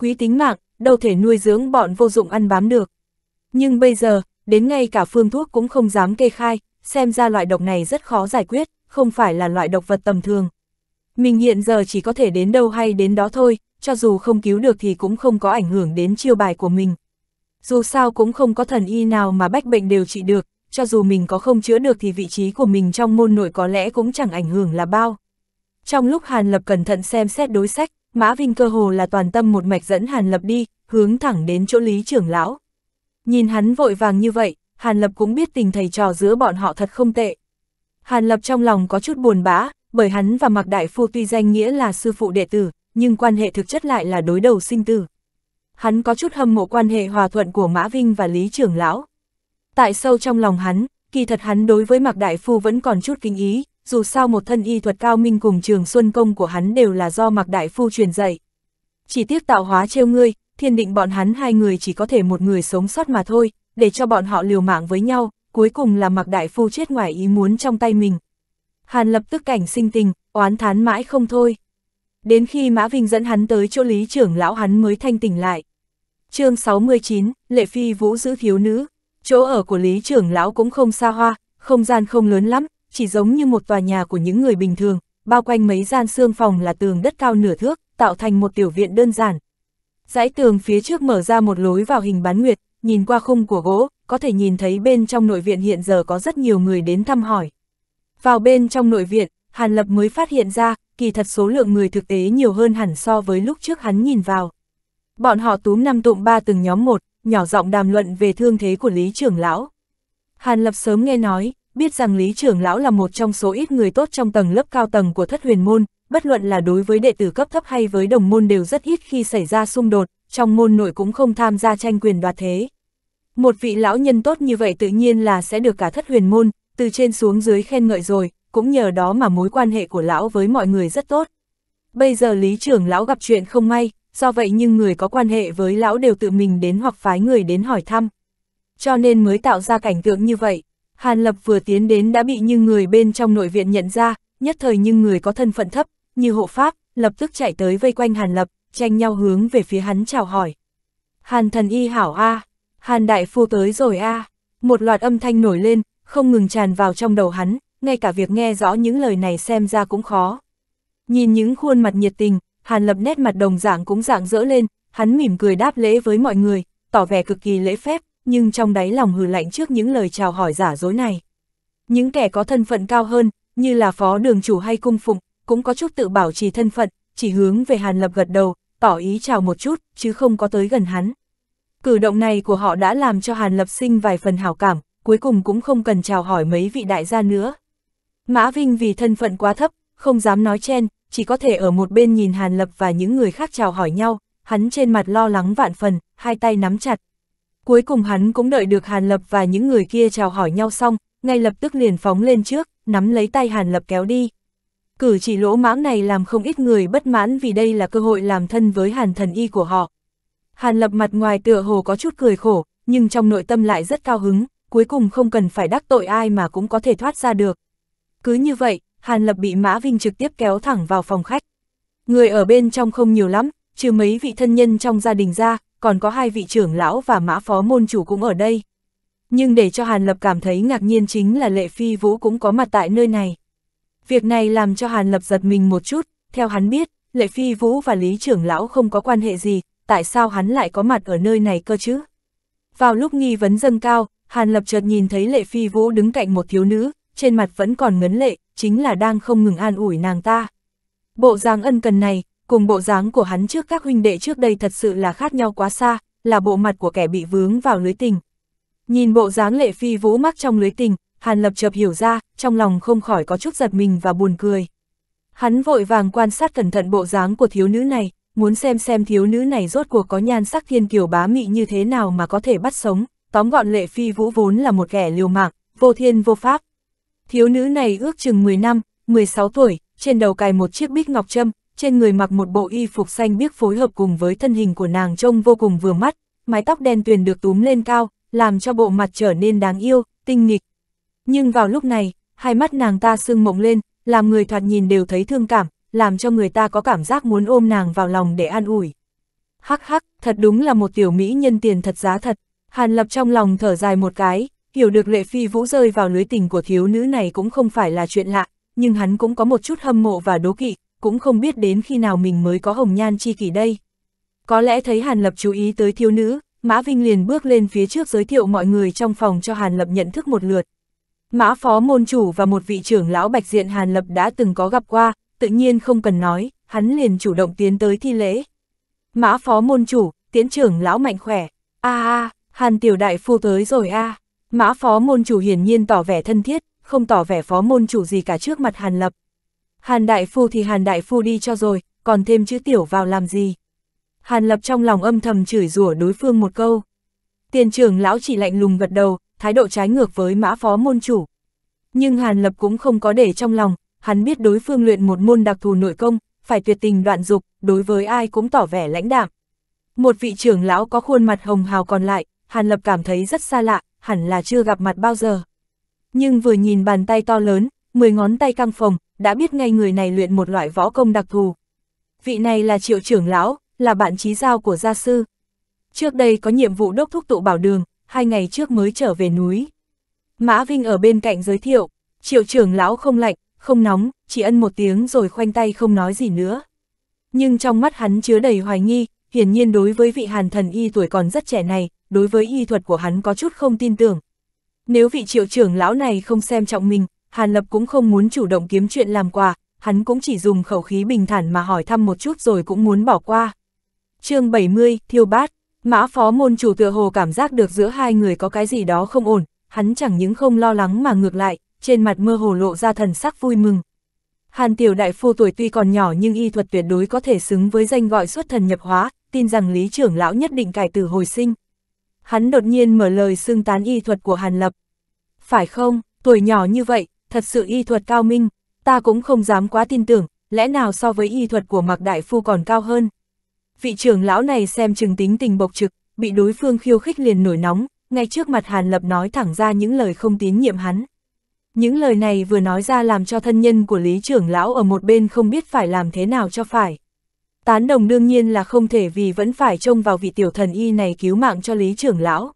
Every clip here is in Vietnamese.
quý tính mạng, đâu thể nuôi dưỡng bọn vô dụng ăn bám được. Nhưng bây giờ, đến ngay cả phương thuốc cũng không dám kê khai, xem ra loại độc này rất khó giải quyết, không phải là loại độc vật tầm thường. Mình hiện giờ chỉ có thể đến đâu hay đến đó thôi, cho dù không cứu được thì cũng không có ảnh hưởng đến chiêu bài của mình. Dù sao cũng không có thần y nào mà bách bệnh đều trị được, cho dù mình có không chữa được thì vị trí của mình trong môn nội có lẽ cũng chẳng ảnh hưởng là bao. Trong lúc Hàn Lập cẩn thận xem xét đối sách, Mã Vinh cơ hồ là toàn tâm một mạch dẫn Hàn Lập đi, hướng thẳng đến chỗ Lý trưởng lão. Nhìn hắn vội vàng như vậy, Hàn Lập cũng biết tình thầy trò giữa bọn họ thật không tệ. Hàn Lập trong lòng có chút buồn bã, bởi hắn và Mạc Đại Phu tuy danh nghĩa là sư phụ đệ tử, nhưng quan hệ thực chất lại là đối đầu sinh tử. Hắn có chút hâm mộ quan hệ hòa thuận của Mã Vinh và Lý trưởng lão. Tại sâu trong lòng hắn, kỳ thật hắn đối với Mạc Đại Phu vẫn còn chút kinh ý, dù sao một thân y thuật cao minh cùng trường xuân công của hắn đều là do Mạc Đại Phu truyền dạy. Chỉ tiếc tạo hóa trêu ngươi, thiên định bọn hắn hai người chỉ có thể một người sống sót mà thôi, để cho bọn họ liều mạng với nhau, cuối cùng là Mạc Đại Phu chết ngoài ý muốn trong tay mình. Hàn lập tức cảnh sinh tình, oán thán mãi không thôi. Đến khi Mã Vinh dẫn hắn tới chỗ lý trưởng lão hắn mới thanh tỉnh lại. chương 69, Lệ Phi Vũ giữ thiếu nữ, chỗ ở của lý trưởng lão cũng không xa hoa, không gian không lớn lắm, chỉ giống như một tòa nhà của những người bình thường, bao quanh mấy gian xương phòng là tường đất cao nửa thước, tạo thành một tiểu viện đơn giản. Dãy tường phía trước mở ra một lối vào hình bán nguyệt, nhìn qua khung của gỗ, có thể nhìn thấy bên trong nội viện hiện giờ có rất nhiều người đến thăm hỏi. Vào bên trong nội viện, Hàn Lập mới phát hiện ra, kỳ thật số lượng người thực tế nhiều hơn hẳn so với lúc trước hắn nhìn vào. Bọn họ túm năm tụm ba từng nhóm một, nhỏ giọng đàm luận về thương thế của Lý trưởng lão. Hàn Lập sớm nghe nói, biết rằng Lý trưởng lão là một trong số ít người tốt trong tầng lớp cao tầng của thất huyền môn, bất luận là đối với đệ tử cấp thấp hay với đồng môn đều rất ít khi xảy ra xung đột, trong môn nội cũng không tham gia tranh quyền đoạt thế. Một vị lão nhân tốt như vậy tự nhiên là sẽ được cả thất huyền môn, từ trên xuống dưới khen ngợi rồi, cũng nhờ đó mà mối quan hệ của lão với mọi người rất tốt. Bây giờ lý trưởng lão gặp chuyện không may, do vậy nhưng người có quan hệ với lão đều tự mình đến hoặc phái người đến hỏi thăm. Cho nên mới tạo ra cảnh tượng như vậy. Hàn Lập vừa tiến đến đã bị những người bên trong nội viện nhận ra, nhất thời những người có thân phận thấp, như hộ pháp, lập tức chạy tới vây quanh Hàn Lập, tranh nhau hướng về phía hắn chào hỏi. Hàn thần y hảo a, à, Hàn đại phu tới rồi a. À, một loạt âm thanh nổi lên, không ngừng tràn vào trong đầu hắn, ngay cả việc nghe rõ những lời này xem ra cũng khó. Nhìn những khuôn mặt nhiệt tình, Hàn Lập nét mặt đồng dạng cũng dạng dỡ lên, hắn mỉm cười đáp lễ với mọi người, tỏ vẻ cực kỳ lễ phép, nhưng trong đáy lòng hừ lạnh trước những lời chào hỏi giả dối này. Những kẻ có thân phận cao hơn, như là phó đường chủ hay cung phụng, cũng có chút tự bảo trì thân phận, chỉ hướng về Hàn Lập gật đầu, tỏ ý chào một chút, chứ không có tới gần hắn. Cử động này của họ đã làm cho Hàn Lập sinh vài phần hảo cảm, cuối cùng cũng không cần chào hỏi mấy vị đại gia nữa. Mã Vinh vì thân phận quá thấp, không dám nói chen, chỉ có thể ở một bên nhìn Hàn Lập và những người khác chào hỏi nhau, hắn trên mặt lo lắng vạn phần, hai tay nắm chặt, Cuối cùng hắn cũng đợi được Hàn Lập và những người kia chào hỏi nhau xong, ngay lập tức liền phóng lên trước, nắm lấy tay Hàn Lập kéo đi. Cử chỉ lỗ mãng này làm không ít người bất mãn vì đây là cơ hội làm thân với Hàn thần y của họ. Hàn Lập mặt ngoài tựa hồ có chút cười khổ, nhưng trong nội tâm lại rất cao hứng, cuối cùng không cần phải đắc tội ai mà cũng có thể thoát ra được. Cứ như vậy, Hàn Lập bị Mã Vinh trực tiếp kéo thẳng vào phòng khách. Người ở bên trong không nhiều lắm, trừ mấy vị thân nhân trong gia đình ra, còn có hai vị trưởng lão và mã phó môn chủ cũng ở đây. Nhưng để cho Hàn Lập cảm thấy ngạc nhiên chính là Lệ Phi Vũ cũng có mặt tại nơi này. Việc này làm cho Hàn Lập giật mình một chút, theo hắn biết, Lệ Phi Vũ và Lý trưởng lão không có quan hệ gì, tại sao hắn lại có mặt ở nơi này cơ chứ? Vào lúc nghi vấn dâng cao, Hàn Lập chợt nhìn thấy Lệ Phi Vũ đứng cạnh một thiếu nữ, trên mặt vẫn còn ngấn lệ, chính là đang không ngừng an ủi nàng ta. Bộ dáng ân cần này, cùng bộ dáng của hắn trước các huynh đệ trước đây thật sự là khác nhau quá xa, là bộ mặt của kẻ bị vướng vào lưới tình. Nhìn bộ dáng lệ phi vũ mắc trong lưới tình, Hàn Lập chợp hiểu ra, trong lòng không khỏi có chút giật mình và buồn cười. Hắn vội vàng quan sát cẩn thận bộ dáng của thiếu nữ này, muốn xem xem thiếu nữ này rốt cuộc có nhan sắc thiên kiều bá mị như thế nào mà có thể bắt sống, tóm gọn lệ phi vũ vốn là một kẻ liều mạng, vô thiên vô pháp. Thiếu nữ này ước chừng 10 năm, 16 tuổi, trên đầu cài một chiếc bích ngọc châm, trên người mặc một bộ y phục xanh biếc phối hợp cùng với thân hình của nàng trông vô cùng vừa mắt, mái tóc đen tuyền được túm lên cao, làm cho bộ mặt trở nên đáng yêu, tinh nghịch. Nhưng vào lúc này, hai mắt nàng ta sưng mộng lên, làm người thoạt nhìn đều thấy thương cảm, làm cho người ta có cảm giác muốn ôm nàng vào lòng để an ủi. Hắc hắc, thật đúng là một tiểu mỹ nhân tiền thật giá thật. Hàn Lập trong lòng thở dài một cái, hiểu được lệ phi vũ rơi vào lưới tình của thiếu nữ này cũng không phải là chuyện lạ, nhưng hắn cũng có một chút hâm mộ và đố kỵ, cũng không biết đến khi nào mình mới có hồng nhan chi kỷ đây. Có lẽ thấy Hàn Lập chú ý tới thiếu nữ, Mã Vinh liền bước lên phía trước giới thiệu mọi người trong phòng cho Hàn Lập nhận thức một lượt. Mã phó môn chủ và một vị trưởng lão bạch diện Hàn Lập đã từng có gặp qua, tự nhiên không cần nói, hắn liền chủ động tiến tới thi lễ. Mã phó môn chủ, tiến trưởng lão mạnh khỏe, a à, a, Hàn tiểu đại phu tới rồi a. À. Mã phó môn chủ hiển nhiên tỏ vẻ thân thiết, không tỏ vẻ phó môn chủ gì cả trước mặt Hàn Lập. Hàn Đại Phu thì Hàn Đại Phu đi cho rồi, còn thêm chữ tiểu vào làm gì? Hàn Lập trong lòng âm thầm chửi rủa đối phương một câu. Tiền trưởng lão chỉ lạnh lùng gật đầu, thái độ trái ngược với mã phó môn chủ. Nhưng Hàn Lập cũng không có để trong lòng, hắn biết đối phương luyện một môn đặc thù nội công, phải tuyệt tình đoạn dục, đối với ai cũng tỏ vẻ lãnh đạm. Một vị trưởng lão có khuôn mặt hồng hào còn lại, Hàn Lập cảm thấy rất xa lạ, hẳn là chưa gặp mặt bao giờ. Nhưng vừa nhìn bàn tay to lớn, mười ngón tay căng phồng, đã biết ngay người này luyện một loại võ công đặc thù. Vị này là triệu trưởng lão, là bạn trí giao của gia sư. Trước đây có nhiệm vụ đốc thúc tụ bảo đường, hai ngày trước mới trở về núi. Mã Vinh ở bên cạnh giới thiệu, triệu trưởng lão không lạnh, không nóng, chỉ ân một tiếng rồi khoanh tay không nói gì nữa. Nhưng trong mắt hắn chứa đầy hoài nghi, hiển nhiên đối với vị hàn thần y tuổi còn rất trẻ này, đối với y thuật của hắn có chút không tin tưởng. Nếu vị triệu trưởng lão này không xem trọng mình, Hàn Lập cũng không muốn chủ động kiếm chuyện làm quà, hắn cũng chỉ dùng khẩu khí bình thản mà hỏi thăm một chút rồi cũng muốn bỏ qua. chương 70, Thiêu Bát, Mã Phó Môn Chủ tựa hồ cảm giác được giữa hai người có cái gì đó không ổn, hắn chẳng những không lo lắng mà ngược lại, trên mặt mơ hồ lộ ra thần sắc vui mừng. Hàn Tiểu Đại Phu tuổi tuy còn nhỏ nhưng y thuật tuyệt đối có thể xứng với danh gọi xuất thần nhập hóa, tin rằng Lý Trưởng Lão nhất định cải tử hồi sinh. Hắn đột nhiên mở lời xưng tán y thuật của Hàn Lập. Phải không, tuổi nhỏ như vậy, thật sự y thuật cao minh, ta cũng không dám quá tin tưởng, lẽ nào so với y thuật của Mạc Đại Phu còn cao hơn. Vị trưởng lão này xem chừng tính tình bộc trực, bị đối phương khiêu khích liền nổi nóng, ngay trước mặt Hàn Lập nói thẳng ra những lời không tín nhiệm hắn. Những lời này vừa nói ra làm cho thân nhân của Lý trưởng lão ở một bên không biết phải làm thế nào cho phải. Tán đồng đương nhiên là không thể vì vẫn phải trông vào vị tiểu thần y này cứu mạng cho Lý trưởng lão.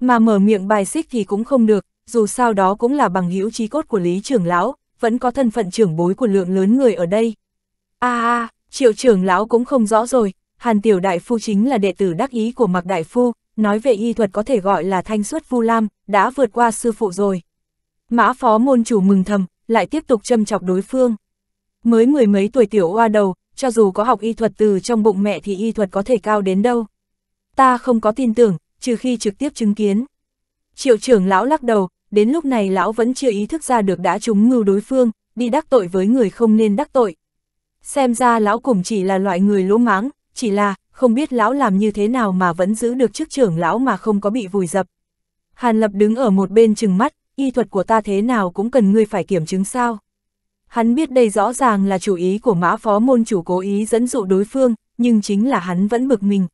Mà mở miệng bài xích thì cũng không được, dù sao đó cũng là bằng hữu trí cốt của Lý trưởng lão, vẫn có thân phận trưởng bối của lượng lớn người ở đây. a à, triệu trưởng lão cũng không rõ rồi, Hàn Tiểu Đại Phu chính là đệ tử đắc ý của Mạc Đại Phu, nói về y thuật có thể gọi là thanh suất vu lam, đã vượt qua sư phụ rồi. Mã phó môn chủ mừng thầm, lại tiếp tục châm chọc đối phương. Mới mười mấy tuổi tiểu oa đầu, cho dù có học y thuật từ trong bụng mẹ thì y thuật có thể cao đến đâu. Ta không có tin tưởng, trừ khi trực tiếp chứng kiến. Triệu trưởng lão lắc đầu, đến lúc này lão vẫn chưa ý thức ra được đã trúng ngưu đối phương, đi đắc tội với người không nên đắc tội. Xem ra lão cũng chỉ là loại người lỗ máng, chỉ là không biết lão làm như thế nào mà vẫn giữ được chức trưởng lão mà không có bị vùi dập. Hàn Lập đứng ở một bên chừng mắt, y thuật của ta thế nào cũng cần ngươi phải kiểm chứng sao. Hắn biết đây rõ ràng là chủ ý của mã phó môn chủ cố ý dẫn dụ đối phương, nhưng chính là hắn vẫn bực mình.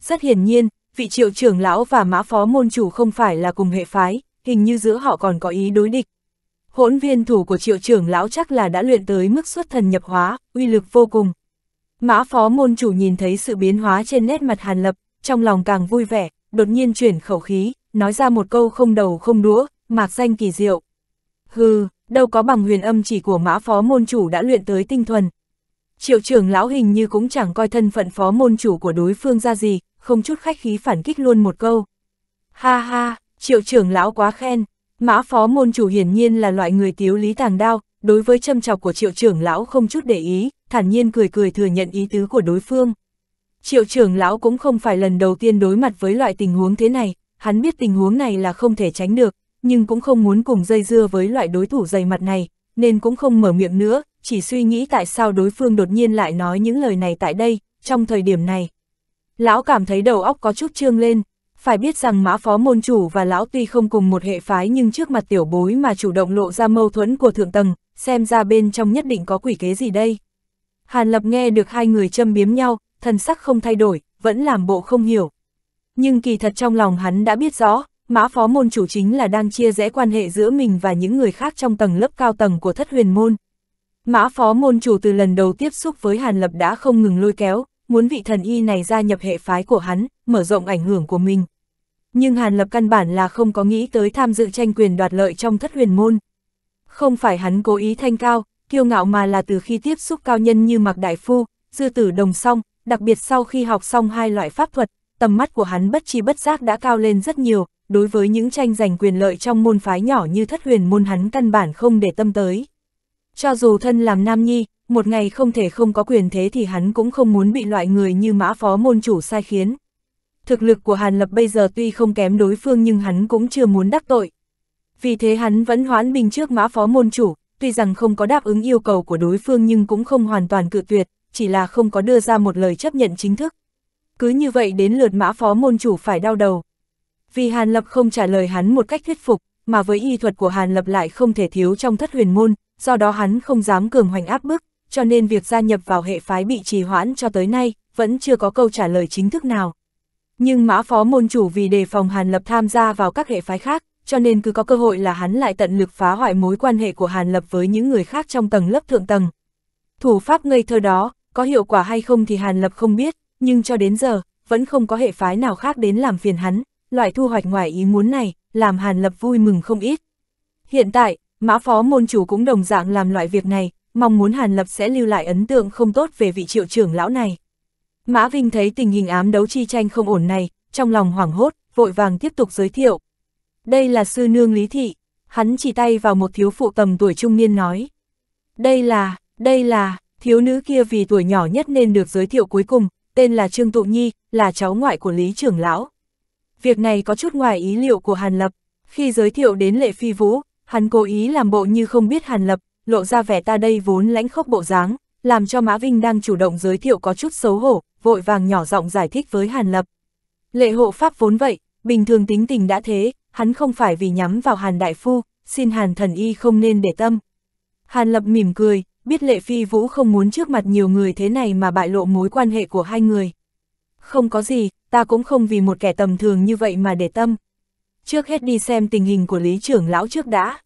Rất hiển nhiên, vị triệu trưởng lão và mã phó môn chủ không phải là cùng hệ phái, hình như giữa họ còn có ý đối địch. Hỗn viên thủ của triệu trưởng lão chắc là đã luyện tới mức xuất thần nhập hóa, uy lực vô cùng. Mã phó môn chủ nhìn thấy sự biến hóa trên nét mặt Hàn Lập, trong lòng càng vui vẻ, đột nhiên chuyển khẩu khí, nói ra một câu không đầu không đũa, mạc danh kỳ diệu. Hừ, đâu có bằng huyền âm chỉ của mã phó môn chủ đã luyện tới tinh thuần. Triệu trưởng lão hình như cũng chẳng coi thân phận phó môn chủ của đối phương ra gì, không chút khách khí phản kích luôn một câu. Ha ha, triệu trưởng lão quá khen, mã phó môn chủ hiển nhiên là loại người tiếu lý tàng đao, đối với châm chọc của triệu trưởng lão không chút để ý, thản nhiên cười cười thừa nhận ý tứ của đối phương. Triệu trưởng lão cũng không phải lần đầu tiên đối mặt với loại tình huống thế này, hắn biết tình huống này là không thể tránh được, nhưng cũng không muốn cùng dây dưa với loại đối thủ dày mặt này, nên cũng không mở miệng nữa, chỉ suy nghĩ tại sao đối phương đột nhiên lại nói những lời này tại đây, trong thời điểm này. Lão cảm thấy đầu óc có chút trương lên, phải biết rằng mã phó môn chủ và lão tuy không cùng một hệ phái nhưng trước mặt tiểu bối mà chủ động lộ ra mâu thuẫn của thượng tầng, xem ra bên trong nhất định có quỷ kế gì đây. Hàn Lập nghe được hai người châm biếm nhau, thần sắc không thay đổi, vẫn làm bộ không hiểu. Nhưng kỳ thật trong lòng hắn đã biết rõ, mã phó môn chủ chính là đang chia rẽ quan hệ giữa mình và những người khác trong tầng lớp cao tầng của thất huyền môn. Mã phó môn chủ từ lần đầu tiếp xúc với Hàn Lập đã không ngừng lôi kéo, muốn vị thần y này gia nhập hệ phái của hắn, mở rộng ảnh hưởng của mình. Nhưng Hàn Lập căn bản là không có nghĩ tới tham dự tranh quyền đoạt lợi trong thất huyền môn. Không phải hắn cố ý thanh cao, kiêu ngạo mà là từ khi tiếp xúc cao nhân như Mạc Đại Phu, Dư Tử Đồng Song, đặc biệt sau khi học xong hai loại pháp thuật, tầm mắt của hắn bất chi bất giác đã cao lên rất nhiều, đối với những tranh giành quyền lợi trong môn phái nhỏ như thất huyền môn hắn căn bản không để tâm tới. Cho dù thân làm nam nhi, một ngày không thể không có quyền thế thì hắn cũng không muốn bị loại người như mã phó môn chủ sai khiến. Thực lực của Hàn Lập bây giờ tuy không kém đối phương nhưng hắn cũng chưa muốn đắc tội. Vì thế hắn vẫn hoãn bình trước mã phó môn chủ, tuy rằng không có đáp ứng yêu cầu của đối phương nhưng cũng không hoàn toàn cự tuyệt, chỉ là không có đưa ra một lời chấp nhận chính thức. Cứ như vậy đến lượt mã phó môn chủ phải đau đầu. Vì Hàn Lập không trả lời hắn một cách thuyết phục, mà với y thuật của Hàn Lập lại không thể thiếu trong thất huyền môn, do đó hắn không dám cường hoành áp bức, cho nên việc gia nhập vào hệ phái bị trì hoãn cho tới nay, vẫn chưa có câu trả lời chính thức nào. Nhưng mã phó môn chủ vì đề phòng Hàn Lập tham gia vào các hệ phái khác, cho nên cứ có cơ hội là hắn lại tận lực phá hoại mối quan hệ của Hàn Lập với những người khác trong tầng lớp thượng tầng. Thủ pháp ngây thơ đó, có hiệu quả hay không thì Hàn Lập không biết, nhưng cho đến giờ, vẫn không có hệ phái nào khác đến làm phiền hắn, loại thu hoạch ngoài ý muốn này, làm Hàn Lập vui mừng không ít. Hiện tại, mã phó môn chủ cũng đồng dạng làm loại việc này, mong muốn Hàn Lập sẽ lưu lại ấn tượng không tốt về vị triệu trưởng lão này. Mã Vinh thấy tình hình ám đấu chi tranh không ổn này, trong lòng hoảng hốt, vội vàng tiếp tục giới thiệu. Đây là sư nương Lý Thị, hắn chỉ tay vào một thiếu phụ tầm tuổi trung niên nói. Đây là, đây là, thiếu nữ kia vì tuổi nhỏ nhất nên được giới thiệu cuối cùng, tên là Trương Tụ Nhi, là cháu ngoại của Lý trưởng lão. Việc này có chút ngoài ý liệu của Hàn Lập, khi giới thiệu đến Lệ Phi Vũ, hắn cố ý làm bộ như không biết Hàn Lập, lộ ra vẻ ta đây vốn lãnh khốc bộ dáng, làm cho Mã Vinh đang chủ động giới thiệu có chút xấu hổ, vội vàng nhỏ giọng giải thích với Hàn Lập. Lệ hộ pháp vốn vậy, bình thường tính tình đã thế, hắn không phải vì nhắm vào Hàn Đại Phu, xin Hàn Thần Y không nên để tâm. Hàn Lập mỉm cười, biết Lệ Phi Vũ không muốn trước mặt nhiều người thế này mà bại lộ mối quan hệ của hai người. Không có gì, ta cũng không vì một kẻ tầm thường như vậy mà để tâm. Trước hết đi xem tình hình của Lý trưởng lão trước đã.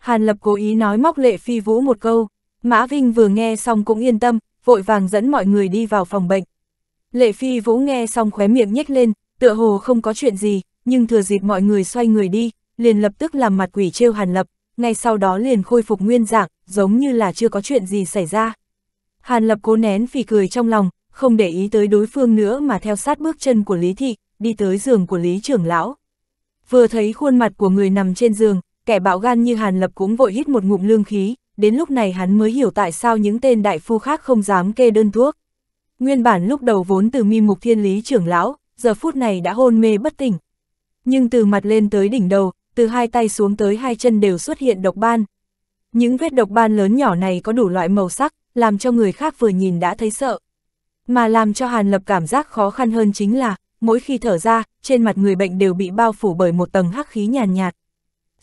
Hàn Lập cố ý nói móc Lệ Phi Vũ một câu, Mã Vinh vừa nghe xong cũng yên tâm, vội vàng dẫn mọi người đi vào phòng bệnh. Lệ Phi Vũ nghe xong khóe miệng nhếch lên, tựa hồ không có chuyện gì, nhưng thừa dịp mọi người xoay người đi, liền lập tức làm mặt quỷ trêu Hàn Lập, ngay sau đó liền khôi phục nguyên dạng, giống như là chưa có chuyện gì xảy ra. Hàn Lập cố nén phì cười trong lòng, không để ý tới đối phương nữa mà theo sát bước chân của Lý Thị, đi tới giường của Lý Trưởng Lão. Vừa thấy khuôn mặt của người nằm trên giường, kẻ bạo gan như Hàn Lập cũng vội hít một ngụm lương khí, đến lúc này hắn mới hiểu tại sao những tên đại phu khác không dám kê đơn thuốc. Nguyên bản lúc đầu vốn từ mi mục thiên lý trưởng lão, giờ phút này đã hôn mê bất tỉnh. Nhưng từ mặt lên tới đỉnh đầu, từ hai tay xuống tới hai chân đều xuất hiện độc ban. Những vết độc ban lớn nhỏ này có đủ loại màu sắc, làm cho người khác vừa nhìn đã thấy sợ. Mà làm cho Hàn Lập cảm giác khó khăn hơn chính là, mỗi khi thở ra, trên mặt người bệnh đều bị bao phủ bởi một tầng hắc khí nhàn nhạt, nhạt.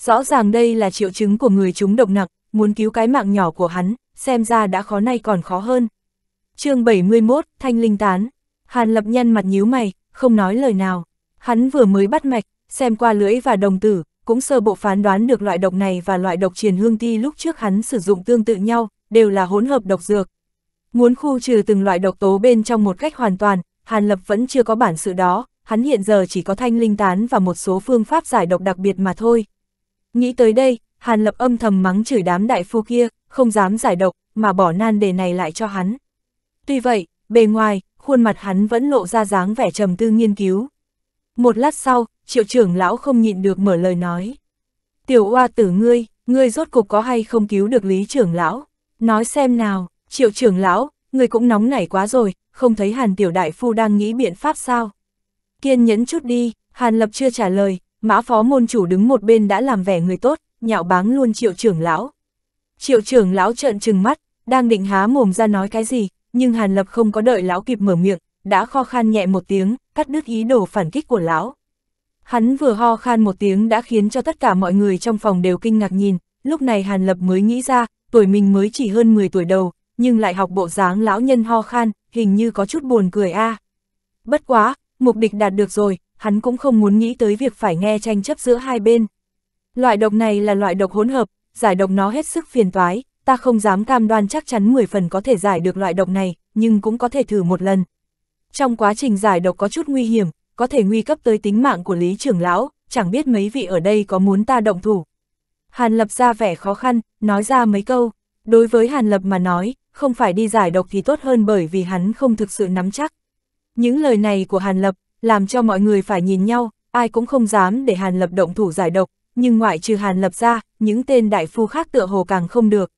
Rõ ràng đây là triệu chứng của người chúng độc nặng, muốn cứu cái mạng nhỏ của hắn, xem ra đã khó nay còn khó hơn. chương 71, Thanh Linh Tán. Hàn Lập nhân mặt nhíu mày, không nói lời nào. Hắn vừa mới bắt mạch, xem qua lưỡi và đồng tử, cũng sơ bộ phán đoán được loại độc này và loại độc triền hương ti lúc trước hắn sử dụng tương tự nhau, đều là hỗn hợp độc dược. Muốn khu trừ từng loại độc tố bên trong một cách hoàn toàn, Hàn Lập vẫn chưa có bản sự đó, hắn hiện giờ chỉ có thanh linh tán và một số phương pháp giải độc đặc biệt mà thôi. Nghĩ tới đây, Hàn Lập âm thầm mắng chửi đám đại phu kia, không dám giải độc, mà bỏ nan đề này lại cho hắn. Tuy vậy, bề ngoài, khuôn mặt hắn vẫn lộ ra dáng vẻ trầm tư nghiên cứu. Một lát sau, triệu trưởng lão không nhịn được mở lời nói. Tiểu oa tử ngươi, ngươi rốt cục có hay không cứu được lý trưởng lão? Nói xem nào, triệu trưởng lão, ngươi cũng nóng nảy quá rồi, không thấy hàn tiểu đại phu đang nghĩ biện pháp sao? Kiên nhẫn chút đi, hàn lập chưa trả lời, Mã phó môn chủ đứng một bên đã làm vẻ người tốt, nhạo báng luôn triệu trưởng lão. Triệu trưởng lão trợn trừng mắt, đang định há mồm ra nói cái gì, nhưng Hàn Lập không có đợi lão kịp mở miệng, đã kho khan nhẹ một tiếng, cắt đứt ý đồ phản kích của lão. Hắn vừa ho khan một tiếng đã khiến cho tất cả mọi người trong phòng đều kinh ngạc nhìn, lúc này Hàn Lập mới nghĩ ra, tuổi mình mới chỉ hơn 10 tuổi đầu, nhưng lại học bộ dáng lão nhân ho khan, hình như có chút buồn cười a. À. Bất quá, mục đích đạt được rồi, hắn cũng không muốn nghĩ tới việc phải nghe tranh chấp giữa hai bên. Loại độc này là loại độc hỗn hợp, giải độc nó hết sức phiền toái, ta không dám cam đoan chắc chắn 10 phần có thể giải được loại độc này, nhưng cũng có thể thử một lần. Trong quá trình giải độc có chút nguy hiểm, có thể nguy cấp tới tính mạng của Lý trưởng lão, chẳng biết mấy vị ở đây có muốn ta động thủ. Hàn Lập ra vẻ khó khăn, nói ra mấy câu. Đối với Hàn Lập mà nói, không phải đi giải độc thì tốt hơn bởi vì hắn không thực sự nắm chắc. Những lời này của Hàn Lập làm cho mọi người phải nhìn nhau, ai cũng không dám để Hàn Lập động thủ giải độc, nhưng ngoại trừ Hàn Lập ra, những tên đại phu khác tựa hồ càng không được.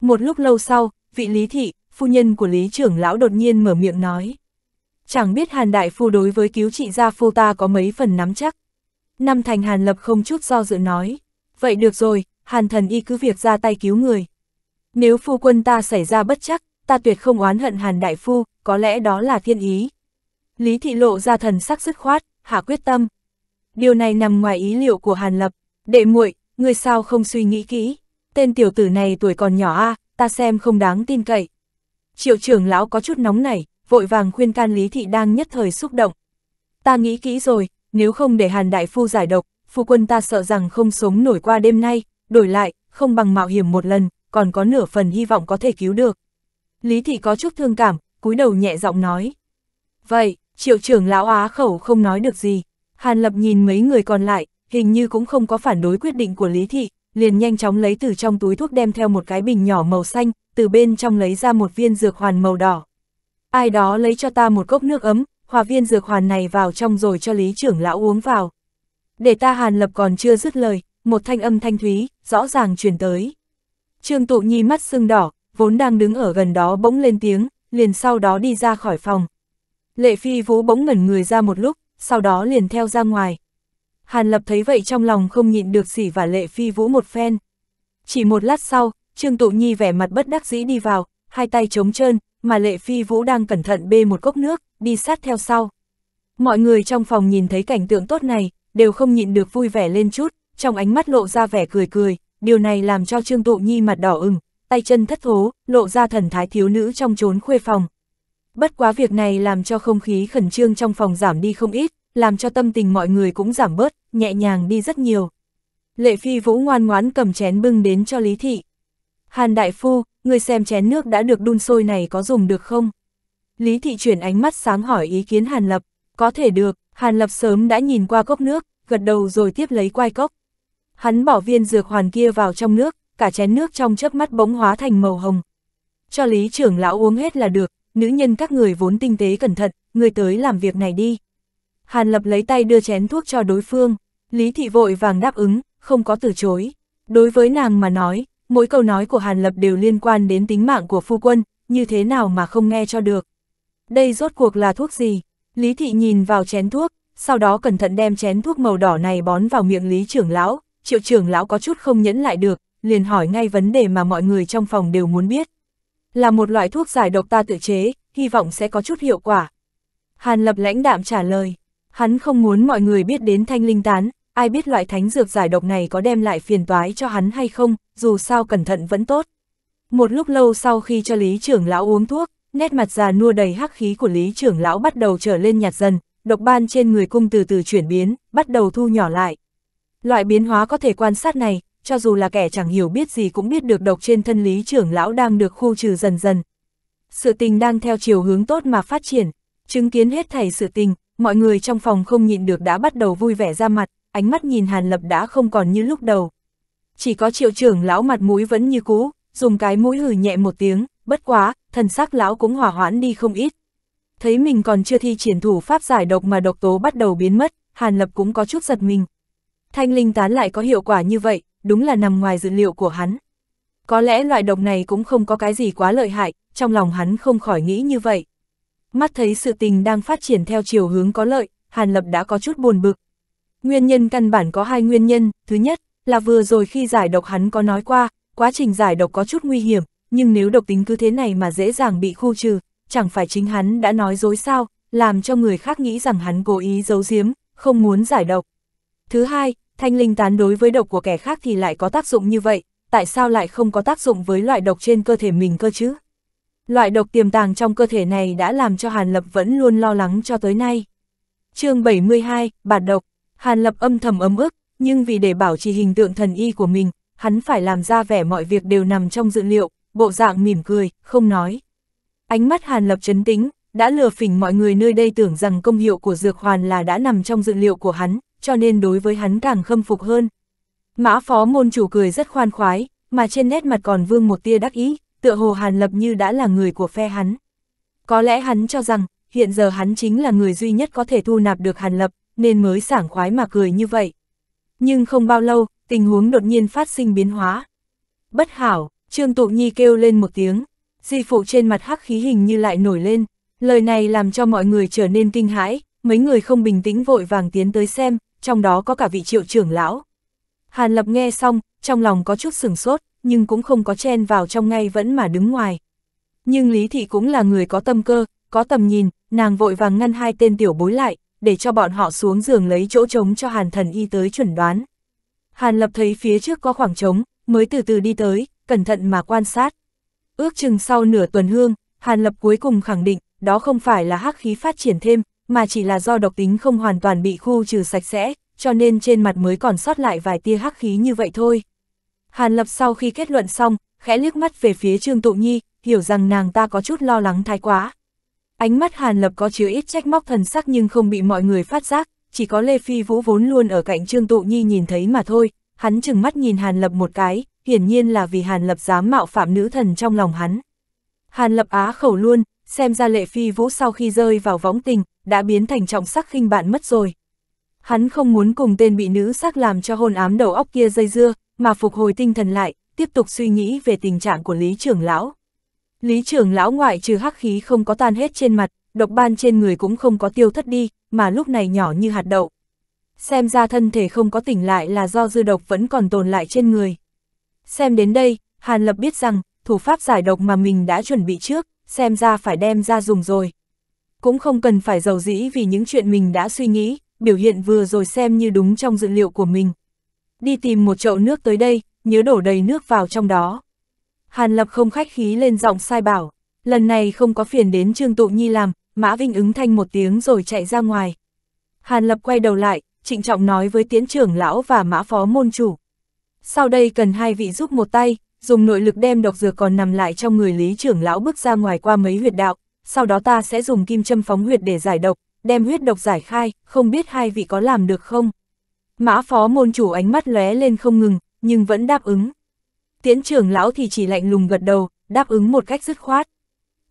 Một lúc lâu sau, vị Lý Thị, phu nhân của Lý trưởng lão đột nhiên mở miệng nói. Chẳng biết Hàn Đại Phu đối với cứu trị gia phu ta có mấy phần nắm chắc. Năm thành Hàn Lập không chút do dự nói. Vậy được rồi, Hàn thần y cứ việc ra tay cứu người. Nếu phu quân ta xảy ra bất chắc, ta tuyệt không oán hận Hàn Đại Phu, có lẽ đó là thiên ý, Lý Thị lộ ra thần sắc dứt khoát, hạ quyết tâm. Điều này nằm ngoài ý liệu của Hàn Lập. Đệ muội, người sao không suy nghĩ kỹ? Tên tiểu tử này tuổi còn nhỏ a, ta xem không đáng tin cậy. Triệu trưởng lão có chút nóng nảy, vội vàng khuyên can Lý Thị đang nhất thời xúc động. Ta nghĩ kỹ rồi, nếu không để Hàn Đại Phu giải độc, phu quân ta sợ rằng không sống nổi qua đêm nay, đổi lại, không bằng mạo hiểm một lần, còn có nửa phần hy vọng có thể cứu được. Lý Thị có chút thương cảm, cúi đầu nhẹ giọng nói. Vậy, Triệu trưởng lão á khẩu không nói được gì. Hàn Lập nhìn mấy người còn lại, hình như cũng không có phản đối quyết định của Lý Thị, liền nhanh chóng lấy từ trong túi thuốc đem theo một cái bình nhỏ màu xanh, từ bên trong lấy ra một viên dược hoàn màu đỏ. Ai đó lấy cho ta một cốc nước ấm, hòa viên dược hoàn này vào trong rồi cho Lý trưởng lão uống vào. Để ta Hàn Lập còn chưa dứt lời, một thanh âm thanh thúy, rõ ràng truyền tới. Trương Tụ Nhi mắt sưng đỏ, vốn đang đứng ở gần đó bỗng lên tiếng, liền sau đó đi ra khỏi phòng, Lệ Phi Vũ bỗng ngẩn người ra một lúc, sau đó liền theo ra ngoài. Hàn Lập thấy vậy trong lòng không nhịn được sỉ và Lệ Phi Vũ một phen. Chỉ một lát sau, Trương Tụ Nhi vẻ mặt bất đắc dĩ đi vào, hai tay trống trơn, mà Lệ Phi Vũ đang cẩn thận bê một cốc nước, đi sát theo sau. Mọi người trong phòng nhìn thấy cảnh tượng tốt này, đều không nhịn được vui vẻ lên chút, trong ánh mắt lộ ra vẻ cười cười, điều này làm cho Trương Tụ Nhi mặt đỏ ửng, tay chân thất thố, lộ ra thần thái thiếu nữ trong trốn khuê phòng. Bất quá việc này làm cho không khí khẩn trương trong phòng giảm đi không ít, làm cho tâm tình mọi người cũng giảm bớt, nhẹ nhàng đi rất nhiều. Lệ Phi Vũ ngoan ngoãn cầm chén bưng đến cho Lý Thị. Hàn Đại Phu, người xem chén nước đã được đun sôi này có dùng được không? Lý Thị chuyển ánh mắt sáng hỏi ý kiến Hàn Lập. Có thể được, Hàn Lập sớm đã nhìn qua cốc nước, gật đầu rồi tiếp lấy quai cốc. Hắn bỏ viên dược hoàn kia vào trong nước, cả chén nước trong chớp mắt bỗng hóa thành màu hồng. Cho Lý trưởng lão uống hết là được, nữ nhân các người vốn tinh tế cẩn thận, người tới làm việc này đi. Hàn Lập lấy tay đưa chén thuốc cho đối phương, Lý Thị vội vàng đáp ứng, không có từ chối. Đối với nàng mà nói, mỗi câu nói của Hàn Lập đều liên quan đến tính mạng của phu quân, như thế nào mà không nghe cho được. Đây rốt cuộc là thuốc gì? Lý Thị nhìn vào chén thuốc, sau đó cẩn thận đem chén thuốc màu đỏ này bón vào miệng Lý trưởng lão, triệu trưởng lão có chút không nhẫn lại được, liền hỏi ngay vấn đề mà mọi người trong phòng đều muốn biết là một loại thuốc giải độc ta tự chế, hy vọng sẽ có chút hiệu quả. Hàn Lập lãnh đạm trả lời, hắn không muốn mọi người biết đến thanh linh tán, ai biết loại thánh dược giải độc này có đem lại phiền toái cho hắn hay không, dù sao cẩn thận vẫn tốt. Một lúc lâu sau khi cho Lý trưởng lão uống thuốc, nét mặt già nua đầy hắc khí của Lý trưởng lão bắt đầu trở lên nhạt dần, độc ban trên người cung từ từ chuyển biến, bắt đầu thu nhỏ lại. Loại biến hóa có thể quan sát này, cho dù là kẻ chẳng hiểu biết gì cũng biết được độc trên thân lý trưởng lão đang được khu trừ dần dần. Sự tình đang theo chiều hướng tốt mà phát triển, chứng kiến hết thầy sự tình, mọi người trong phòng không nhịn được đã bắt đầu vui vẻ ra mặt, ánh mắt nhìn Hàn Lập đã không còn như lúc đầu. Chỉ có triệu trưởng lão mặt mũi vẫn như cũ, dùng cái mũi hử nhẹ một tiếng, bất quá, thần sắc lão cũng hỏa hoãn đi không ít. Thấy mình còn chưa thi triển thủ pháp giải độc mà độc tố bắt đầu biến mất, Hàn Lập cũng có chút giật mình. Thanh linh tán lại có hiệu quả như vậy, đúng là nằm ngoài dự liệu của hắn. Có lẽ loại độc này cũng không có cái gì quá lợi hại, trong lòng hắn không khỏi nghĩ như vậy. Mắt thấy sự tình đang phát triển theo chiều hướng có lợi, Hàn Lập đã có chút buồn bực. Nguyên nhân căn bản có hai nguyên nhân, thứ nhất là vừa rồi khi giải độc hắn có nói qua, quá trình giải độc có chút nguy hiểm, nhưng nếu độc tính cứ thế này mà dễ dàng bị khu trừ, chẳng phải chính hắn đã nói dối sao, làm cho người khác nghĩ rằng hắn cố ý giấu giếm, không muốn giải độc. Thứ hai, thanh linh tán đối với độc của kẻ khác thì lại có tác dụng như vậy, tại sao lại không có tác dụng với loại độc trên cơ thể mình cơ chứ? Loại độc tiềm tàng trong cơ thể này đã làm cho Hàn Lập vẫn luôn lo lắng cho tới nay. chương 72, Bạt độc, Hàn Lập âm thầm ấm ức, nhưng vì để bảo trì hình tượng thần y của mình, hắn phải làm ra vẻ mọi việc đều nằm trong dự liệu, bộ dạng mỉm cười, không nói. Ánh mắt Hàn Lập chấn tĩnh, đã lừa phỉnh mọi người nơi đây tưởng rằng công hiệu của dược hoàn là đã nằm trong dự liệu của hắn, cho nên đối với hắn càng khâm phục hơn. Mã phó môn chủ cười rất khoan khoái, mà trên nét mặt còn vương một tia đắc ý, tựa hồ Hàn Lập như đã là người của phe hắn. Có lẽ hắn cho rằng, hiện giờ hắn chính là người duy nhất có thể thu nạp được Hàn Lập, nên mới sảng khoái mà cười như vậy. Nhưng không bao lâu, tình huống đột nhiên phát sinh biến hóa. Bất hảo, Trương Tụ Nhi kêu lên một tiếng, di phụ trên mặt hắc khí hình như lại nổi lên, lời này làm cho mọi người trở nên kinh hãi, mấy người không bình tĩnh vội vàng tiến tới xem, trong đó có cả vị triệu trưởng lão. Hàn Lập nghe xong, trong lòng có chút sừng sốt, nhưng cũng không có chen vào trong ngay vẫn mà đứng ngoài. Nhưng Lý Thị cũng là người có tâm cơ, có tầm nhìn, nàng vội vàng ngăn hai tên tiểu bối lại, để cho bọn họ xuống giường lấy chỗ trống cho Hàn thần y tới chuẩn đoán. Hàn Lập thấy phía trước có khoảng trống, mới từ từ đi tới, cẩn thận mà quan sát. Ước chừng sau nửa tuần hương, Hàn Lập cuối cùng khẳng định, đó không phải là hắc khí phát triển thêm, mà chỉ là do độc tính không hoàn toàn bị khu trừ sạch sẽ, cho nên trên mặt mới còn sót lại vài tia hắc khí như vậy thôi. Hàn Lập sau khi kết luận xong, khẽ liếc mắt về phía Trương Tụ Nhi, hiểu rằng nàng ta có chút lo lắng thái quá. Ánh mắt Hàn Lập có chứa ít trách móc thần sắc nhưng không bị mọi người phát giác, chỉ có Lê Phi Vũ vốn luôn ở cạnh Trương Tụ Nhi nhìn thấy mà thôi, hắn chừng mắt nhìn Hàn Lập một cái, hiển nhiên là vì Hàn Lập dám mạo phạm nữ thần trong lòng hắn. Hàn Lập á khẩu luôn, xem ra Lệ Phi Vũ sau khi rơi vào võng tình, đã biến thành trọng sắc khinh bạn mất rồi. Hắn không muốn cùng tên bị nữ sắc làm cho hôn ám đầu óc kia dây dưa, mà phục hồi tinh thần lại, tiếp tục suy nghĩ về tình trạng của Lý trưởng lão. Lý trưởng lão ngoại trừ hắc khí không có tan hết trên mặt, độc ban trên người cũng không có tiêu thất đi, mà lúc này nhỏ như hạt đậu. Xem ra thân thể không có tỉnh lại là do dư độc vẫn còn tồn lại trên người. Xem đến đây, Hàn Lập biết rằng, thủ pháp giải độc mà mình đã chuẩn bị trước, xem ra phải đem ra dùng rồi cũng không cần phải giàu dĩ vì những chuyện mình đã suy nghĩ, biểu hiện vừa rồi xem như đúng trong dự liệu của mình. Đi tìm một chậu nước tới đây, nhớ đổ đầy nước vào trong đó. Hàn Lập không khách khí lên giọng sai bảo, lần này không có phiền đến Trương Tụ Nhi làm, Mã Vinh ứng thanh một tiếng rồi chạy ra ngoài. Hàn Lập quay đầu lại, trịnh trọng nói với tiến trưởng lão và mã phó môn chủ. Sau đây cần hai vị giúp một tay, dùng nội lực đem độc dược còn nằm lại trong người lý trưởng lão bước ra ngoài qua mấy huyệt đạo, sau đó ta sẽ dùng kim châm phóng huyệt để giải độc, đem huyết độc giải khai, không biết hai vị có làm được không? Mã phó môn chủ ánh mắt lóe lên không ngừng, nhưng vẫn đáp ứng. Tiễn trưởng lão thì chỉ lạnh lùng gật đầu, đáp ứng một cách dứt khoát.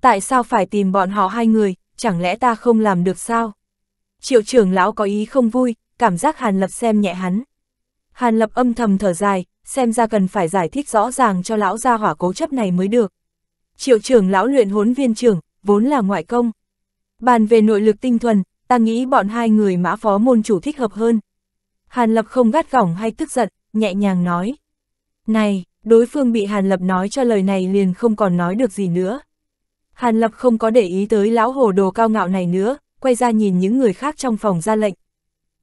Tại sao phải tìm bọn họ hai người, chẳng lẽ ta không làm được sao? Triệu trưởng lão có ý không vui, cảm giác Hàn Lập xem nhẹ hắn. Hàn Lập âm thầm thở dài, xem ra cần phải giải thích rõ ràng cho lão gia hỏa cố chấp này mới được. Triệu trưởng lão luyện hốn viên trưởng, vốn là ngoại công. Bàn về nội lực tinh thuần, ta nghĩ bọn hai người mã phó môn chủ thích hợp hơn. Hàn Lập không gắt gỏng hay tức giận, nhẹ nhàng nói. Này, đối phương bị Hàn Lập nói cho lời này liền không còn nói được gì nữa. Hàn Lập không có để ý tới lão hồ đồ cao ngạo này nữa, quay ra nhìn những người khác trong phòng ra lệnh.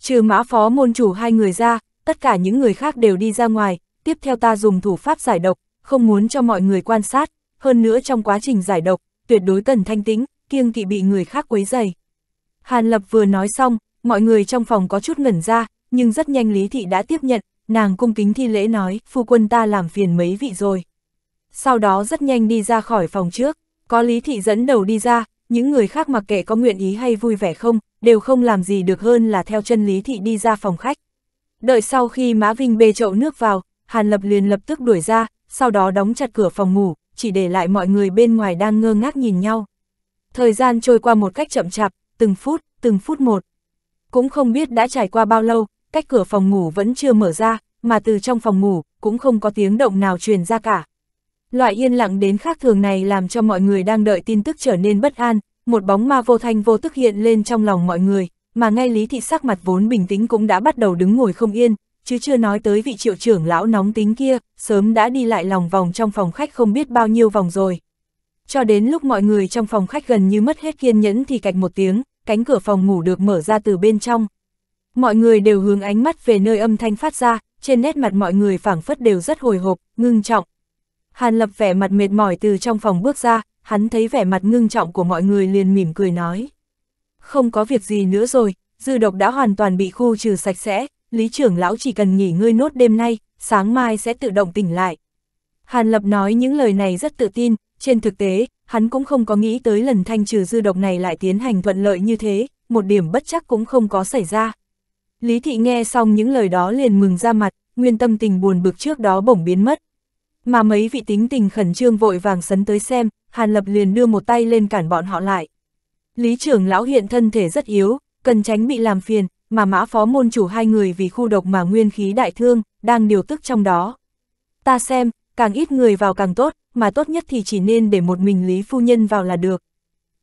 Trừ mã phó môn chủ hai người ra, tất cả những người khác đều đi ra ngoài, tiếp theo ta dùng thủ pháp giải độc, không muốn cho mọi người quan sát, hơn nữa trong quá trình giải độc, tuyệt đối cần thanh tĩnh, kiêng kỵ bị người khác quấy dày. Hàn Lập vừa nói xong, mọi người trong phòng có chút ngẩn ra, nhưng rất nhanh Lý Thị đã tiếp nhận, nàng cung kính thi lễ nói, phu quân ta làm phiền mấy vị rồi. Sau đó rất nhanh đi ra khỏi phòng trước, có Lý Thị dẫn đầu đi ra, những người khác mặc kệ có nguyện ý hay vui vẻ không, đều không làm gì được hơn là theo chân Lý Thị đi ra phòng khách. Đợi sau khi Mã Vinh bê chậu nước vào, Hàn Lập liền lập tức đuổi ra, sau đó đóng chặt cửa phòng ngủ, chỉ để lại mọi người bên ngoài đang ngơ ngác nhìn nhau. Thời gian trôi qua một cách chậm chạp, từng phút, từng phút một. Cũng không biết đã trải qua bao lâu, cách cửa phòng ngủ vẫn chưa mở ra, mà từ trong phòng ngủ cũng không có tiếng động nào truyền ra cả. Loại yên lặng đến khác thường này làm cho mọi người đang đợi tin tức trở nên bất an, một bóng ma vô thanh vô tức hiện lên trong lòng mọi người, mà ngay Lý Thị sắc mặt vốn bình tĩnh cũng đã bắt đầu đứng ngồi không yên, chứ chưa nói tới vị triệu trưởng lão nóng tính kia, sớm đã đi lại lòng vòng trong phòng khách không biết bao nhiêu vòng rồi. Cho đến lúc mọi người trong phòng khách gần như mất hết kiên nhẫn thì cạch một tiếng, cánh cửa phòng ngủ được mở ra từ bên trong. Mọi người đều hướng ánh mắt về nơi âm thanh phát ra, trên nét mặt mọi người phảng phất đều rất hồi hộp, ngưng trọng. Hàn lập vẻ mặt mệt mỏi từ trong phòng bước ra, hắn thấy vẻ mặt ngưng trọng của mọi người liền mỉm cười nói. Không có việc gì nữa rồi, dư độc đã hoàn toàn bị khu trừ sạch sẽ, Lý trưởng lão chỉ cần nghỉ ngơi nốt đêm nay, sáng mai sẽ tự động tỉnh lại. Hàn Lập nói những lời này rất tự tin, trên thực tế, hắn cũng không có nghĩ tới lần thanh trừ dư độc này lại tiến hành thuận lợi như thế, một điểm bất chắc cũng không có xảy ra. Lý Thị nghe xong những lời đó liền mừng ra mặt, nguyên tâm tình buồn bực trước đó bỗng biến mất. Mà mấy vị tính tình khẩn trương vội vàng sấn tới xem, Hàn Lập liền đưa một tay lên cản bọn họ lại. Lý trưởng lão hiện thân thể rất yếu, cần tránh bị làm phiền, mà mã phó môn chủ hai người vì khu độc mà nguyên khí đại thương, đang điều tức trong đó. Ta xem, càng ít người vào càng tốt, mà tốt nhất thì chỉ nên để một mình Lý Phu Nhân vào là được.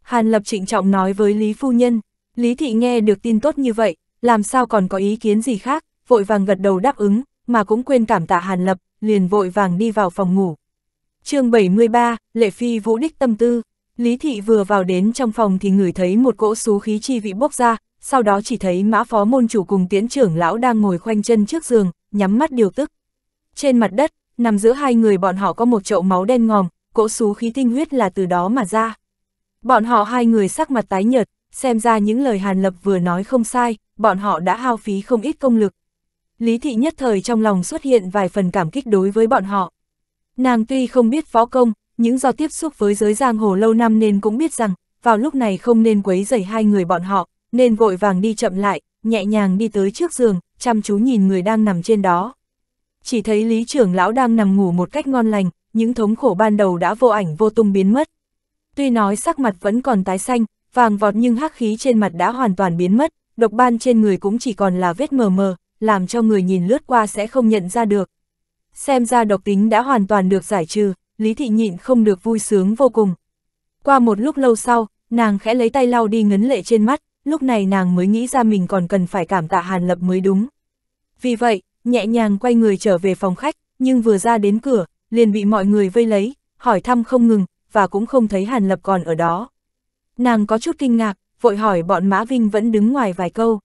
Hàn Lập trịnh trọng nói với Lý Phu Nhân, Lý Thị nghe được tin tốt như vậy, làm sao còn có ý kiến gì khác, vội vàng gật đầu đáp ứng, mà cũng quên cảm tạ Hàn Lập, liền vội vàng đi vào phòng ngủ. chương 73, Lệ Phi Vũ Đích Tâm Tư Lý Thị vừa vào đến trong phòng thì ngửi thấy một cỗ xú khí chi vị bốc ra, sau đó chỉ thấy mã phó môn chủ cùng tiến trưởng lão đang ngồi khoanh chân trước giường, nhắm mắt điều tức. Trên mặt đất, nằm giữa hai người bọn họ có một chậu máu đen ngòm, cỗ xú khí tinh huyết là từ đó mà ra. Bọn họ hai người sắc mặt tái nhợt, xem ra những lời Hàn Lập vừa nói không sai, bọn họ đã hao phí không ít công lực. Lý thị nhất thời trong lòng xuất hiện vài phần cảm kích đối với bọn họ. Nàng tuy không biết võ công, những do tiếp xúc với giới giang hồ lâu năm nên cũng biết rằng, vào lúc này không nên quấy rầy hai người bọn họ, nên vội vàng đi chậm lại, nhẹ nhàng đi tới trước giường, chăm chú nhìn người đang nằm trên đó. Chỉ thấy lý trưởng lão đang nằm ngủ một cách ngon lành, những thống khổ ban đầu đã vô ảnh vô tung biến mất. Tuy nói sắc mặt vẫn còn tái xanh, vàng vọt nhưng hắc khí trên mặt đã hoàn toàn biến mất, độc ban trên người cũng chỉ còn là vết mờ mờ, làm cho người nhìn lướt qua sẽ không nhận ra được. Xem ra độc tính đã hoàn toàn được giải trừ, Lý Thị nhịn không được vui sướng vô cùng. Qua một lúc lâu sau, nàng khẽ lấy tay lau đi ngấn lệ trên mắt, lúc này nàng mới nghĩ ra mình còn cần phải cảm tạ Hàn Lập mới đúng. Vì vậy, nhẹ nhàng quay người trở về phòng khách, nhưng vừa ra đến cửa, liền bị mọi người vây lấy, hỏi thăm không ngừng, và cũng không thấy Hàn Lập còn ở đó. Nàng có chút kinh ngạc, vội hỏi bọn Mã Vinh vẫn đứng ngoài vài câu.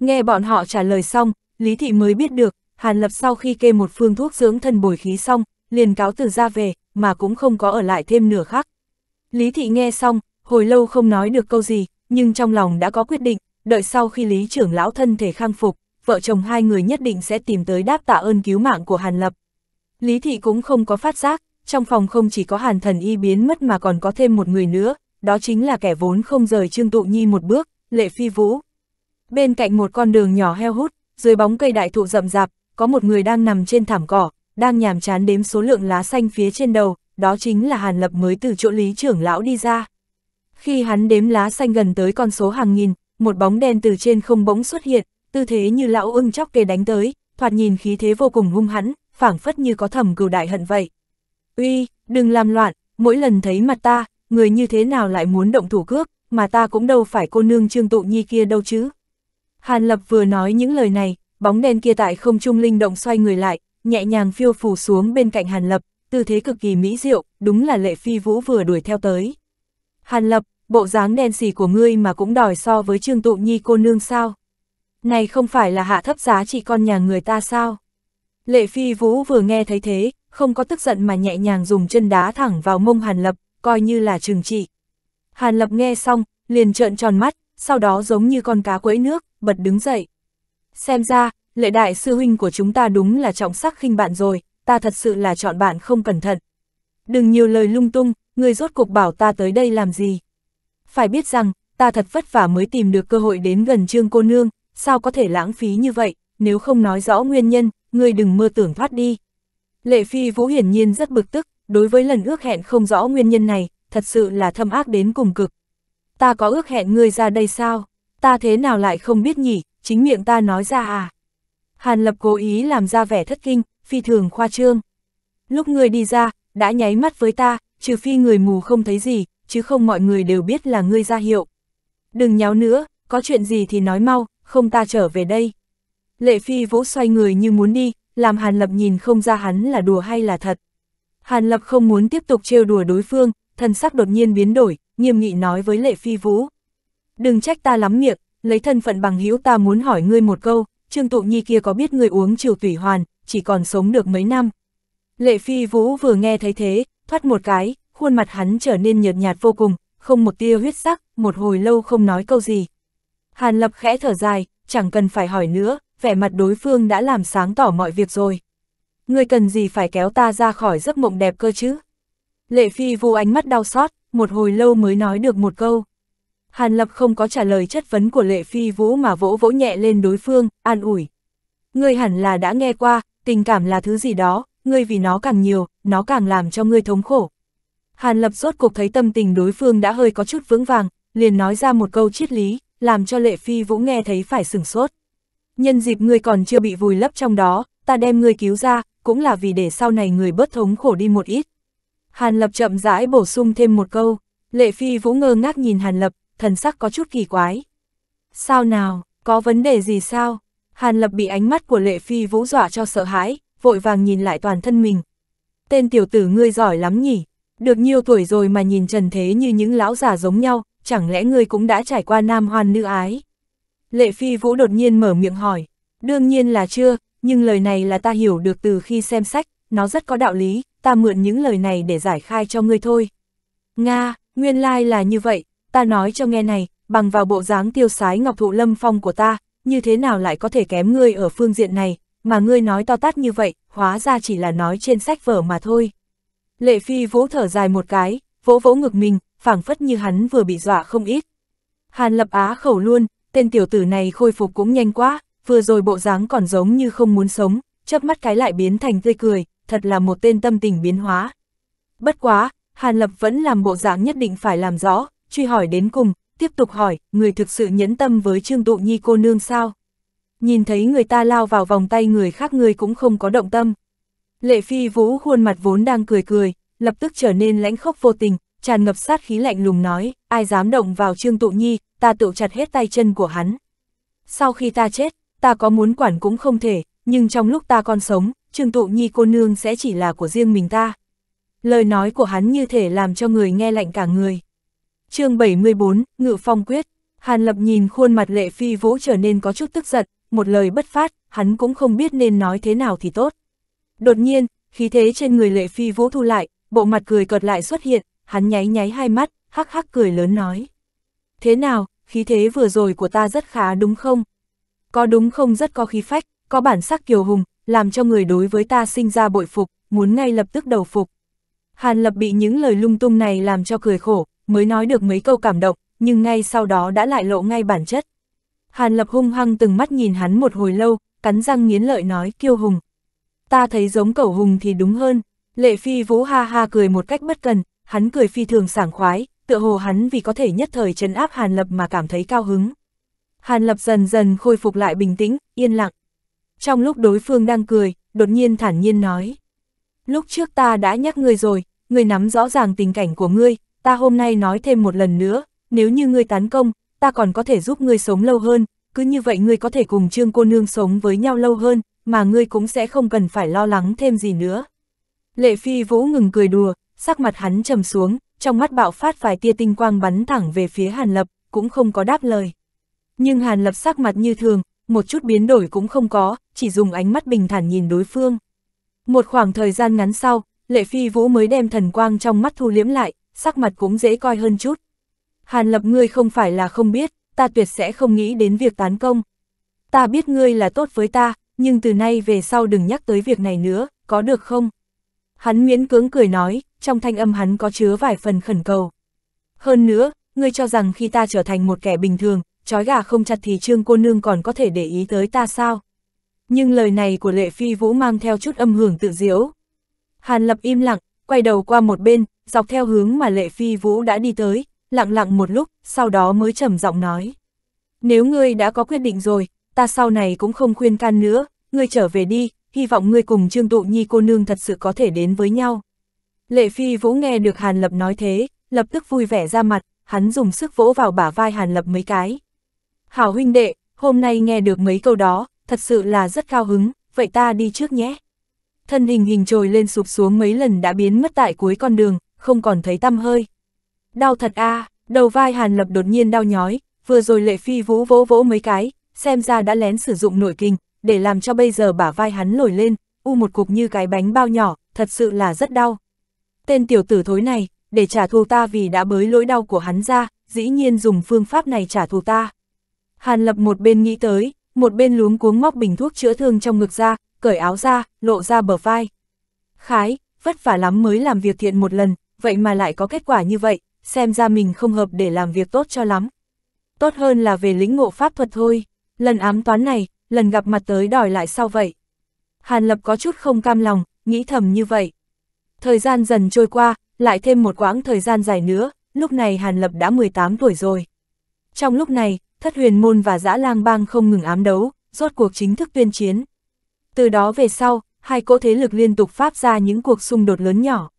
Nghe bọn họ trả lời xong, Lý Thị mới biết được, Hàn Lập sau khi kê một phương thuốc dưỡng thân bồi khí xong, liền cáo từ ra về, mà cũng không có ở lại thêm nửa khắc. Lý Thị nghe xong, hồi lâu không nói được câu gì, nhưng trong lòng đã có quyết định, đợi sau khi lý trưởng lão thân thể khang phục, vợ chồng hai người nhất định sẽ tìm tới đáp tạ ơn cứu mạng của Hàn Lập. Lý thị cũng không có phát giác, trong phòng không chỉ có Hàn thần y biến mất mà còn có thêm một người nữa, đó chính là kẻ vốn không rời Trương Tụ Nhi một bước, Lệ Phi Vũ. Bên cạnh một con đường nhỏ heo hút, dưới bóng cây đại thụ rậm rạp, có một người đang nằm trên thảm cỏ, đang nhàm chán đếm số lượng lá xanh phía trên đầu, đó chính là Hàn Lập mới từ chỗ lý trưởng lão đi ra. Khi hắn đếm lá xanh gần tới con số hàng nghìn, một bóng đen từ trên không bỗng xuất hiện, tư thế như lão ưng chóc kề đánh tới, thoạt nhìn khí thế vô cùng hung hãn, phảng phất như có thầm cừu đại hận vậy. Uy, đừng làm loạn, mỗi lần thấy mặt ta, người như thế nào lại muốn động thủ cước, mà ta cũng đâu phải cô nương trương tụ nhi kia đâu chứ. Hàn Lập vừa nói những lời này, bóng đen kia tại không trung linh động xoay người lại, nhẹ nhàng phiêu phù xuống bên cạnh Hàn Lập, tư thế cực kỳ mỹ diệu, đúng là lệ phi vũ vừa đuổi theo tới. Hàn Lập, bộ dáng đen xì của ngươi mà cũng đòi so với Trương Tụ Nhi cô nương sao? Này không phải là hạ thấp giá trị con nhà người ta sao? Lệ Phi Vũ vừa nghe thấy thế, không có tức giận mà nhẹ nhàng dùng chân đá thẳng vào mông Hàn Lập, coi như là trừng trị. Hàn Lập nghe xong, liền trợn tròn mắt, sau đó giống như con cá quấy nước, bật đứng dậy. Xem ra, lệ đại sư huynh của chúng ta đúng là trọng sắc khinh bạn rồi, ta thật sự là chọn bạn không cẩn thận. Đừng nhiều lời lung tung, Ngươi rốt cục bảo ta tới đây làm gì? Phải biết rằng, ta thật vất vả mới tìm được cơ hội đến gần trương cô nương, sao có thể lãng phí như vậy, nếu không nói rõ nguyên nhân, ngươi đừng mơ tưởng thoát đi. Lệ Phi Vũ hiển nhiên rất bực tức, đối với lần ước hẹn không rõ nguyên nhân này, thật sự là thâm ác đến cùng cực. Ta có ước hẹn ngươi ra đây sao? Ta thế nào lại không biết nhỉ, chính miệng ta nói ra à? Hàn Lập cố ý làm ra vẻ thất kinh, phi thường khoa trương. Lúc ngươi đi ra, đã nháy mắt với ta, trừ phi người mù không thấy gì, chứ không mọi người đều biết là ngươi ra hiệu. Đừng nháo nữa, có chuyện gì thì nói mau, không ta trở về đây. Lệ Phi Vũ xoay người như muốn đi, làm Hàn Lập nhìn không ra hắn là đùa hay là thật. Hàn Lập không muốn tiếp tục trêu đùa đối phương, thân sắc đột nhiên biến đổi, nghiêm nghị nói với Lệ Phi Vũ. Đừng trách ta lắm miệng, lấy thân phận bằng hữu ta muốn hỏi ngươi một câu, Trương Tụ Nhi kia có biết ngươi uống triều tủy hoàn, chỉ còn sống được mấy năm. Lệ Phi Vũ vừa nghe thấy thế, thoát một cái, khuôn mặt hắn trở nên nhợt nhạt vô cùng, không một tia huyết sắc, một hồi lâu không nói câu gì. Hàn Lập khẽ thở dài, chẳng cần phải hỏi nữa, vẻ mặt đối phương đã làm sáng tỏ mọi việc rồi. người cần gì phải kéo ta ra khỏi giấc mộng đẹp cơ chứ? Lệ Phi vô ánh mắt đau xót, một hồi lâu mới nói được một câu. Hàn Lập không có trả lời chất vấn của Lệ Phi Vũ mà vỗ vỗ nhẹ lên đối phương, an ủi. người hẳn là đã nghe qua, tình cảm là thứ gì đó, ngươi vì nó càng nhiều, nó càng làm cho ngươi thống khổ. Hàn Lập rốt cuộc thấy tâm tình đối phương đã hơi có chút vững vàng, liền nói ra một câu triết lý, làm cho Lệ Phi Vũ nghe thấy phải sửng sốt. Nhân dịp ngươi còn chưa bị vùi lấp trong đó, ta đem ngươi cứu ra, cũng là vì để sau này người bớt thống khổ đi một ít. Hàn Lập chậm rãi bổ sung thêm một câu, Lệ Phi Vũ ngơ ngác nhìn Hàn Lập, thần sắc có chút kỳ quái. Sao nào, có vấn đề gì sao? Hàn Lập bị ánh mắt của Lệ Phi Vũ dọa cho sợ hãi, vội vàng nhìn lại toàn thân mình. Tên tiểu tử ngươi giỏi lắm nhỉ, được nhiều tuổi rồi mà nhìn trần thế như những lão già giống nhau, chẳng lẽ ngươi cũng đã trải qua nam hoan nữ ái? Lệ Phi Vũ đột nhiên mở miệng hỏi, đương nhiên là chưa, nhưng lời này là ta hiểu được từ khi xem sách, nó rất có đạo lý, ta mượn những lời này để giải khai cho ngươi thôi. Nga, nguyên lai là như vậy, ta nói cho nghe này, bằng vào bộ dáng tiêu sái ngọc thụ lâm phong của ta, như thế nào lại có thể kém ngươi ở phương diện này, mà ngươi nói to tát như vậy, hóa ra chỉ là nói trên sách vở mà thôi. Lệ Phi vỗ thở dài một cái, vỗ vỗ ngực mình, phảng phất như hắn vừa bị dọa không ít. Hàn lập á khẩu luôn, tên tiểu tử này khôi phục cũng nhanh quá, vừa rồi bộ dáng còn giống như không muốn sống, chớp mắt cái lại biến thành tươi cười, thật là một tên tâm tình biến hóa. Bất quá, Hàn Lập vẫn làm bộ dáng nhất định phải làm rõ, truy hỏi đến cùng, tiếp tục hỏi, người thực sự nhẫn tâm với Trương Tụ Nhi cô nương sao? nhìn thấy người ta lao vào vòng tay người khác người cũng không có động tâm. Lệ Phi Vũ khuôn mặt vốn đang cười cười, lập tức trở nên lãnh khốc vô tình, tràn ngập sát khí lạnh lùng nói, ai dám động vào Trương Tụ Nhi, ta tự chặt hết tay chân của hắn. Sau khi ta chết, ta có muốn quản cũng không thể, nhưng trong lúc ta còn sống, Trương Tụ Nhi cô nương sẽ chỉ là của riêng mình ta. Lời nói của hắn như thể làm cho người nghe lạnh cả người. chương 74, Ngự Phong Quyết, Hàn Lập nhìn khuôn mặt lệ phi vũ trở nên có chút tức giận, một lời bất phát, hắn cũng không biết nên nói thế nào thì tốt. Đột nhiên, khí thế trên người lệ phi vũ thu lại, bộ mặt cười cợt lại xuất hiện, hắn nháy nháy hai mắt, hắc hắc cười lớn nói. Thế nào, khí thế vừa rồi của ta rất khá đúng không? Có đúng không rất có khí phách, có bản sắc kiều hùng, làm cho người đối với ta sinh ra bội phục, muốn ngay lập tức đầu phục. Hàn Lập bị những lời lung tung này làm cho cười khổ, mới nói được mấy câu cảm động, nhưng ngay sau đó đã lại lộ ngay bản chất. Hàn Lập hung hăng từng mắt nhìn hắn một hồi lâu, cắn răng nghiến lợi nói kiêu hùng. Ta thấy giống cẩu hùng thì đúng hơn, lệ phi vũ ha ha cười một cách bất cần, hắn cười phi thường sảng khoái, tựa hồ hắn vì có thể nhất thời trấn áp Hàn Lập mà cảm thấy cao hứng. Hàn Lập dần dần khôi phục lại bình tĩnh, yên lặng. Trong lúc đối phương đang cười, đột nhiên thản nhiên nói. Lúc trước ta đã nhắc ngươi rồi, ngươi nắm rõ ràng tình cảnh của ngươi, ta hôm nay nói thêm một lần nữa, nếu như ngươi tấn công, ta còn có thể giúp ngươi sống lâu hơn, cứ như vậy ngươi có thể cùng Trương cô nương sống với nhau lâu hơn, mà ngươi cũng sẽ không cần phải lo lắng thêm gì nữa. Lệ Phi Vũ ngừng cười đùa, sắc mặt hắn trầm xuống, trong mắt bạo phát vài tia tinh quang bắn thẳng về phía Hàn Lập, cũng không có đáp lời. Nhưng Hàn Lập sắc mặt như thường, một chút biến đổi cũng không có, chỉ dùng ánh mắt bình thản nhìn đối phương. Một khoảng thời gian ngắn sau, Lệ Phi Vũ mới đem thần quang trong mắt thu liễm lại, sắc mặt cũng dễ coi hơn chút. Hàn lập ngươi không phải là không biết, ta tuyệt sẽ không nghĩ đến việc tán công. Ta biết ngươi là tốt với ta, nhưng từ nay về sau đừng nhắc tới việc này nữa, có được không? Hắn miễn cưỡng cười nói, trong thanh âm hắn có chứa vài phần khẩn cầu. Hơn nữa, ngươi cho rằng khi ta trở thành một kẻ bình thường, trói gà không chặt thì trương cô nương còn có thể để ý tới ta sao? Nhưng lời này của lệ phi vũ mang theo chút âm hưởng tự diễu. Hàn lập im lặng, quay đầu qua một bên, dọc theo hướng mà lệ phi vũ đã đi tới, lặng lặng một lúc, sau đó mới trầm giọng nói. Nếu ngươi đã có quyết định rồi, ta sau này cũng không khuyên can nữa, ngươi trở về đi, hy vọng ngươi cùng Trương Tụ Nhi cô nương thật sự có thể đến với nhau. Lệ Phi Vũ nghe được Hàn Lập nói thế, lập tức vui vẻ ra mặt, hắn dùng sức vỗ vào bả vai Hàn Lập mấy cái. Hảo huynh đệ, hôm nay nghe được mấy câu đó, thật sự là rất cao hứng, vậy ta đi trước nhé. Thân hình hình trồi lên sụp xuống mấy lần đã biến mất tại cuối con đường, không còn thấy tăm hơi. Đau thật a à, đầu vai Hàn Lập đột nhiên đau nhói, vừa rồi Lệ Phi Vũ vỗ vỗ mấy cái, xem ra đã lén sử dụng nội kinh, để làm cho bây giờ bả vai hắn nổi lên, u một cục như cái bánh bao nhỏ, thật sự là rất đau. Tên tiểu tử thối này, để trả thù ta vì đã bới lỗi đau của hắn ra, dĩ nhiên dùng phương pháp này trả thù ta. Hàn Lập một bên nghĩ tới, một bên luống cuống móc bình thuốc chữa thương trong ngực ra, cởi áo ra, lộ ra bờ vai. Khái, vất vả lắm mới làm việc thiện một lần, vậy mà lại có kết quả như vậy, xem ra mình không hợp để làm việc tốt cho lắm. Tốt hơn là về lĩnh ngộ pháp thuật thôi, lần ám toán này, lần gặp mặt tới đòi lại sao vậy? Hàn Lập có chút không cam lòng, nghĩ thầm như vậy. Thời gian dần trôi qua, lại thêm một quãng thời gian dài nữa, lúc này Hàn Lập đã 18 tuổi rồi. Trong lúc này, Thất Huyền Môn và Giã Lang Bang không ngừng ám đấu, rốt cuộc chính thức tuyên chiến. Từ đó về sau, hai cỗ thế lực liên tục phát ra những cuộc xung đột lớn nhỏ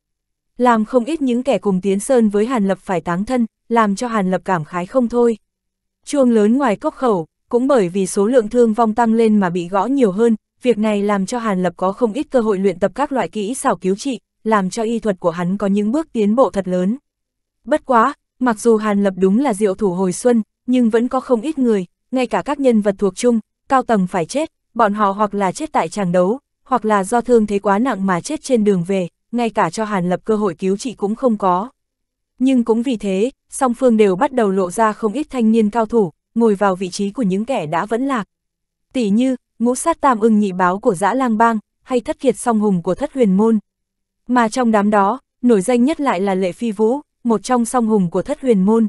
làm không ít những kẻ cùng tiến sơn với Hàn Lập phải táng thân, làm cho Hàn Lập cảm khái không thôi. Chuông lớn ngoài cốc khẩu, cũng bởi vì số lượng thương vong tăng lên mà bị gõ nhiều hơn, việc này làm cho Hàn Lập có không ít cơ hội luyện tập các loại kỹ xảo cứu trị, làm cho y thuật của hắn có những bước tiến bộ thật lớn. Bất quá, mặc dù Hàn Lập đúng là diệu thủ hồi xuân, nhưng vẫn có không ít người, ngay cả các nhân vật thuộc chung, cao tầng phải chết, bọn họ hoặc là chết tại tràng đấu, hoặc là do thương thế quá nặng mà chết trên đường về, ngay cả cho Hàn Lập cơ hội cứu trị cũng không có. Nhưng cũng vì thế, song phương đều bắt đầu lộ ra không ít thanh niên cao thủ, ngồi vào vị trí của những kẻ đã vẫn lạc. Tỷ như, ngũ sát tam ưng nhị báo của dã lang bang, hay thất kiệt song hùng của thất huyền môn. Mà trong đám đó, nổi danh nhất lại là Lệ Phi Vũ, một trong song hùng của thất huyền môn.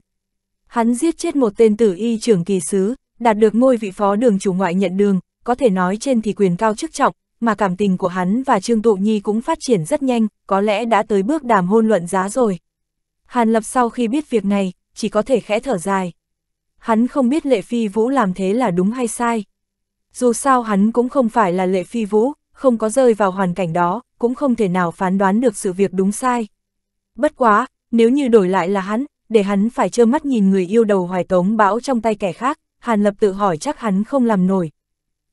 Hắn giết chết một tên tử y trưởng kỳ sứ, đạt được ngôi vị phó đường chủ ngoại nhận đường, có thể nói trên thì quyền cao chức trọng, mà cảm tình của hắn và Trương Tụ Nhi cũng phát triển rất nhanh, có lẽ đã tới bước đàm hôn luận giá rồi. Hàn Lập sau khi biết việc này, chỉ có thể khẽ thở dài. Hắn không biết Lệ Phi Vũ làm thế là đúng hay sai. Dù sao hắn cũng không phải là Lệ Phi Vũ, không có rơi vào hoàn cảnh đó, cũng không thể nào phán đoán được sự việc đúng sai. Bất quá, nếu như đổi lại là hắn, để hắn phải trơ mắt nhìn người yêu đầu hoài tống bão trong tay kẻ khác, Hàn Lập tự hỏi chắc hắn không làm nổi.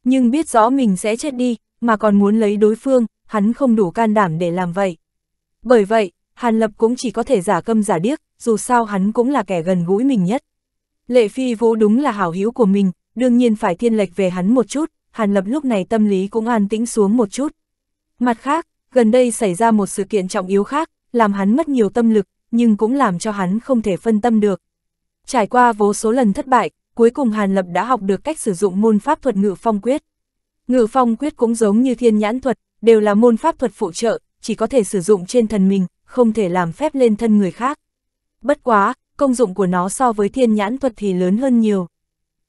Nhưng biết rõ mình sẽ chết đi, mà còn muốn lấy đối phương, hắn không đủ can đảm để làm vậy. Bởi vậy, Hàn Lập cũng chỉ có thể giả câm giả điếc, dù sao hắn cũng là kẻ gần gũi mình nhất. Lệ Phi Vũ đúng là hảo hữu của mình, đương nhiên phải thiên lệch về hắn một chút, Hàn Lập lúc này tâm lý cũng an tĩnh xuống một chút. Mặt khác, gần đây xảy ra một sự kiện trọng yếu khác, làm hắn mất nhiều tâm lực, nhưng cũng làm cho hắn không thể phân tâm được. Trải qua vô số lần thất bại, cuối cùng Hàn Lập đã học được cách sử dụng môn pháp thuật ngự phong quyết. Ngự phong quyết cũng giống như thiên nhãn thuật, đều là môn pháp thuật phụ trợ, chỉ có thể sử dụng trên thân mình, không thể làm phép lên thân người khác. Bất quá, công dụng của nó so với thiên nhãn thuật thì lớn hơn nhiều.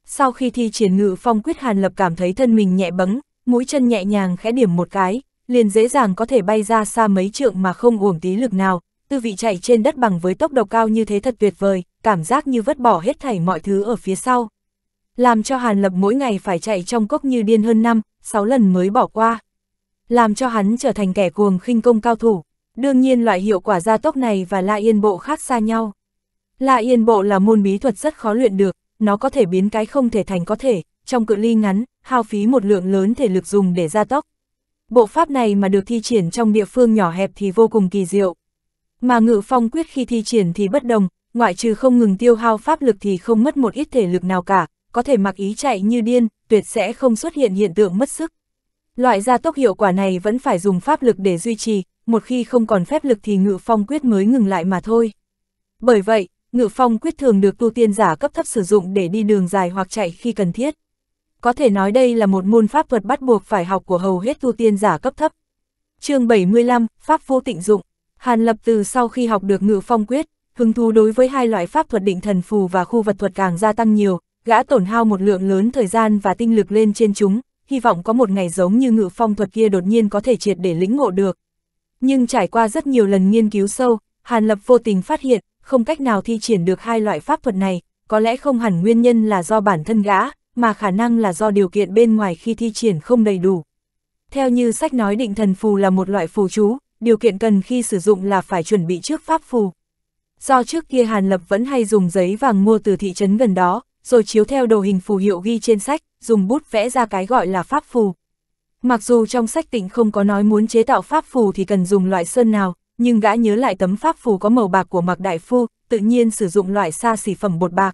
Sau khi thi triển ngự phong quyết Hàn Lập cảm thấy thân mình nhẹ bẫng, mũi chân nhẹ nhàng khẽ điểm một cái, liền dễ dàng có thể bay ra xa mấy trượng mà không uổng tí lực nào, tư vị chạy trên đất bằng với tốc độ cao như thế thật tuyệt vời, cảm giác như vứt bỏ hết thảy mọi thứ ở phía sau làm cho Hàn Lập mỗi ngày phải chạy trong cốc như điên hơn năm, 6 lần mới bỏ qua. Làm cho hắn trở thành kẻ cuồng khinh công cao thủ. Đương nhiên loại hiệu quả gia tốc này và La Yên Bộ khác xa nhau. La Yên Bộ là môn bí thuật rất khó luyện được, nó có thể biến cái không thể thành có thể, trong cự ly ngắn, hao phí một lượng lớn thể lực dùng để gia tốc. Bộ pháp này mà được thi triển trong địa phương nhỏ hẹp thì vô cùng kỳ diệu. Mà ngự phong quyết khi thi triển thì bất đồng, ngoại trừ không ngừng tiêu hao pháp lực thì không mất một ít thể lực nào cả, có thể mặc ý chạy như điên, tuyệt sẽ không xuất hiện hiện tượng mất sức. Loại gia tốc hiệu quả này vẫn phải dùng pháp lực để duy trì, một khi không còn phép lực thì ngự phong quyết mới ngừng lại mà thôi. Bởi vậy, ngự phong quyết thường được tu tiên giả cấp thấp sử dụng để đi đường dài hoặc chạy khi cần thiết. Có thể nói đây là một môn pháp thuật bắt buộc phải học của hầu hết tu tiên giả cấp thấp. chương 75, Pháp vô tịnh dụng. Hàn Lập từ sau khi học được ngự phong quyết, hứng thú đối với hai loại pháp thuật định thần phù và khu vật thuật càng gia tăng nhiều, gã tổn hao một lượng lớn thời gian và tinh lực lên trên chúng, hy vọng có một ngày giống như ngự phong thuật kia đột nhiên có thể triệt để lĩnh ngộ được. Nhưng trải qua rất nhiều lần nghiên cứu sâu, Hàn Lập vô tình phát hiện, không cách nào thi triển được hai loại pháp thuật này, có lẽ không hẳn nguyên nhân là do bản thân gã, mà khả năng là do điều kiện bên ngoài khi thi triển không đầy đủ. Theo như sách nói định thần phù là một loại phù chú, điều kiện cần khi sử dụng là phải chuẩn bị trước pháp phù. Do trước kia Hàn Lập vẫn hay dùng giấy vàng mua từ thị trấn gần đó, rồi chiếu theo đồ hình phù hiệu ghi trên sách, dùng bút vẽ ra cái gọi là pháp phù. Mặc dù trong sách tịnh không có nói muốn chế tạo pháp phù thì cần dùng loại sơn nào, nhưng gã nhớ lại tấm pháp phù có màu bạc của Mạc Đại Phu, tự nhiên sử dụng loại xa xỉ phẩm bột bạc.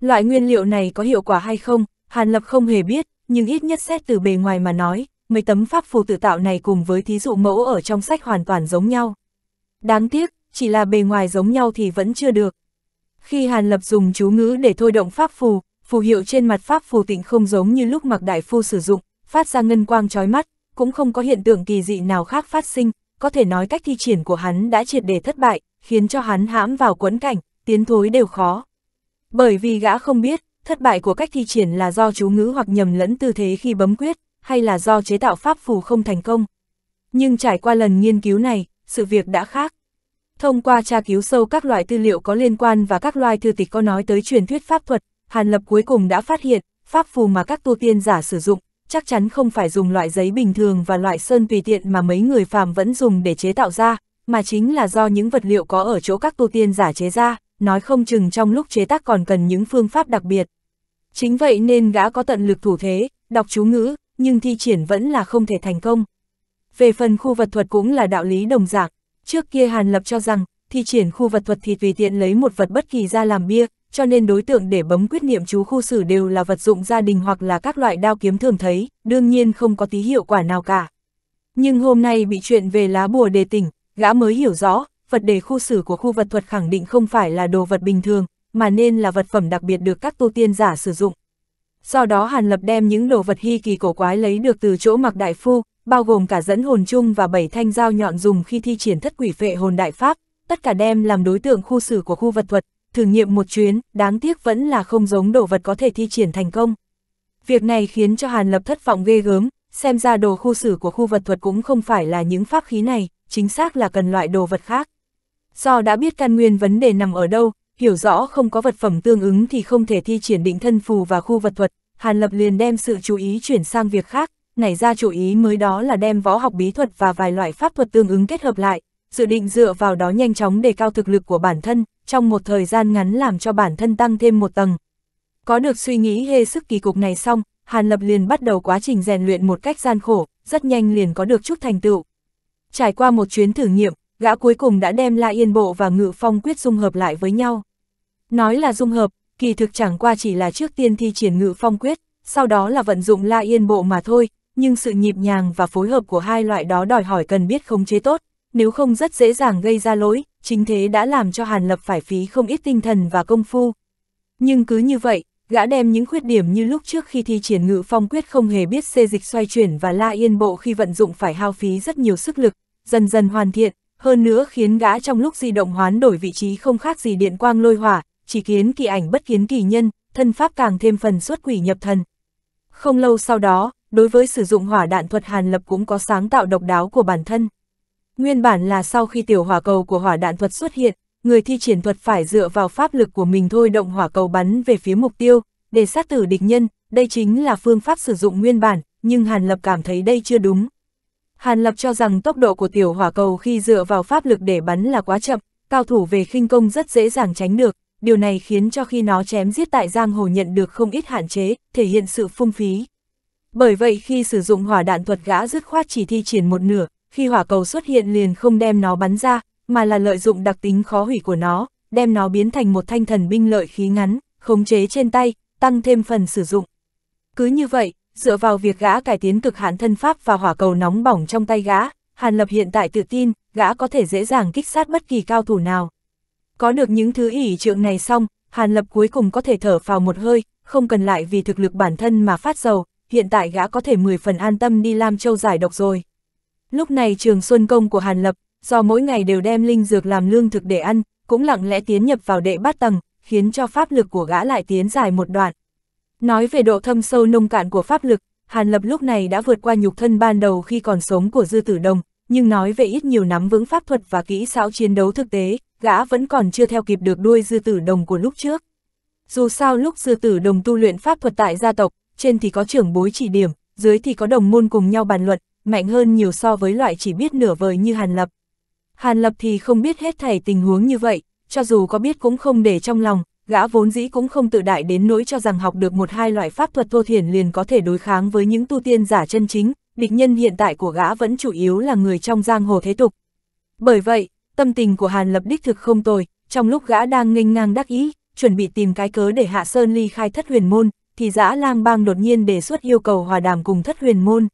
Loại nguyên liệu này có hiệu quả hay không, Hàn Lập không hề biết, nhưng ít nhất xét từ bề ngoài mà nói, mấy tấm pháp phù tự tạo này cùng với thí dụ mẫu ở trong sách hoàn toàn giống nhau. Đáng tiếc, chỉ là bề ngoài giống nhau thì vẫn chưa được, khi Hàn Lập dùng chú ngữ để thôi động pháp phù, phù hiệu trên mặt pháp phù tịnh không giống như lúc mặc đại phu sử dụng, phát ra ngân quang chói mắt, cũng không có hiện tượng kỳ dị nào khác phát sinh, có thể nói cách thi triển của hắn đã triệt để thất bại, khiến cho hắn hãm vào quẫn cảnh, tiến thối đều khó. Bởi vì gã không biết, thất bại của cách thi triển là do chú ngữ hoặc nhầm lẫn tư thế khi bấm quyết, hay là do chế tạo pháp phù không thành công. Nhưng trải qua lần nghiên cứu này, sự việc đã khác. Thông qua tra cứu sâu các loại tư liệu có liên quan và các loài thư tịch có nói tới truyền thuyết pháp thuật, Hàn Lập cuối cùng đã phát hiện, pháp phù mà các tu tiên giả sử dụng, chắc chắn không phải dùng loại giấy bình thường và loại sơn tùy tiện mà mấy người phàm vẫn dùng để chế tạo ra, mà chính là do những vật liệu có ở chỗ các tu tiên giả chế ra, nói không chừng trong lúc chế tác còn cần những phương pháp đặc biệt. Chính vậy nên gã có tận lực thủ thế, đọc chú ngữ, nhưng thi triển vẫn là không thể thành công. Về phần khu vật thuật cũng là đạo lý đồng dạng, Trước kia Hàn Lập cho rằng, thi triển khu vật thuật thì tùy tiện lấy một vật bất kỳ ra làm bia, cho nên đối tượng để bấm quyết niệm chú khu xử đều là vật dụng gia đình hoặc là các loại đao kiếm thường thấy, đương nhiên không có tí hiệu quả nào cả. Nhưng hôm nay bị chuyện về lá bùa đề tỉnh, gã mới hiểu rõ, vật đề khu xử của khu vật thuật khẳng định không phải là đồ vật bình thường, mà nên là vật phẩm đặc biệt được các tu tiên giả sử dụng. Do đó Hàn Lập đem những đồ vật hy kỳ cổ quái lấy được từ chỗ mặc đại phu, bao gồm cả dẫn hồn chung và bảy thanh dao nhọn dùng khi thi triển thất quỷ phệ hồn đại pháp, tất cả đem làm đối tượng khu xử của khu vật thuật, thử nghiệm một chuyến, đáng tiếc vẫn là không giống đồ vật có thể thi triển thành công. Việc này khiến cho Hàn Lập thất vọng ghê gớm, xem ra đồ khu xử của khu vật thuật cũng không phải là những pháp khí này, chính xác là cần loại đồ vật khác. Do đã biết căn nguyên vấn đề nằm ở đâu, hiểu rõ không có vật phẩm tương ứng thì không thể thi triển định thân phù và khu vật thuật, Hàn Lập liền đem sự chú ý chuyển sang việc khác, nảy ra chủ ý mới đó là đem võ học bí thuật và vài loại pháp thuật tương ứng kết hợp lại, dự định dựa vào đó nhanh chóng đề cao thực lực của bản thân, trong một thời gian ngắn làm cho bản thân tăng thêm một tầng. Có được suy nghĩ hê sức kỳ cục này xong, Hàn Lập liền bắt đầu quá trình rèn luyện một cách gian khổ, rất nhanh liền có được chút thành tựu. Trải qua một chuyến thử nghiệm, gã cuối cùng đã đem La Yên Bộ và Ngự Phong Quyết dung hợp lại với nhau. Nói là dung hợp, kỳ thực chẳng qua chỉ là trước tiên thi triển Ngự Phong Quyết, sau đó là vận dụng La Yên Bộ mà thôi, nhưng sự nhịp nhàng và phối hợp của hai loại đó đòi hỏi cần biết khống chế tốt, nếu không rất dễ dàng gây ra lỗi, chính thế đã làm cho Hàn Lập phải phí không ít tinh thần và công phu. Nhưng cứ như vậy, gã đem những khuyết điểm như lúc trước khi thi triển ngự phong quyết không hề biết xê dịch xoay chuyển và la yên bộ khi vận dụng phải hao phí rất nhiều sức lực, dần dần hoàn thiện, hơn nữa khiến gã trong lúc di động hoán đổi vị trí không khác gì điện quang lôi hỏa, chỉ kiến kỳ ảnh bất kiến kỳ nhân, thân pháp càng thêm phần xuất quỷ nhập thần. Không lâu sau đó, đối với sử dụng hỏa đạn thuật Hàn Lập cũng có sáng tạo độc đáo của bản thân. Nguyên bản là sau khi tiểu hỏa cầu của hỏa đạn thuật xuất hiện, người thi triển thuật phải dựa vào pháp lực của mình thôi động hỏa cầu bắn về phía mục tiêu, để sát tử địch nhân, đây chính là phương pháp sử dụng nguyên bản, nhưng Hàn Lập cảm thấy đây chưa đúng. Hàn Lập cho rằng tốc độ của tiểu hỏa cầu khi dựa vào pháp lực để bắn là quá chậm, cao thủ về khinh công rất dễ dàng tránh được, điều này khiến cho khi nó chém giết tại giang hồ nhận được không ít hạn chế, thể hiện sự phung phí. Bởi vậy khi sử dụng hỏa đạn thuật gã dứt khoát chỉ thi triển một nửa, khi hỏa cầu xuất hiện liền không đem nó bắn ra, mà là lợi dụng đặc tính khó hủy của nó, đem nó biến thành một thanh thần binh lợi khí ngắn, khống chế trên tay, tăng thêm phần sử dụng. Cứ như vậy, dựa vào việc gã cải tiến cực hạn thân pháp và hỏa cầu nóng bỏng trong tay gã, Hàn Lập hiện tại tự tin, gã có thể dễ dàng kích sát bất kỳ cao thủ nào. Có được những thứ ỷ trượng này xong, Hàn Lập cuối cùng có thể thở phào một hơi, không cần lại vì thực lực bản thân mà phát dầu, hiện tại gã có thể 10 phần an tâm đi Lam Châu giải độc rồi. Lúc này trường xuân công của Hàn Lập, do mỗi ngày đều đem linh dược làm lương thực để ăn, cũng lặng lẽ tiến nhập vào đệ bát tầng, khiến cho pháp lực của gã lại tiến dài một đoạn. Nói về độ thâm sâu nông cạn của pháp lực, Hàn Lập lúc này đã vượt qua nhục thân ban đầu khi còn sống của Dư Tử Đồng, nhưng nói về ít nhiều nắm vững pháp thuật và kỹ xảo chiến đấu thực tế, gã vẫn còn chưa theo kịp được đuôi Dư Tử Đồng của lúc trước. Dù sao lúc Dư Tử Đồng tu luyện pháp thuật tại gia tộc, trên thì có trưởng bối chỉ điểm, dưới thì có đồng môn cùng nhau bàn luận, mạnh hơn nhiều so với loại chỉ biết nửa vời như Hàn Lập. Hàn Lập thì không biết hết thảy tình huống như vậy, cho dù có biết cũng không để trong lòng, gã vốn dĩ cũng không tự đại đến nỗi cho rằng học được một hai loại pháp thuật thô thiển liền có thể đối kháng với những tu tiên giả chân chính, địch nhân hiện tại của gã vẫn chủ yếu là người trong giang hồ thế tục. Bởi vậy, tâm tình của Hàn Lập đích thực không tồi, trong lúc gã đang nghênh ngang đắc ý, chuẩn bị tìm cái cớ để Hạ Sơn ly khai thất huyền môn, thì dã lang bang đột nhiên đề xuất yêu cầu hòa đàm cùng thất huyền môn.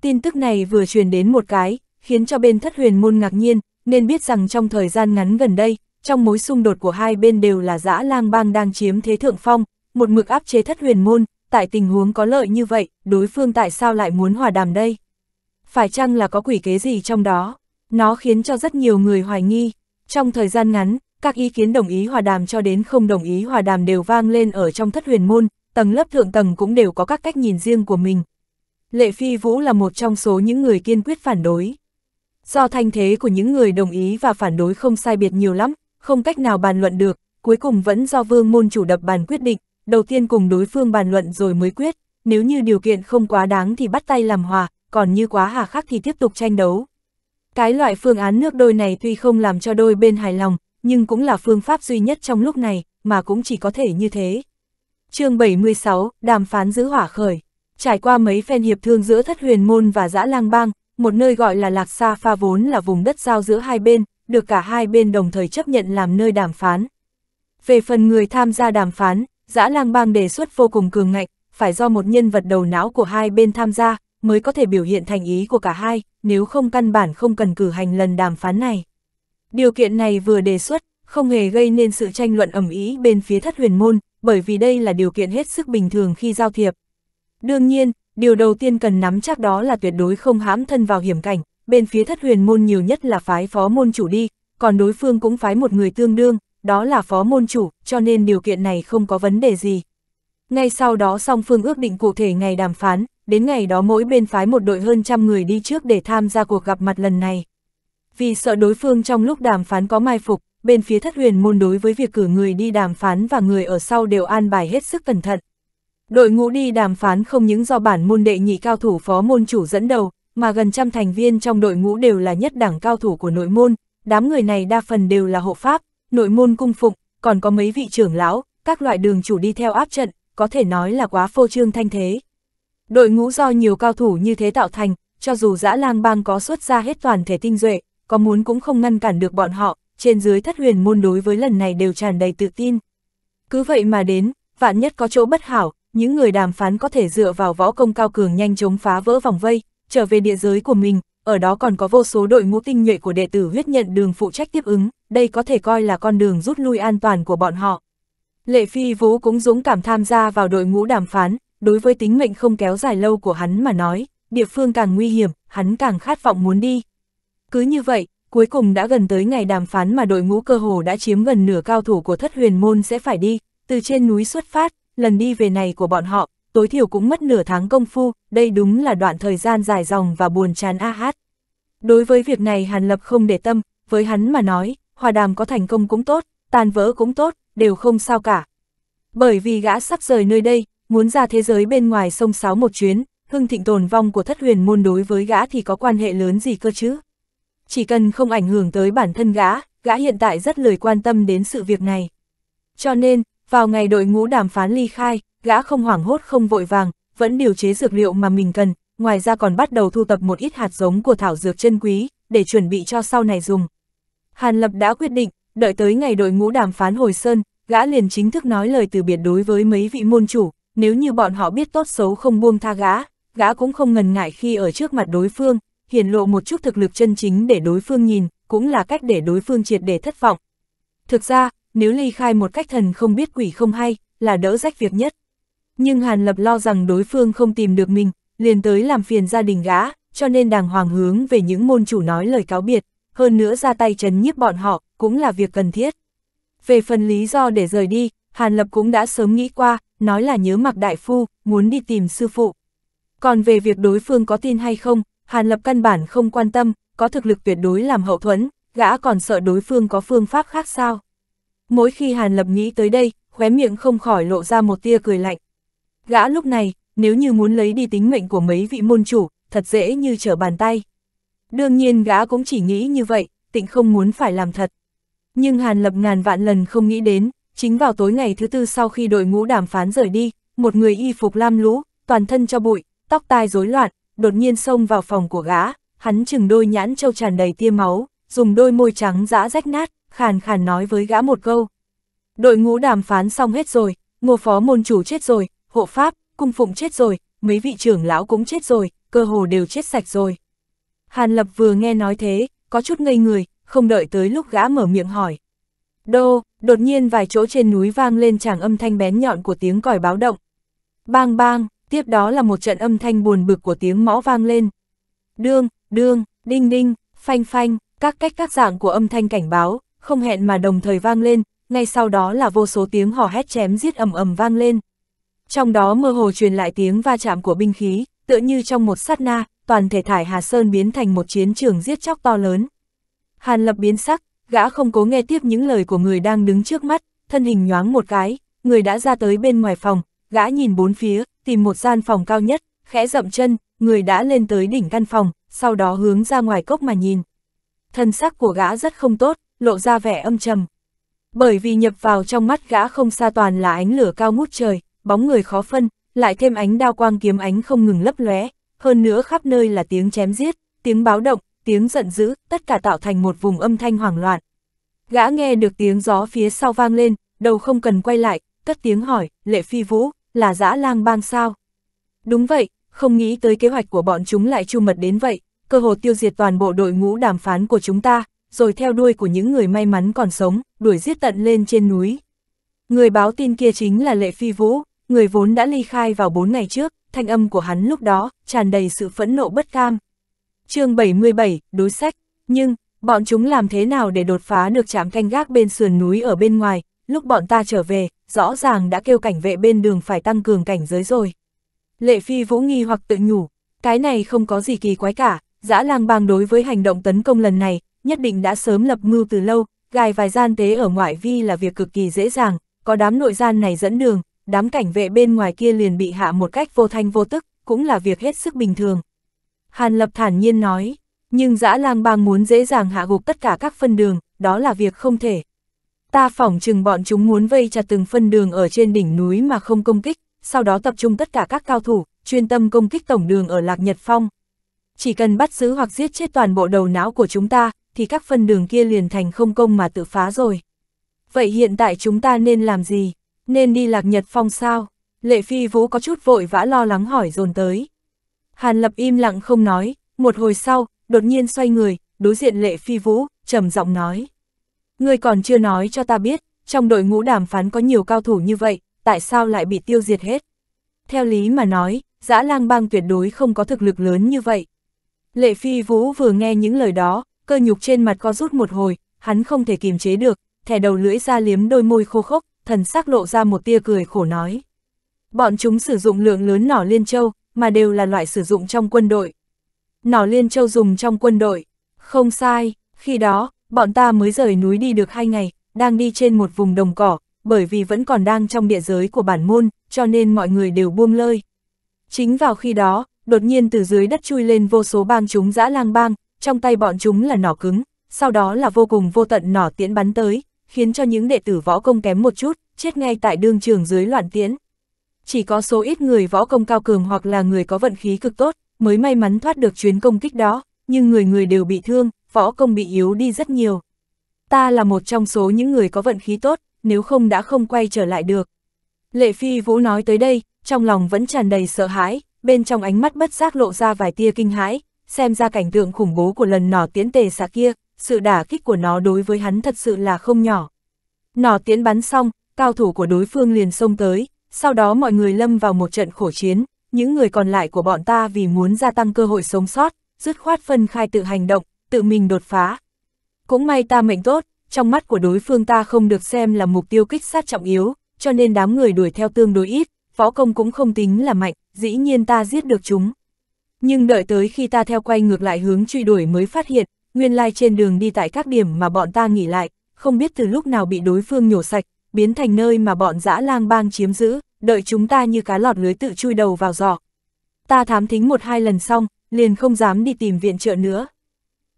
Tin tức này vừa truyền đến một cái, khiến cho bên thất huyền môn ngạc nhiên, nên biết rằng trong thời gian ngắn gần đây, trong mối xung đột của hai bên đều là dã lang bang đang chiếm thế thượng phong, một mực áp chế thất huyền môn, tại tình huống có lợi như vậy, đối phương tại sao lại muốn hòa đàm đây? Phải chăng là có quỷ kế gì trong đó? Nó khiến cho rất nhiều người hoài nghi. Trong thời gian ngắn, các ý kiến đồng ý hòa đàm cho đến không đồng ý hòa đàm đều vang lên ở trong thất huyền môn, tầng lớp thượng tầng cũng đều có các cách nhìn riêng của mình. Lệ Phi Vũ là một trong số những người kiên quyết phản đối. Do thanh thế của những người đồng ý và phản đối không sai biệt nhiều lắm, không cách nào bàn luận được, cuối cùng vẫn do vương môn chủ đập bàn quyết định, đầu tiên cùng đối phương bàn luận rồi mới quyết, nếu như điều kiện không quá đáng thì bắt tay làm hòa, còn như quá hà khắc thì tiếp tục tranh đấu. Cái loại phương án nước đôi này tuy không làm cho đôi bên hài lòng, nhưng cũng là phương pháp duy nhất trong lúc này, mà cũng chỉ có thể như thế chương 76, đàm phán giữ hỏa khởi. Trải qua mấy phen hiệp thương giữa thất huyền môn và dã lang bang, một nơi gọi là Lạc Sa Pha vốn là vùng đất giao giữa hai bên, được cả hai bên đồng thời chấp nhận làm nơi đàm phán. Về phần người tham gia đàm phán, dã lang bang đề xuất vô cùng cường ngạnh, phải do một nhân vật đầu não của hai bên tham gia, mới có thể biểu hiện thành ý của cả hai, nếu không căn bản không cần cử hành lần đàm phán này. Điều kiện này vừa đề xuất, không hề gây nên sự tranh luận ẩm ý bên phía thất huyền môn, bởi vì đây là điều kiện hết sức bình thường khi giao thiệp. Đương nhiên, điều đầu tiên cần nắm chắc đó là tuyệt đối không hãm thân vào hiểm cảnh, bên phía thất huyền môn nhiều nhất là phái phó môn chủ đi, còn đối phương cũng phái một người tương đương, đó là phó môn chủ, cho nên điều kiện này không có vấn đề gì. Ngay sau đó song phương ước định cụ thể ngày đàm phán, đến ngày đó mỗi bên phái một đội hơn trăm người đi trước để tham gia cuộc gặp mặt lần này. Vì sợ đối phương trong lúc đàm phán có mai phục, bên phía thất huyền môn đối với việc cử người đi đàm phán và người ở sau đều an bài hết sức cẩn thận. Đội ngũ đi đàm phán không những do bản môn đệ nhị cao thủ phó môn chủ dẫn đầu, mà gần trăm thành viên trong đội ngũ đều là nhất đẳng cao thủ của nội môn, đám người này đa phần đều là hộ pháp, nội môn cung phụng, còn có mấy vị trưởng lão, các loại đường chủ đi theo áp trận, có thể nói là quá phô trương thanh thế. Đội ngũ do nhiều cao thủ như thế tạo thành, cho dù dã lang bang có xuất ra hết toàn thể tinh duệ, có muốn cũng không ngăn cản được bọn họ, trên dưới thất huyền môn đối với lần này đều tràn đầy tự tin. Cứ vậy mà đến, vạn nhất có chỗ bất hảo, những người đàm phán có thể dựa vào võ công cao cường nhanh chóng phá vỡ vòng vây, trở về địa giới của mình, ở đó còn có vô số đội ngũ tinh nhuệ của đệ tử huyết nhận đường phụ trách tiếp ứng, đây có thể coi là con đường rút lui an toàn của bọn họ. Lệ Phi Vũ cũng dũng cảm tham gia vào đội ngũ đàm phán, đối với tính mệnh không kéo dài lâu của hắn mà nói, địa phương càng nguy hiểm, hắn càng khát vọng muốn đi. Cứ như vậy, cuối cùng đã gần tới ngày đàm phán mà đội ngũ cơ hồ đã chiếm gần nửa cao thủ của thất huyền môn sẽ phải đi, từ trên núi xuất phát, lần đi về này của bọn họ, tối thiểu cũng mất nửa tháng công phu, đây đúng là đoạn thời gian dài dòng và buồn chán a hát. Đối với việc này Hàn Lập không để tâm, với hắn mà nói, hòa đàm có thành công cũng tốt, tàn vỡ cũng tốt, đều không sao cả. Bởi vì gã sắp rời nơi đây, muốn ra thế giới bên ngoài sông Sáo một chuyến, hưng thịnh tồn vong của thất huyền môn đối với gã thì có quan hệ lớn gì cơ chứ? chỉ cần không ảnh hưởng tới bản thân gã, gã hiện tại rất lời quan tâm đến sự việc này. Cho nên, vào ngày đội ngũ đàm phán ly khai, gã không hoảng hốt không vội vàng, vẫn điều chế dược liệu mà mình cần, ngoài ra còn bắt đầu thu tập một ít hạt giống của thảo dược chân quý, để chuẩn bị cho sau này dùng. Hàn Lập đã quyết định, đợi tới ngày đội ngũ đàm phán hồi sơn, gã liền chính thức nói lời từ biệt đối với mấy vị môn chủ, nếu như bọn họ biết tốt xấu không buông tha gã, gã cũng không ngần ngại khi ở trước mặt đối phương, hiển lộ một chút thực lực chân chính để đối phương nhìn, cũng là cách để đối phương triệt để thất vọng. Thực ra, nếu ly khai một cách thần không biết quỷ không hay, là đỡ rách việc nhất. Nhưng Hàn Lập lo rằng đối phương không tìm được mình, liền tới làm phiền gia đình gã, cho nên đàng hoàng hướng về những môn chủ nói lời cáo biệt, hơn nữa ra tay chấn nhiếp bọn họ, cũng là việc cần thiết. Về phần lý do để rời đi, Hàn Lập cũng đã sớm nghĩ qua, nói là nhớ mặc đại phu, muốn đi tìm sư phụ. Còn về việc đối phương có tin hay không, Hàn Lập căn bản không quan tâm, có thực lực tuyệt đối làm hậu thuẫn, gã còn sợ đối phương có phương pháp khác sao. Mỗi khi Hàn Lập nghĩ tới đây, khóe miệng không khỏi lộ ra một tia cười lạnh. Gã lúc này, nếu như muốn lấy đi tính mệnh của mấy vị môn chủ, thật dễ như trở bàn tay. Đương nhiên gã cũng chỉ nghĩ như vậy, tịnh không muốn phải làm thật. Nhưng Hàn Lập ngàn vạn lần không nghĩ đến, chính vào tối ngày thứ tư sau khi đội ngũ đàm phán rời đi, một người y phục lam lũ, toàn thân cho bụi, tóc tai rối loạn, đột nhiên xông vào phòng của gã, hắn chừng đôi nhãn trâu tràn đầy tia máu, dùng đôi môi trắng dã rách nát, khàn khàn nói với gã một câu. Đội ngũ đàm phán xong hết rồi, ngô phó môn chủ chết rồi, hộ pháp, cung phụng chết rồi, mấy vị trưởng lão cũng chết rồi, cơ hồ đều chết sạch rồi. Hàn Lập vừa nghe nói thế, có chút ngây người, không đợi tới lúc gã mở miệng hỏi. Đô, đột nhiên vài chỗ trên núi vang lên chàng âm thanh bén nhọn của tiếng còi báo động. Bang bang, tiếp đó là một trận âm thanh buồn bực của tiếng mõ vang lên. Đương, đương, đinh đinh, phanh phanh, các cách các dạng của âm thanh cảnh báo, không hẹn mà đồng thời vang lên, ngay sau đó là vô số tiếng hò hét chém giết ầm ầm vang lên. Trong đó mơ hồ truyền lại tiếng va chạm của binh khí, tựa như trong một sát na, toàn thể thải Hà Sơn biến thành một chiến trường giết chóc to lớn. Hàn Lập biến sắc, gã không cố nghe tiếp những lời của người đang đứng trước mắt, thân hình nhoáng một cái, người đã ra tới bên ngoài phòng, gã nhìn bốn phía, tìm một gian phòng cao nhất, khẽ dậm chân, người đã lên tới đỉnh căn phòng, sau đó hướng ra ngoài cốc mà nhìn. Thân sắc của gã rất không tốt, lộ ra vẻ âm trầm. Bởi vì nhập vào trong mắt gã không xa toàn là ánh lửa cao ngút trời, bóng người khó phân, lại thêm ánh đao quang kiếm ánh không ngừng lấp lóe, hơn nữa khắp nơi là tiếng chém giết, tiếng báo động, tiếng giận dữ, tất cả tạo thành một vùng âm thanh hoảng loạn. Gã nghe được tiếng gió phía sau vang lên, đầu không cần quay lại, cất tiếng hỏi, Lệ Phi Vũ, là dã lang bang sao? Đúng vậy, không nghĩ tới kế hoạch của bọn chúng lại chu mật đến vậy, cơ hồ tiêu diệt toàn bộ đội ngũ đàm phán của chúng ta, rồi theo đuôi của những người may mắn còn sống, đuổi giết tận lên trên núi. Người báo tin kia chính là Lệ Phi Vũ, người vốn đã ly khai vào 4 ngày trước, thanh âm của hắn lúc đó, tràn đầy sự phẫn nộ bất cam. chương 77, đối sách, nhưng, bọn chúng làm thế nào để đột phá được trạm canh gác bên sườn núi ở bên ngoài, lúc bọn ta trở về, rõ ràng đã kêu cảnh vệ bên đường phải tăng cường cảnh giới rồi. Lệ Phi Vũ nghi hoặc tự nhủ, cái này không có gì kỳ quái cả, dã lang bang đối với hành động tấn công lần này, nhất định đã sớm lập mưu từ lâu, gài vài gian tế ở ngoại vi là việc cực kỳ dễ dàng, có đám nội gian này dẫn đường, đám cảnh vệ bên ngoài kia liền bị hạ một cách vô thanh vô tức, cũng là việc hết sức bình thường. Hàn Lập thản nhiên nói, nhưng dã lang bang muốn dễ dàng hạ gục tất cả các phân đường, đó là việc không thể. Ta phỏng chừng bọn chúng muốn vây chặt từng phân đường ở trên đỉnh núi mà không công kích, sau đó tập trung tất cả các cao thủ, chuyên tâm công kích tổng đường ở Lạc Nhật Phong. Chỉ cần bắt giữ hoặc giết chết toàn bộ đầu não của chúng ta, thì các phân đường kia liền thành không công mà tự phá rồi. Vậy hiện tại chúng ta nên làm gì? Nên đi Lạc Nhật Phong sao? Lệ Phi Vũ có chút vội vã lo lắng hỏi dồn tới. Hàn Lập im lặng không nói, một hồi sau, đột nhiên xoay người, đối diện Lệ Phi Vũ, trầm giọng nói. Ngươi còn chưa nói cho ta biết, trong đội ngũ đàm phán có nhiều cao thủ như vậy, tại sao lại bị tiêu diệt hết? Theo lý mà nói, dã lang bang tuyệt đối không có thực lực lớn như vậy. Lệ Phi Vũ vừa nghe những lời đó, cơ nhục trên mặt co rút một hồi, hắn không thể kiềm chế được, thẻ đầu lưỡi ra liếm đôi môi khô khốc, thần sắc lộ ra một tia cười khổ nói. Bọn chúng sử dụng lượng lớn nỏ liên châu, mà đều là loại sử dụng trong quân đội. Nỏ liên châu dùng trong quân đội, không sai, khi đó, bọn ta mới rời núi đi được hai ngày, đang đi trên một vùng đồng cỏ, bởi vì vẫn còn đang trong địa giới của bản môn, cho nên mọi người đều buông lơi. Chính vào khi đó, đột nhiên từ dưới đất chui lên vô số bang chúng dã lang bang, trong tay bọn chúng là nỏ cứng, sau đó là vô cùng vô tận nỏ tiễn bắn tới, khiến cho những đệ tử võ công kém một chút, chết ngay tại đương trường dưới loạn tiễn. Chỉ có số ít người võ công cao cường hoặc là người có vận khí cực tốt, mới may mắn thoát được chuyến công kích đó, nhưng người người đều bị thương, võ công bị yếu đi rất nhiều. Ta là một trong số những người có vận khí tốt, nếu không đã không quay trở lại được. Lệ Phi Vũ nói tới đây, trong lòng vẫn tràn đầy sợ hãi, bên trong ánh mắt bất giác lộ ra vài tia kinh hãi, xem ra cảnh tượng khủng bố của lần nỏ tiến tề xạ kia, sự đả kích của nó đối với hắn thật sự là không nhỏ. Nỏ tiến bắn xong, cao thủ của đối phương liền xông tới, sau đó mọi người lâm vào một trận khổ chiến, những người còn lại của bọn ta vì muốn gia tăng cơ hội sống sót, dứt khoát phân khai tự hành động, tự mình đột phá. Cũng may ta mệnh tốt, trong mắt của đối phương ta không được xem là mục tiêu kích sát trọng yếu, cho nên đám người đuổi theo tương đối ít, võ công cũng không tính là mạnh, dĩ nhiên ta giết được chúng. Nhưng đợi tới khi ta theo quay ngược lại hướng truy đuổi mới phát hiện, nguyên lai trên đường đi tại các điểm mà bọn ta nghỉ lại, không biết từ lúc nào bị đối phương nhổ sạch, biến thành nơi mà bọn dã lang bang chiếm giữ, đợi chúng ta như cá lọt lưới tự chui đầu vào giò. Ta thám thính một hai lần xong, liền không dám đi tìm viện trợ nữa,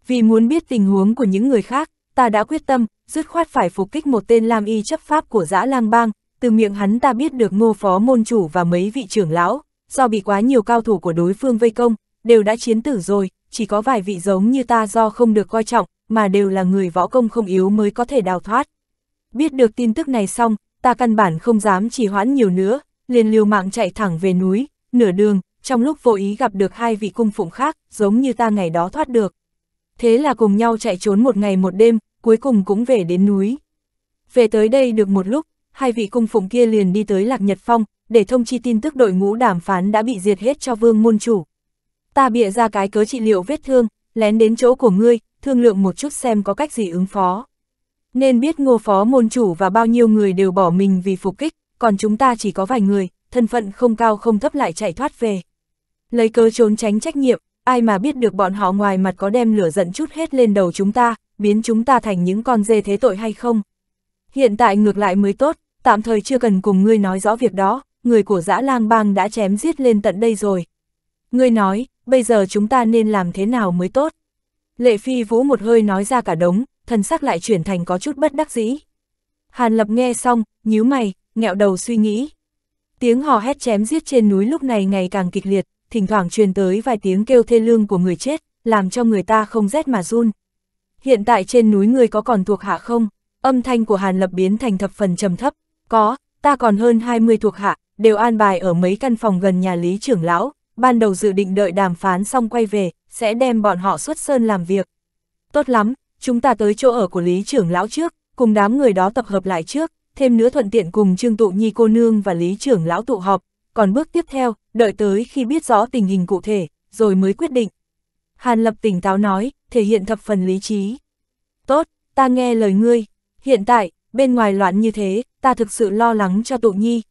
vì muốn biết tình huống của những người khác, ta đã quyết tâm, dứt khoát phải phục kích một tên lam y chấp pháp của dã lang bang, từ miệng hắn ta biết được ngô phó môn chủ và mấy vị trưởng lão, do bị quá nhiều cao thủ của đối phương vây công, đều đã chiến tử rồi, chỉ có vài vị giống như ta do không được coi trọng, mà đều là người võ công không yếu mới có thể đào thoát. Biết được tin tức này xong, ta căn bản không dám trì hoãn nhiều nữa, liền liều mạng chạy thẳng về núi, nửa đường, trong lúc vô ý gặp được hai vị cung phụng khác, giống như ta ngày đó thoát được thế là cùng nhau chạy trốn một ngày một đêm, cuối cùng cũng về đến núi. Về tới đây được một lúc, hai vị cung phụng kia liền đi tới Lạc Nhật Phong, để thông chi tin tức đội ngũ đàm phán đã bị diệt hết cho vương môn chủ. Ta bịa ra cái cớ trị liệu vết thương, lén đến chỗ của ngươi, thương lượng một chút xem có cách gì ứng phó. Nên biết ngô phó môn chủ và bao nhiêu người đều bỏ mình vì phục kích, còn chúng ta chỉ có vài người, thân phận không cao không thấp lại chạy thoát về. Lấy cớ trốn tránh trách nhiệm, ai mà biết được bọn họ ngoài mặt có đem lửa giận chút hết lên đầu chúng ta, biến chúng ta thành những con dê thế tội hay không. Hiện tại ngược lại mới tốt, tạm thời chưa cần cùng ngươi nói rõ việc đó, người của dã lang bang đã chém giết lên tận đây rồi. Ngươi nói, bây giờ chúng ta nên làm thế nào mới tốt? Lệ Phi Vũ một hơi nói ra cả đống, thần sắc lại chuyển thành có chút bất đắc dĩ. Hàn Lập nghe xong, nhíu mày, nghẹo đầu suy nghĩ. Tiếng hò hét chém giết trên núi lúc này ngày càng kịch liệt, thỉnh thoảng truyền tới vài tiếng kêu thê lương của người chết, làm cho người ta không rét mà run. Hiện tại trên núi người có còn thuộc hạ không? Âm thanh của Hàn Lập biến thành thập phần trầm thấp. Có, ta còn hơn 20 thuộc hạ, đều an bài ở mấy căn phòng gần nhà Lý trưởng lão, ban đầu dự định đợi đàm phán xong quay về, sẽ đem bọn họ xuất sơn làm việc. Tốt lắm, chúng ta tới chỗ ở của Lý trưởng lão trước, cùng đám người đó tập hợp lại trước, thêm nữa thuận tiện cùng Trương Tụ Nhi cô nương và Lý trưởng lão tụ họp, còn bước tiếp theo, đợi tới khi biết rõ tình hình cụ thể, rồi mới quyết định. Hàn Lập tỉnh táo nói, thể hiện thập phần lý trí. Tốt, ta nghe lời ngươi. Hiện tại, bên ngoài loạn như thế, ta thực sự lo lắng cho tụ nhi.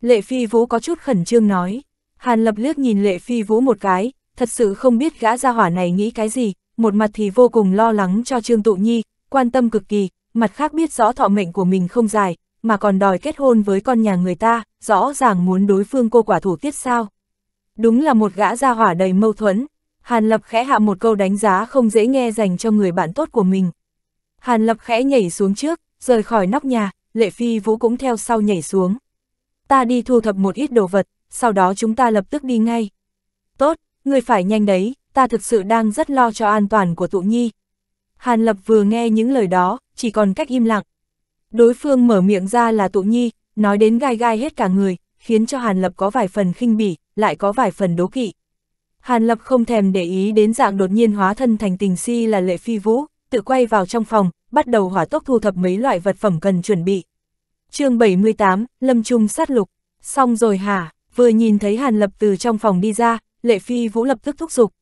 Lệ Phi Vũ có chút khẩn trương nói. Hàn Lập liếc nhìn Lệ Phi Vũ một cái, thật sự không biết gã gia hỏa này nghĩ cái gì, một mặt thì vô cùng lo lắng cho Trương Tụ Nhi, quan tâm cực kỳ, mặt khác biết rõ thọ mệnh của mình không dài, mà còn đòi kết hôn với con nhà người ta, rõ ràng muốn đối phương cô quả thủ tiết sao. Đúng là một gã gia hỏa đầy mâu thuẫn, Hàn Lập khẽ hạ một câu đánh giá không dễ nghe dành cho người bạn tốt của mình. Hàn Lập khẽ nhảy xuống trước, rời khỏi nóc nhà, Lệ Phi Vũ cũng theo sau nhảy xuống. Ta đi thu thập một ít đồ vật, sau đó chúng ta lập tức đi ngay. Tốt, người phải nhanh đấy, ta thực sự đang rất lo cho an toàn của tụ nhi. Hàn Lập vừa nghe những lời đó, chỉ còn cách im lặng. Đối phương mở miệng ra là tụ nhi, Nói đến gai gai hết cả người, khiến cho Hàn Lập có vài phần khinh bỉ, lại có vài phần đố kỵ. Hàn Lập không thèm để ý đến dạng đột nhiên hóa thân thành tình si là lệ phi vũ, tự quay vào trong phòng, bắt đầu hỏa tốc thu thập mấy loại vật phẩm cần chuẩn bị. chương 78, Lâm Trung sát lục. Xong rồi hả, vừa nhìn thấy Hàn Lập từ trong phòng đi ra, lệ phi vũ lập tức thúc giục.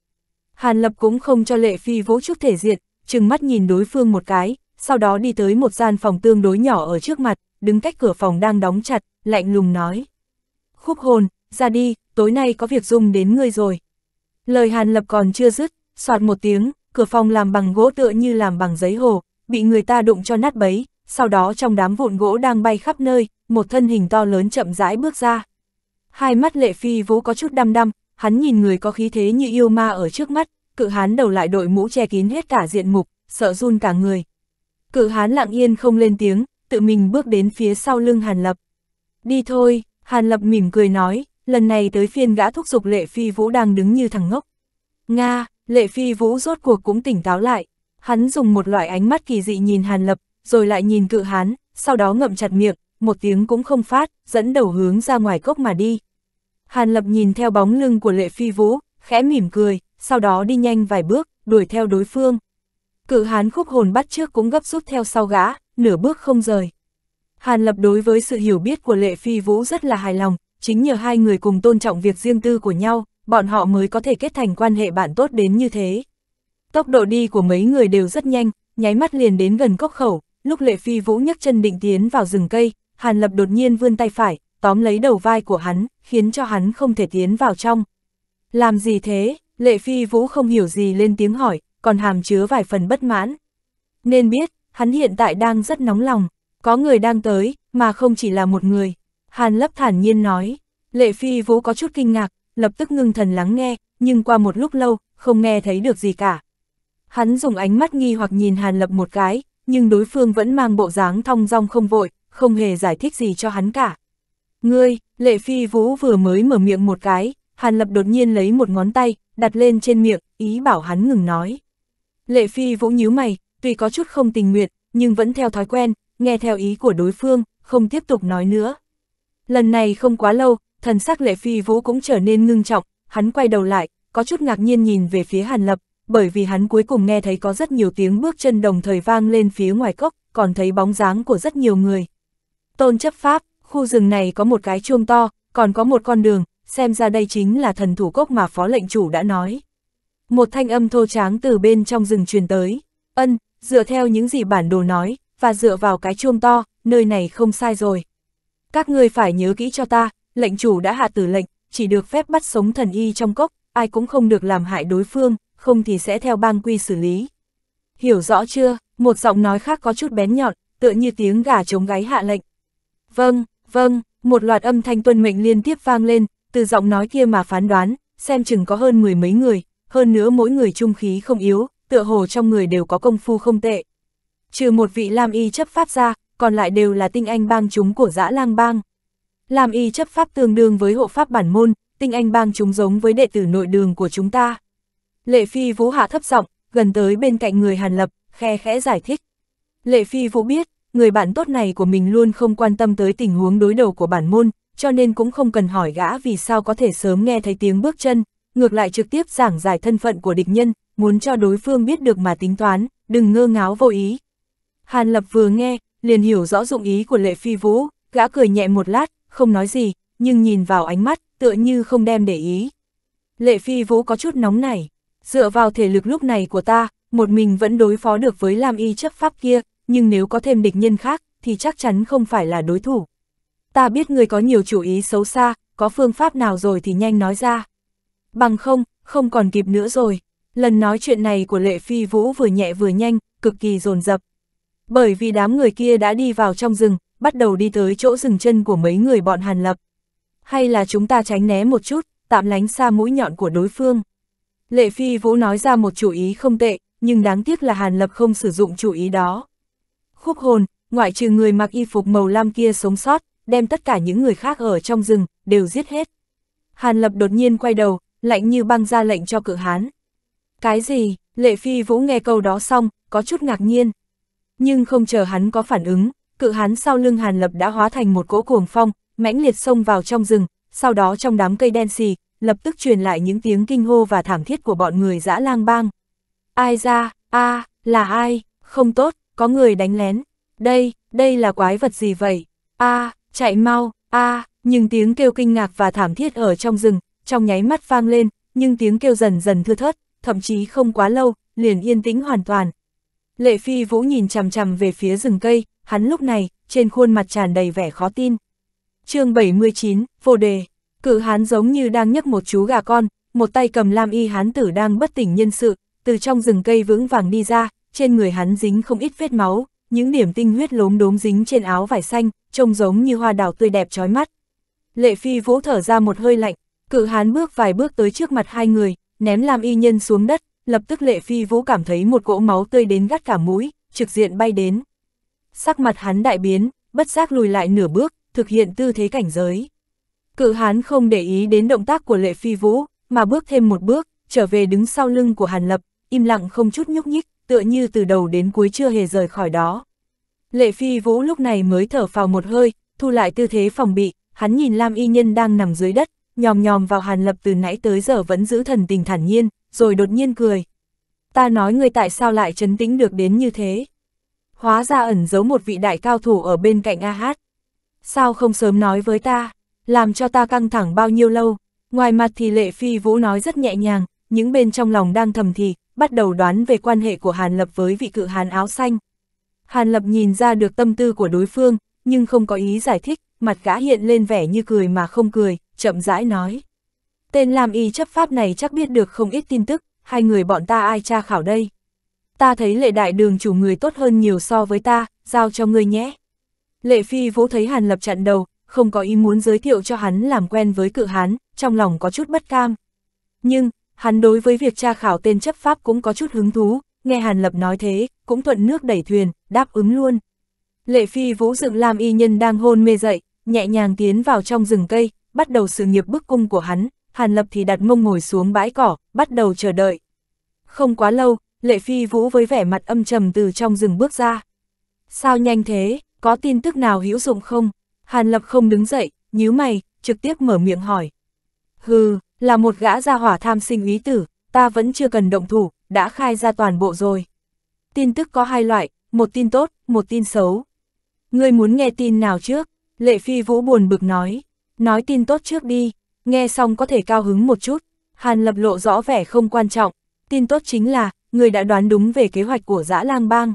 Hàn Lập cũng không cho lệ phi vũ chút thể diện, chừng mắt nhìn đối phương một cái, sau đó đi tới một gian phòng tương đối nhỏ ở trước mặt, đứng cách cửa phòng đang đóng chặt, lạnh lùng nói. Khúc hồn, ra đi, tối nay có việc dùng đến ngươi rồi. Lời Hàn Lập còn chưa dứt, soạt một tiếng, cửa phòng làm bằng gỗ tựa như làm bằng giấy hồ, bị người ta đụng cho nát bấy, sau đó trong đám vụn gỗ đang bay khắp nơi, một thân hình to lớn chậm rãi bước ra. Hai mắt lệ phi vũ có chút đăm đăm, hắn nhìn người có khí thế như yêu ma ở trước mắt, cự hán đầu lại đội mũ che kín hết cả diện mục, sợ run cả người. Cự hán lặng yên không lên tiếng, tự mình bước đến phía sau lưng Hàn Lập. Đi thôi, Hàn Lập mỉm cười nói, lần này tới phiên gã thúc giục Lệ Phi Vũ đang đứng như thằng ngốc. Nga, Lệ Phi Vũ rốt cuộc cũng tỉnh táo lại, hắn dùng một loại ánh mắt kỳ dị nhìn Hàn Lập, rồi lại nhìn cự hán, sau đó ngậm chặt miệng, một tiếng cũng không phát, dẫn đầu hướng ra ngoài cốc mà đi. Hàn Lập nhìn theo bóng lưng của Lệ Phi Vũ, khẽ mỉm cười, sau đó đi nhanh vài bước, đuổi theo đối phương. Cự hán khúc hồn bắt trước cũng gấp rút theo sau gã, nửa bước không rời. Hàn Lập đối với sự hiểu biết của Lệ Phi Vũ rất là hài lòng, chính nhờ hai người cùng tôn trọng việc riêng tư của nhau, bọn họ mới có thể kết thành quan hệ bạn tốt đến như thế. Tốc độ đi của mấy người đều rất nhanh, nháy mắt liền đến gần cốc khẩu, lúc Lệ Phi Vũ nhấc chân định tiến vào rừng cây, Hàn Lập đột nhiên vươn tay phải, tóm lấy đầu vai của hắn, khiến cho hắn không thể tiến vào trong. Làm gì thế? Lệ Phi Vũ không hiểu gì lên tiếng hỏi, còn hàm chứa vài phần bất mãn. Nên biết, hắn hiện tại đang rất nóng lòng, có người đang tới, mà không chỉ là một người. Hàn lấp thản nhiên nói, lệ phi vũ có chút kinh ngạc, lập tức ngưng thần lắng nghe, nhưng qua một lúc lâu, không nghe thấy được gì cả. Hắn dùng ánh mắt nghi hoặc nhìn Hàn lập một cái, nhưng đối phương vẫn mang bộ dáng thong dong không vội, không hề giải thích gì cho hắn cả. Ngươi, lệ phi vũ vừa mới mở miệng một cái, Hàn lập đột nhiên lấy một ngón tay, đặt lên trên miệng, ý bảo hắn ngừng nói. Lệ phi vũ nhíu mày, tuy có chút không tình nguyện, nhưng vẫn theo thói quen, nghe theo ý của đối phương, không tiếp tục nói nữa. Lần này không quá lâu, thần sắc lệ phi vũ cũng trở nên ngưng trọng, hắn quay đầu lại, có chút ngạc nhiên nhìn về phía Hàn Lập, bởi vì hắn cuối cùng nghe thấy có rất nhiều tiếng bước chân đồng thời vang lên phía ngoài cốc, còn thấy bóng dáng của rất nhiều người. Tôn chấp pháp, khu rừng này có một cái chuông to, còn có một con đường, xem ra đây chính là thần thủ cốc mà phó lệnh chủ đã nói. Một thanh âm thô tráng từ bên trong rừng truyền tới, ân, Dựa theo những gì bản đồ nói, và dựa vào cái chuông to, nơi này không sai rồi. Các ngươi phải nhớ kỹ cho ta, lệnh chủ đã hạ tử lệnh, chỉ được phép bắt sống thần y trong cốc, ai cũng không được làm hại đối phương, không thì sẽ theo bang quy xử lý. Hiểu rõ chưa, một giọng nói khác có chút bén nhọn, tựa như tiếng gà chống gáy hạ lệnh. Vâng, vâng, một loạt âm thanh tuân mệnh liên tiếp vang lên, từ giọng nói kia mà phán đoán, xem chừng có hơn mười mấy người, hơn nữa mỗi người trung khí không yếu, tựa hồ trong người đều có công phu không tệ. Trừ một vị Lam Y chấp pháp ra, còn lại đều là tinh anh bang chúng của dã lang bang. Lam Y chấp pháp tương đương với hộ pháp bản môn, tinh anh bang chúng giống với đệ tử nội đường của chúng ta. Lệ Phi Vũ hạ thấp giọng, gần tới bên cạnh người Hàn Lập, khe khẽ giải thích. Lệ Phi Vũ biết, người bạn tốt này của mình luôn không quan tâm tới tình huống đối đầu của bản môn, cho nên cũng không cần hỏi gã vì sao có thể sớm nghe thấy tiếng bước chân, ngược lại trực tiếp giảng giải thân phận của địch nhân, muốn cho đối phương biết được mà tính toán, đừng ngơ ngáo vô ý. Hàn Lập vừa nghe, liền hiểu rõ dụng ý của Lệ Phi Vũ, gã cười nhẹ một lát, không nói gì, nhưng nhìn vào ánh mắt, tựa như không đem để ý. Lệ Phi Vũ có chút nóng nảy, dựa vào thể lực lúc này của ta, một mình vẫn đối phó được với Lam Y chấp pháp kia, nhưng nếu có thêm địch nhân khác, thì chắc chắn không phải là đối thủ. Ta biết người có nhiều chủ ý xấu xa, có phương pháp nào rồi thì nhanh nói ra. Bằng không, không còn kịp nữa rồi. Lần nói chuyện này của Lệ Phi Vũ vừa nhẹ vừa nhanh, cực kỳ dồn dập. Bởi vì đám người kia đã đi vào trong rừng, bắt đầu đi tới chỗ rừng chân của mấy người bọn Hàn Lập. Hay là chúng ta tránh né một chút, tạm lánh xa mũi nhọn của đối phương. Lệ Phi Vũ nói ra một chủ ý không tệ, nhưng đáng tiếc là Hàn Lập không sử dụng chủ ý đó. Khúc hồn, ngoại trừ người mặc y phục màu lam kia sống sót, đem tất cả những người khác ở trong rừng, đều giết hết. Hàn Lập đột nhiên quay đầu, lạnh như băng ra lệnh cho cự hán, cái gì? Lệ Phi Vũ nghe câu đó xong, có chút ngạc nhiên. Nhưng không chờ hắn có phản ứng, cự hắn sau lưng Hàn Lập đã hóa thành một cỗ cuồng phong, mãnh liệt xông vào trong rừng, sau đó trong đám cây đen xì, lập tức truyền lại những tiếng kinh hô và thảm thiết của bọn người dã lang bang. Ai ra, a là ai, không tốt, có người đánh lén, đây, đây là quái vật gì vậy, a chạy mau, a nhưng tiếng kêu kinh ngạc và thảm thiết ở trong rừng, trong nháy mắt vang lên, nhưng tiếng kêu dần dần thưa thớt, thậm chí không quá lâu, liền yên tĩnh hoàn toàn. Lệ Phi Vũ nhìn chằm chằm về phía rừng cây, hắn lúc này, trên khuôn mặt tràn đầy vẻ khó tin. chương 79, vô đề, cự hán giống như đang nhấc một chú gà con, một tay cầm lam y hán tử đang bất tỉnh nhân sự, từ trong rừng cây vững vàng đi ra, trên người hắn dính không ít vết máu, những điểm tinh huyết lốm đốm dính trên áo vải xanh, trông giống như hoa đào tươi đẹp trói mắt. Lệ Phi Vũ thở ra một hơi lạnh, cự hán bước vài bước tới trước mặt hai người, ném lam y nhân xuống đất, lập tức lệ phi vũ cảm thấy một cỗ máu tươi đến gắt cả mũi, trực diện bay đến. Sắc mặt hắn đại biến, bất giác lùi lại nửa bước, thực hiện tư thế cảnh giới. Cự hán không để ý đến động tác của lệ phi vũ, mà bước thêm một bước, trở về đứng sau lưng của Hàn Lập, im lặng không chút nhúc nhích, tựa như từ đầu đến cuối chưa hề rời khỏi đó. Lệ phi vũ lúc này mới thở phào một hơi, thu lại tư thế phòng bị, hắn nhìn Lam Y Nhân đang nằm dưới đất, nhòm nhòm vào Hàn Lập từ nãy tới giờ vẫn giữ thần tình thản nhiên, rồi đột nhiên cười. Ta nói người tại sao lại chấn tĩnh được đến như thế? Hóa ra ẩn giấu một vị đại cao thủ ở bên cạnh A Hát. Sao không sớm nói với ta, làm cho ta căng thẳng bao nhiêu lâu? Ngoài mặt thì Lệ Phi Vũ nói rất nhẹ nhàng, những bên trong lòng đang thầm thì, bắt đầu đoán về quan hệ của Hàn Lập với vị cự Hàn áo xanh. Hàn Lập nhìn ra được tâm tư của đối phương, nhưng không có ý giải thích, mặt gã hiện lên vẻ như cười mà không cười, chậm rãi nói. Tên làm y chấp pháp này chắc biết được không ít tin tức, hai người bọn ta ai tra khảo đây. Ta thấy lệ đại đường chủ người tốt hơn nhiều so với ta, giao cho ngươi nhé. Lệ phi vũ thấy Hàn Lập chặn đầu, không có ý muốn giới thiệu cho hắn làm quen với cự hán, trong lòng có chút bất cam. Nhưng, hắn đối với việc tra khảo tên chấp pháp cũng có chút hứng thú, nghe Hàn Lập nói thế, cũng thuận nước đẩy thuyền, đáp ứng luôn. Lệ Phi vũ dựng làm Y Nhân đang hôn mê dậy, nhẹ nhàng tiến vào trong rừng cây, bắt đầu sự nghiệp bức cung của hắn, Hàn Lập thì đặt mông ngồi xuống bãi cỏ, bắt đầu chờ đợi. Không quá lâu, Lệ Phi Vũ với vẻ mặt âm trầm từ trong rừng bước ra. Sao nhanh thế, có tin tức nào hữu dụng không? Hàn Lập không đứng dậy, nhíu mày, trực tiếp mở miệng hỏi. Hừ, là một gã gia hỏa tham sinh ý tử, ta vẫn chưa cần động thủ, đã khai ra toàn bộ rồi. Tin tức có hai loại, một tin tốt, một tin xấu. Ngươi muốn nghe tin nào trước? Lệ Phi Vũ buồn bực nói. Nói tin tốt trước đi, nghe xong có thể cao hứng một chút. Hàn Lập lộ rõ vẻ không quan trọng. Tin tốt chính là, người đã đoán đúng về kế hoạch của dã lang bang.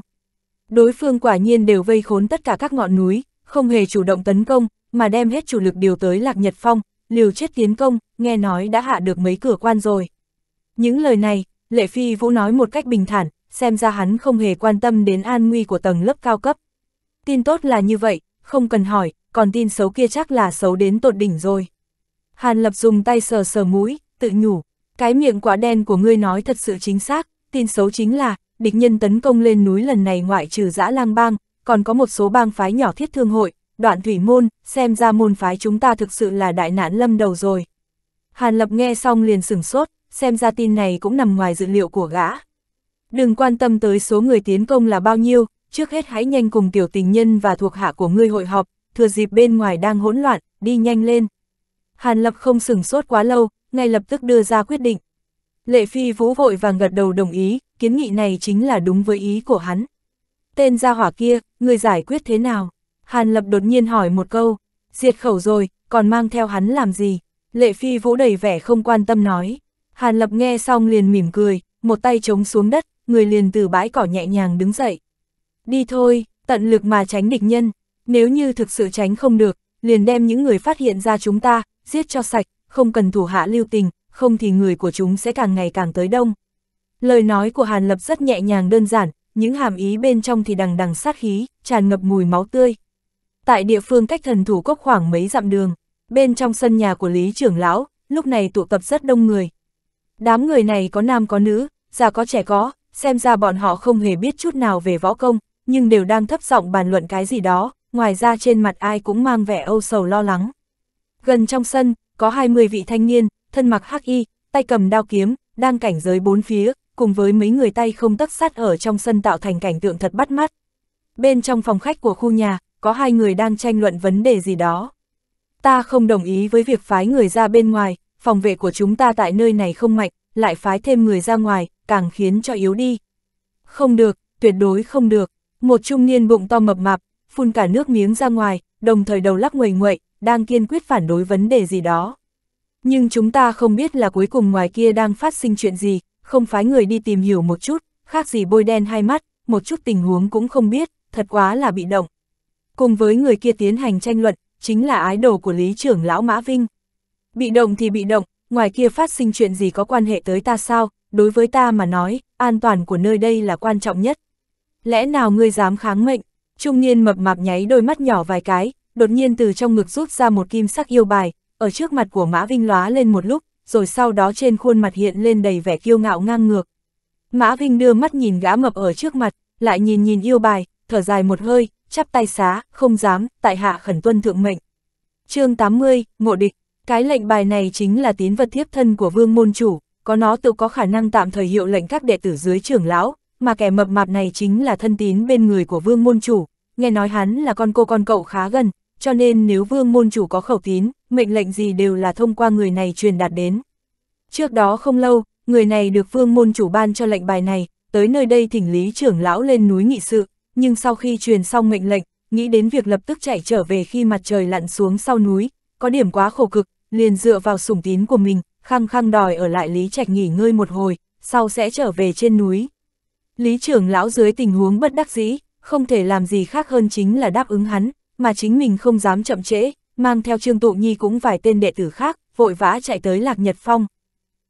Đối phương quả nhiên đều vây khốn tất cả các ngọn núi, không hề chủ động tấn công, mà đem hết chủ lực điều tới Lạc Nhật Phong, liều chết tiến công, nghe nói đã hạ được mấy cửa quan rồi. Những lời này, Lệ Phi Vũ nói một cách bình thản, xem ra hắn không hề quan tâm đến an nguy của tầng lớp cao cấp. Tin tốt là như vậy, không cần hỏi, còn tin xấu kia chắc là xấu đến tột đỉnh rồi. Hàn Lập dùng tay sờ sờ mũi, tự nhủ, cái miệng quả đen của ngươi nói thật sự chính xác, tin xấu chính là, địch nhân tấn công lên núi lần này ngoại trừ dã lang bang, còn có một số bang phái nhỏ thiết thương hội, đoạn thủy môn, xem ra môn phái chúng ta thực sự là đại nạn lâm đầu rồi. Hàn Lập nghe xong liền sửng sốt, xem ra tin này cũng nằm ngoài dự liệu của gã. Đừng quan tâm tới số người tiến công là bao nhiêu, trước hết hãy nhanh cùng tiểu tình nhân và thuộc hạ của ngươi hội họp, thừa dịp bên ngoài đang hỗn loạn, đi nhanh lên. Hàn Lập không sừng sốt quá lâu, ngay lập tức đưa ra quyết định. Lệ Phi Vũ vội vàng gật đầu đồng ý, kiến nghị này chính là đúng với ý của hắn. Tên gia hỏa kia, người giải quyết thế nào? Hàn Lập đột nhiên hỏi một câu, diệt khẩu rồi, còn mang theo hắn làm gì? Lệ Phi Vũ đầy vẻ không quan tâm nói. Hàn Lập nghe xong liền mỉm cười, một tay chống xuống đất, người liền từ bãi cỏ nhẹ nhàng đứng dậy. Đi thôi, tận lực mà tránh địch nhân nếu như thực sự tránh không được, liền đem những người phát hiện ra chúng ta, giết cho sạch, không cần thủ hạ lưu tình, không thì người của chúng sẽ càng ngày càng tới đông. Lời nói của Hàn Lập rất nhẹ nhàng đơn giản, những hàm ý bên trong thì đằng đằng sát khí, tràn ngập mùi máu tươi. Tại địa phương cách thần thủ cốc khoảng mấy dặm đường, bên trong sân nhà của Lý Trưởng Lão, lúc này tụ tập rất đông người. Đám người này có nam có nữ, già có trẻ có, xem ra bọn họ không hề biết chút nào về võ công, nhưng đều đang thấp giọng bàn luận cái gì đó, ngoài ra trên mặt ai cũng mang vẻ âu sầu lo lắng. Gần trong sân, có 20 vị thanh niên, thân mặc hắc y, tay cầm đao kiếm, đang cảnh giới bốn phía, cùng với mấy người tay không tất sát ở trong sân tạo thành cảnh tượng thật bắt mắt. Bên trong phòng khách của khu nhà, có hai người đang tranh luận vấn đề gì đó. Ta không đồng ý với việc phái người ra bên ngoài, phòng vệ của chúng ta tại nơi này không mạnh, lại phái thêm người ra ngoài, càng khiến cho yếu đi. Không được, tuyệt đối không được. Một trung niên bụng to mập mạp, phun cả nước miếng ra ngoài, đồng thời đầu lắc nguầy nguậy, đang kiên quyết phản đối vấn đề gì đó. Nhưng chúng ta không biết là cuối cùng ngoài kia đang phát sinh chuyện gì, không phái người đi tìm hiểu một chút, khác gì bôi đen hai mắt, một chút tình huống cũng không biết, thật quá là bị động. Cùng với người kia tiến hành tranh luận, chính là ái đồ của lý trưởng lão Mã Vinh. Bị động thì bị động, ngoài kia phát sinh chuyện gì có quan hệ tới ta sao, đối với ta mà nói, an toàn của nơi đây là quan trọng nhất. Lẽ nào ngươi dám kháng mệnh? Trung niên mập mạp nháy đôi mắt nhỏ vài cái, đột nhiên từ trong ngực rút ra một kim sắc yêu bài, ở trước mặt của Mã Vinh lóa lên một lúc, rồi sau đó trên khuôn mặt hiện lên đầy vẻ kiêu ngạo ngang ngược. Mã Vinh đưa mắt nhìn gã mập ở trước mặt, lại nhìn nhìn yêu bài, thở dài một hơi, chắp tay xá, không dám, tại hạ khẩn tuân thượng mệnh. chương 80, Ngộ Địch, cái lệnh bài này chính là tín vật thiếp thân của vương môn chủ, có nó tự có khả năng tạm thời hiệu lệnh các đệ tử dưới trưởng lão, mà kẻ mập mạp này chính là thân tín bên người của vương môn chủ, nghe nói hắn là con cô con cậu khá gần, cho nên nếu vương môn chủ có khẩu tín, mệnh lệnh gì đều là thông qua người này truyền đạt đến. Trước đó không lâu, người này được vương môn chủ ban cho lệnh bài này, tới nơi đây thỉnh lý trưởng lão lên núi nghị sự, nhưng sau khi truyền xong mệnh lệnh, nghĩ đến việc lập tức chạy trở về khi mặt trời lặn xuống sau núi, có điểm quá khổ cực, liền dựa vào sủng tín của mình, khăng khăng đòi ở lại Lý Trạch nghỉ ngơi một hồi, sau sẽ trở về trên núi. Lý trưởng lão dưới tình huống bất đắc dĩ, không thể làm gì khác hơn chính là đáp ứng hắn, mà chính mình không dám chậm trễ, mang theo Trương Tụ Nhi cũng vài tên đệ tử khác, vội vã chạy tới Lạc Nhật Phong.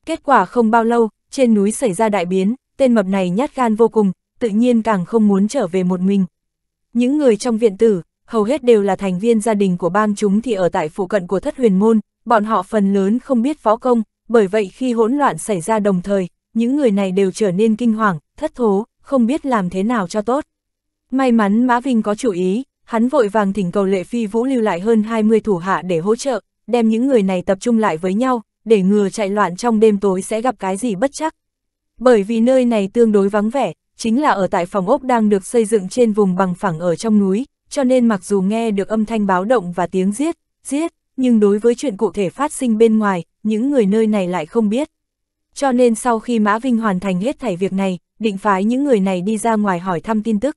Kết quả không bao lâu, trên núi xảy ra đại biến, tên mập này nhát gan vô cùng, tự nhiên càng không muốn trở về một mình. Những người trong viện tử, hầu hết đều là thành viên gia đình của bang chúng thì ở tại phụ cận của thất huyền môn, bọn họ phần lớn không biết phó công, bởi vậy khi hỗn loạn xảy ra đồng thời, những người này đều trở nên kinh hoàng, thất thố, không biết làm thế nào cho tốt. May mắn Mã Vinh có chủ ý, hắn vội vàng thỉnh cầu Lệ Phi Vũ lưu lại hơn 20 thủ hạ để hỗ trợ, đem những người này tập trung lại với nhau, để ngừa chạy loạn trong đêm tối sẽ gặp cái gì bất chắc. Bởi vì nơi này tương đối vắng vẻ, chính là ở tại phòng ốc đang được xây dựng trên vùng bằng phẳng ở trong núi, cho nên mặc dù nghe được âm thanh báo động và tiếng giết, giết, nhưng đối với chuyện cụ thể phát sinh bên ngoài, những người nơi này lại không biết. Cho nên sau khi Mã Vinh hoàn thành hết thảy việc này, định phái những người này đi ra ngoài hỏi thăm tin tức.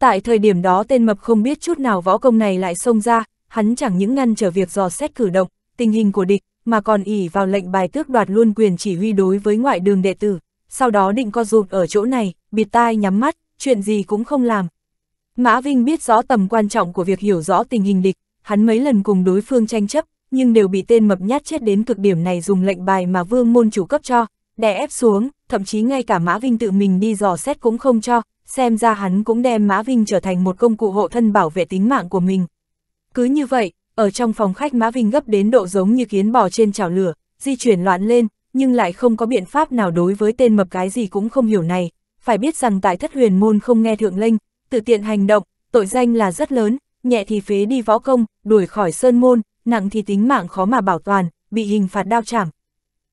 Tại thời điểm đó tên mập không biết chút nào võ công này lại xông ra, hắn chẳng những ngăn trở việc dò xét cử động, tình hình của địch, mà còn ỉ vào lệnh bài tước đoạt luôn quyền chỉ huy đối với ngoại đường đệ tử, sau đó định co rụt ở chỗ này, bịt tai nhắm mắt, chuyện gì cũng không làm. Mã Vinh biết rõ tầm quan trọng của việc hiểu rõ tình hình địch, hắn mấy lần cùng đối phương tranh chấp, nhưng đều bị tên mập nhát chết đến cực điểm này dùng lệnh bài mà vương môn chủ cấp cho, đè ép xuống, thậm chí ngay cả Mã Vinh tự mình đi dò xét cũng không cho, xem ra hắn cũng đem Mã Vinh trở thành một công cụ hộ thân bảo vệ tính mạng của mình. Cứ như vậy, ở trong phòng khách Mã Vinh gấp đến độ giống như kiến bò trên chảo lửa, di chuyển loạn lên, nhưng lại không có biện pháp nào đối với tên mập cái gì cũng không hiểu này. Phải biết rằng tại thất huyền môn không nghe thượng linh, tự tiện hành động, tội danh là rất lớn, nhẹ thì phế đi võ công, đuổi khỏi sơn môn, nặng thì tính mạng khó mà bảo toàn, bị hình phạt đao chảm,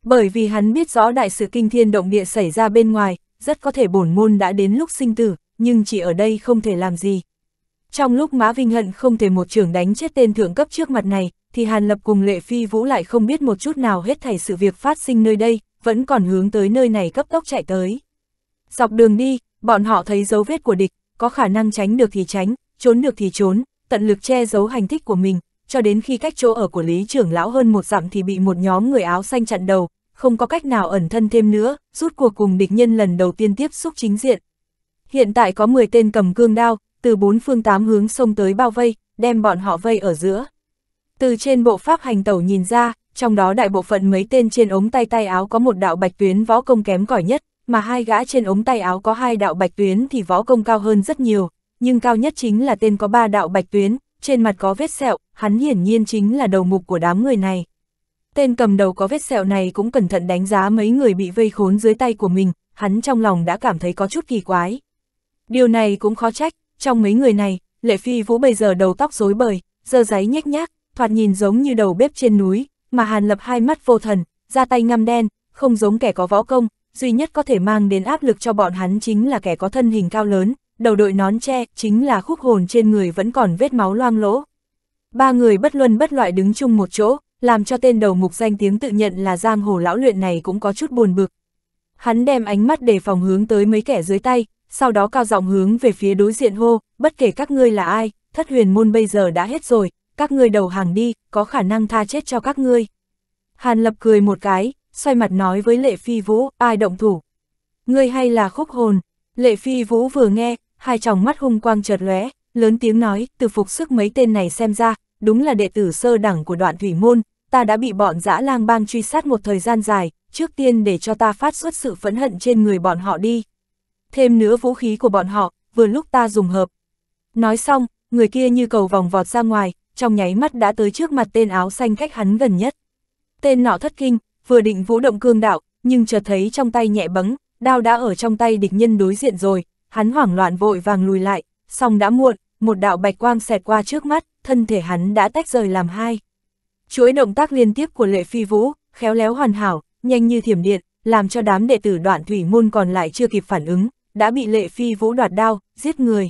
bởi vì hắn biết rõ đại sự kinh thiên động địa xảy ra bên ngoài, rất có thể bổn môn đã đến lúc sinh tử, nhưng chỉ ở đây không thể làm gì. Trong lúc Mã Vinh Hận không thể một trường đánh chết tên thượng cấp trước mặt này, thì Hàn Lập cùng Lệ Phi Vũ lại không biết một chút nào hết thảy sự việc phát sinh nơi đây, vẫn còn hướng tới nơi này cấp tốc chạy tới. Dọc đường đi, bọn họ thấy dấu vết của địch, có khả năng tránh được thì tránh, trốn được thì trốn, tận lực che giấu hành tích của mình, cho đến khi cách chỗ ở của Lý trưởng lão hơn một dặm thì bị một nhóm người áo xanh chặn đầu, không có cách nào ẩn thân thêm nữa, rút cuộc cùng địch nhân lần đầu tiên tiếp xúc chính diện. Hiện tại có 10 tên cầm cương đao, từ bốn phương tám hướng xông tới bao vây, đem bọn họ vây ở giữa. Từ trên bộ pháp hành tẩu nhìn ra, trong đó đại bộ phận mấy tên trên ống tay tay áo có một đạo bạch tuyến võ công kém cỏi nhất, mà hai gã trên ống tay áo có hai đạo bạch tuyến thì võ công cao hơn rất nhiều, nhưng cao nhất chính là tên có ba đạo bạch tuyến, trên mặt có vết sẹo, hắn hiển nhiên chính là đầu mục của đám người này. Tên cầm đầu có vết sẹo này cũng cẩn thận đánh giá mấy người bị vây khốn dưới tay của mình, hắn trong lòng đã cảm thấy có chút kỳ quái. Điều này cũng khó trách, trong mấy người này, Lệ Phi Vũ bây giờ đầu tóc rối bời, dơ giấy nhếch nhác, thoạt nhìn giống như đầu bếp trên núi, mà Hàn Lập hai mắt vô thần, ra tay ngăm đen, không giống kẻ có võ công, duy nhất có thể mang đến áp lực cho bọn hắn chính là kẻ có thân hình cao lớn, đầu đội nón tre, chính là khúc hồn trên người vẫn còn vết máu loang lỗ. Ba người bất luân bất loại đứng chung một chỗ, làm cho tên đầu mục danh tiếng tự nhận là giang hồ lão luyện này cũng có chút buồn bực. Hắn đem ánh mắt để phòng hướng tới mấy kẻ dưới tay, sau đó cao giọng hướng về phía đối diện hô, bất kể các ngươi là ai, thất huyền môn bây giờ đã hết rồi, các ngươi đầu hàng đi, có khả năng tha chết cho các ngươi. Hàn lập cười một cái, xoay mặt nói với lệ phi vũ, ai động thủ. Ngươi hay là khúc hồn, lệ phi vũ vừa nghe, hai tròng mắt hung quang chợt lóe, lớn tiếng nói, từ phục sức mấy tên này xem ra, đúng là đệ tử sơ đẳng của đoạn thủy môn, ta đã bị bọn dã lang bang truy sát một thời gian dài, trước tiên để cho ta phát xuất sự phẫn hận trên người bọn họ đi. Thêm nữa vũ khí của bọn họ, vừa lúc ta dùng hợp. Nói xong, người kia như cầu vòng vọt ra ngoài, trong nháy mắt đã tới trước mặt tên áo xanh cách hắn gần nhất. Tên nọ thất kinh, vừa định vũ động cương đạo, nhưng chợt thấy trong tay nhẹ bấng, đao đã ở trong tay địch nhân đối diện rồi, hắn hoảng loạn vội vàng lùi lại, song đã muộn, một đạo bạch quang xẹt qua trước mắt, thân thể hắn đã tách rời làm hai. Chuỗi động tác liên tiếp của Lệ Phi Vũ, khéo léo hoàn hảo, nhanh như thiểm điện, làm cho đám đệ tử đoạn thủy môn còn lại chưa kịp phản ứng, đã bị Lệ Phi Vũ đoạt đao, giết người.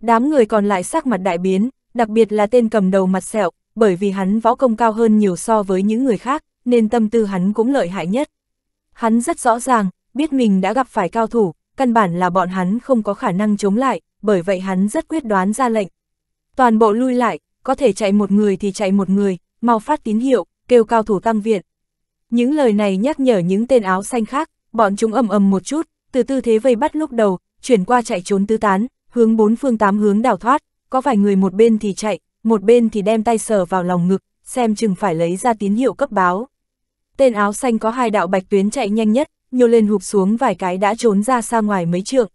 Đám người còn lại sắc mặt đại biến, đặc biệt là tên cầm đầu mặt sẹo, bởi vì hắn võ công cao hơn nhiều so với những người khác, nên tâm tư hắn cũng lợi hại nhất. Hắn rất rõ ràng, biết mình đã gặp phải cao thủ, căn bản là bọn hắn không có khả năng chống lại, bởi vậy hắn rất quyết đoán ra lệnh. Toàn bộ lui lại, có thể chạy một người thì chạy một người, mau phát tín hiệu, kêu cao thủ tăng viện. Những lời này nhắc nhở những tên áo xanh khác, bọn chúng ầm ầm một chút, từ tư thế vây bắt lúc đầu, chuyển qua chạy trốn tứ tán, hướng bốn phương tám hướng đào thoát, có vài người một bên thì chạy, một bên thì đem tay sờ vào lòng ngực, xem chừng phải lấy ra tín hiệu cấp báo. Tên áo xanh có hai đạo bạch tuyến chạy nhanh nhất, nhô lên hụp xuống vài cái đã trốn ra xa ngoài mấy trượng.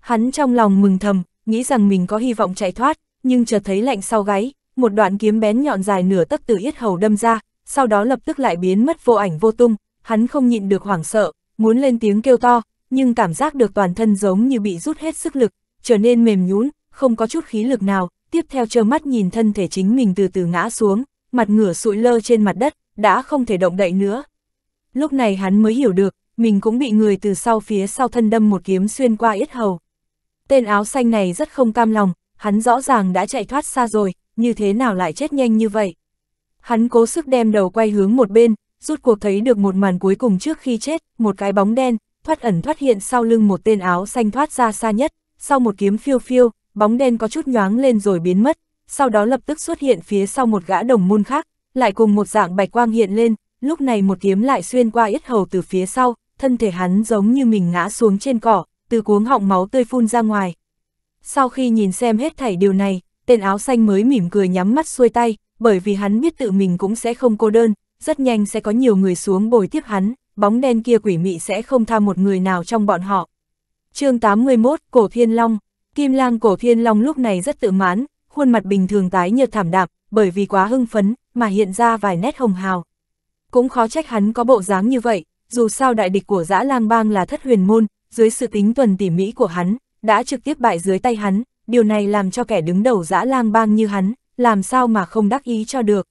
Hắn trong lòng mừng thầm, nghĩ rằng mình có hy vọng chạy thoát, nhưng chợt thấy lạnh sau gáy, một đoạn kiếm bén nhọn dài nửa tấc từ yết hầu đâm ra, sau đó lập tức lại biến mất vô ảnh vô tung, hắn không nhịn được hoảng sợ, muốn lên tiếng kêu to, nhưng cảm giác được toàn thân giống như bị rút hết sức lực, trở nên mềm nhũn, không có chút khí lực nào, tiếp theo trơ mắt nhìn thân thể chính mình từ từ ngã xuống, mặt ngửa sụi lơ trên mặt đất, đã không thể động đậy nữa. Lúc này hắn mới hiểu được, mình cũng bị người từ sau phía sau thân đâm một kiếm xuyên qua yết hầu. Tên áo xanh này rất không cam lòng, hắn rõ ràng đã chạy thoát xa rồi, như thế nào lại chết nhanh như vậy. Hắn cố sức đem đầu quay hướng một bên, rút cuộc thấy được một màn cuối cùng trước khi chết, một cái bóng đen, thoát ẩn thoát hiện sau lưng một tên áo xanh thoát ra xa nhất, sau một kiếm phiêu phiêu, bóng đen có chút nhoáng lên rồi biến mất, sau đó lập tức xuất hiện phía sau một gã đồng môn khác, lại cùng một dạng bạch quang hiện lên, lúc này một kiếm lại xuyên qua yết hầu từ phía sau, thân thể hắn giống như mình ngã xuống trên cỏ, từ cuống họng máu tươi phun ra ngoài. Sau khi nhìn xem hết thảy điều này, tên áo xanh mới mỉm cười nhắm mắt xuôi tay, bởi vì hắn biết tự mình cũng sẽ không cô đơn, rất nhanh sẽ có nhiều người xuống bồi tiếp hắn, bóng đen kia quỷ mị sẽ không tha một người nào trong bọn họ. chương 81, Cổ Thiên Long Kim lang Cổ Thiên Long lúc này rất tự mãn, khuôn mặt bình thường tái nhợt thảm đạm, bởi vì quá hưng phấn, mà hiện ra vài nét hồng hào. Cũng khó trách hắn có bộ dáng như vậy, dù sao đại địch của dã lang bang là thất huyền môn, dưới sự tính tuần tỉ mỹ của hắn, đã trực tiếp bại dưới tay hắn, điều này làm cho kẻ đứng đầu dã lang bang như hắn, làm sao mà không đắc ý cho được.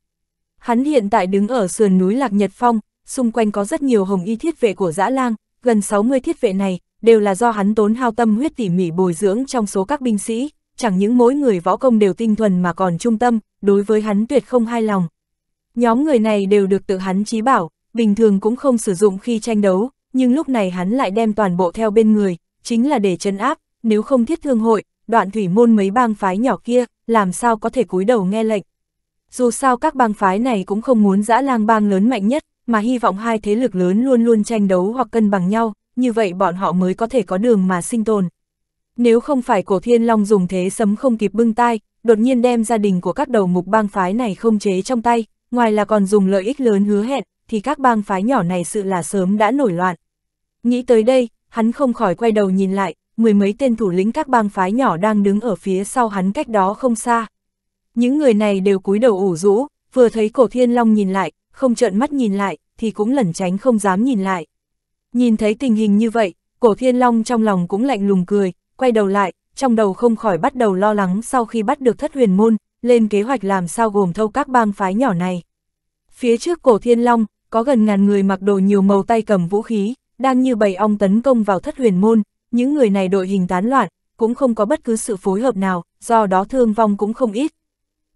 Hắn hiện tại đứng ở sườn núi Lạc Nhật Phong, xung quanh có rất nhiều hồng y thiết vệ của dã lang, gần 60 thiết vệ này, đều là do hắn tốn hao tâm huyết tỉ mỉ bồi dưỡng trong số các binh sĩ, chẳng những mỗi người võ công đều tinh thuần mà còn trung tâm, đối với hắn tuyệt không hài lòng. Nhóm người này đều được tự hắn trí bảo, bình thường cũng không sử dụng khi tranh đấu, nhưng lúc này hắn lại đem toàn bộ theo bên người, chính là để chân áp, nếu không thiết thương hội, đoạn thủy môn mấy bang phái nhỏ kia, làm sao có thể cúi đầu nghe lệnh. Dù sao các bang phái này cũng không muốn dã lang bang lớn mạnh nhất, mà hy vọng hai thế lực lớn luôn luôn tranh đấu hoặc cân bằng nhau, như vậy bọn họ mới có thể có đường mà sinh tồn. Nếu không phải cổ thiên long dùng thế sấm không kịp bưng tai, đột nhiên đem gia đình của các đầu mục bang phái này không chế trong tay, ngoài là còn dùng lợi ích lớn hứa hẹn, thì các bang phái nhỏ này sự là sớm đã nổi loạn. Nghĩ tới đây, hắn không khỏi quay đầu nhìn lại, mười mấy tên thủ lĩnh các bang phái nhỏ đang đứng ở phía sau hắn cách đó không xa. Những người này đều cúi đầu ủ rũ, vừa thấy cổ thiên long nhìn lại, không trợn mắt nhìn lại, thì cũng lẩn tránh không dám nhìn lại. Nhìn thấy tình hình như vậy, cổ thiên long trong lòng cũng lạnh lùng cười, quay đầu lại, trong đầu không khỏi bắt đầu lo lắng sau khi bắt được thất huyền môn, lên kế hoạch làm sao gồm thâu các bang phái nhỏ này. Phía trước cổ thiên long, có gần ngàn người mặc đồ nhiều màu tay cầm vũ khí, đang như bầy ong tấn công vào thất huyền môn, những người này đội hình tán loạn, cũng không có bất cứ sự phối hợp nào, do đó thương vong cũng không ít.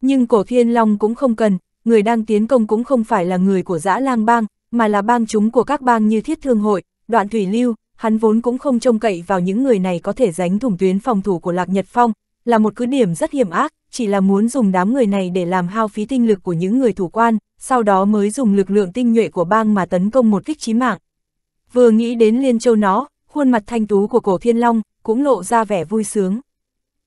Nhưng cổ thiên long cũng không cần, người đang tiến công cũng không phải là người của dã lang bang, mà là bang chúng của các bang như thiết thương hội, đoạn thủy lưu, hắn vốn cũng không trông cậy vào những người này có thể giánh thủng tuyến phòng thủ của Lạc Nhật Phong, là một cứ điểm rất hiểm ác, chỉ là muốn dùng đám người này để làm hao phí tinh lực của những người thủ quan, sau đó mới dùng lực lượng tinh nhuệ của bang mà tấn công một kích chí mạng. Vừa nghĩ đến Liên Châu nó, khuôn mặt thanh tú của cổ Thiên Long cũng lộ ra vẻ vui sướng.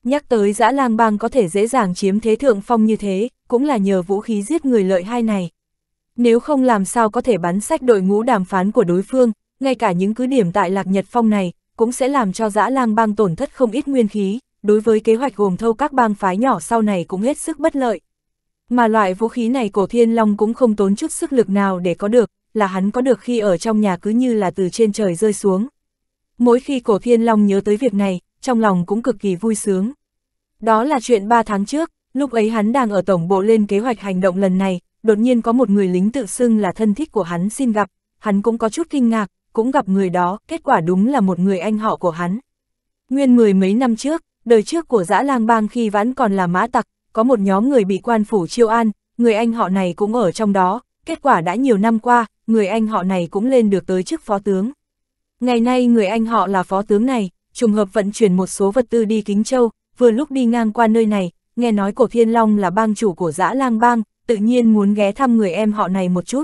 Nhắc tới dã lang bang có thể dễ dàng chiếm thế thượng phong như thế, cũng là nhờ vũ khí giết người lợi hai này. Nếu không làm sao có thể bắn sách đội ngũ đàm phán của đối phương, ngay cả những cứ điểm tại Lạc Nhật Phong này, cũng sẽ làm cho dã lang bang tổn thất không ít nguyên khí đối với kế hoạch gồm thâu các bang phái nhỏ sau này cũng hết sức bất lợi. Mà loại vũ khí này cổ Thiên Long cũng không tốn chút sức lực nào để có được, là hắn có được khi ở trong nhà cứ như là từ trên trời rơi xuống. Mỗi khi cổ Thiên Long nhớ tới việc này, trong lòng cũng cực kỳ vui sướng. Đó là chuyện 3 tháng trước, lúc ấy hắn đang ở tổng bộ lên kế hoạch hành động lần này, đột nhiên có một người lính tự xưng là thân thích của hắn xin gặp, hắn cũng có chút kinh ngạc, cũng gặp người đó, kết quả đúng là một người anh họ của hắn. Nguyên mười mấy năm trước, đời trước của dã lang bang khi vẫn còn là mã tặc, có một nhóm người bị quan phủ chiêu an, người anh họ này cũng ở trong đó, kết quả đã nhiều năm qua, người anh họ này cũng lên được tới chức phó tướng. Ngày nay người anh họ là phó tướng này, trùng hợp vận chuyển một số vật tư đi Kính Châu, vừa lúc đi ngang qua nơi này, nghe nói của Thiên Long là bang chủ của dã lang bang, tự nhiên muốn ghé thăm người em họ này một chút.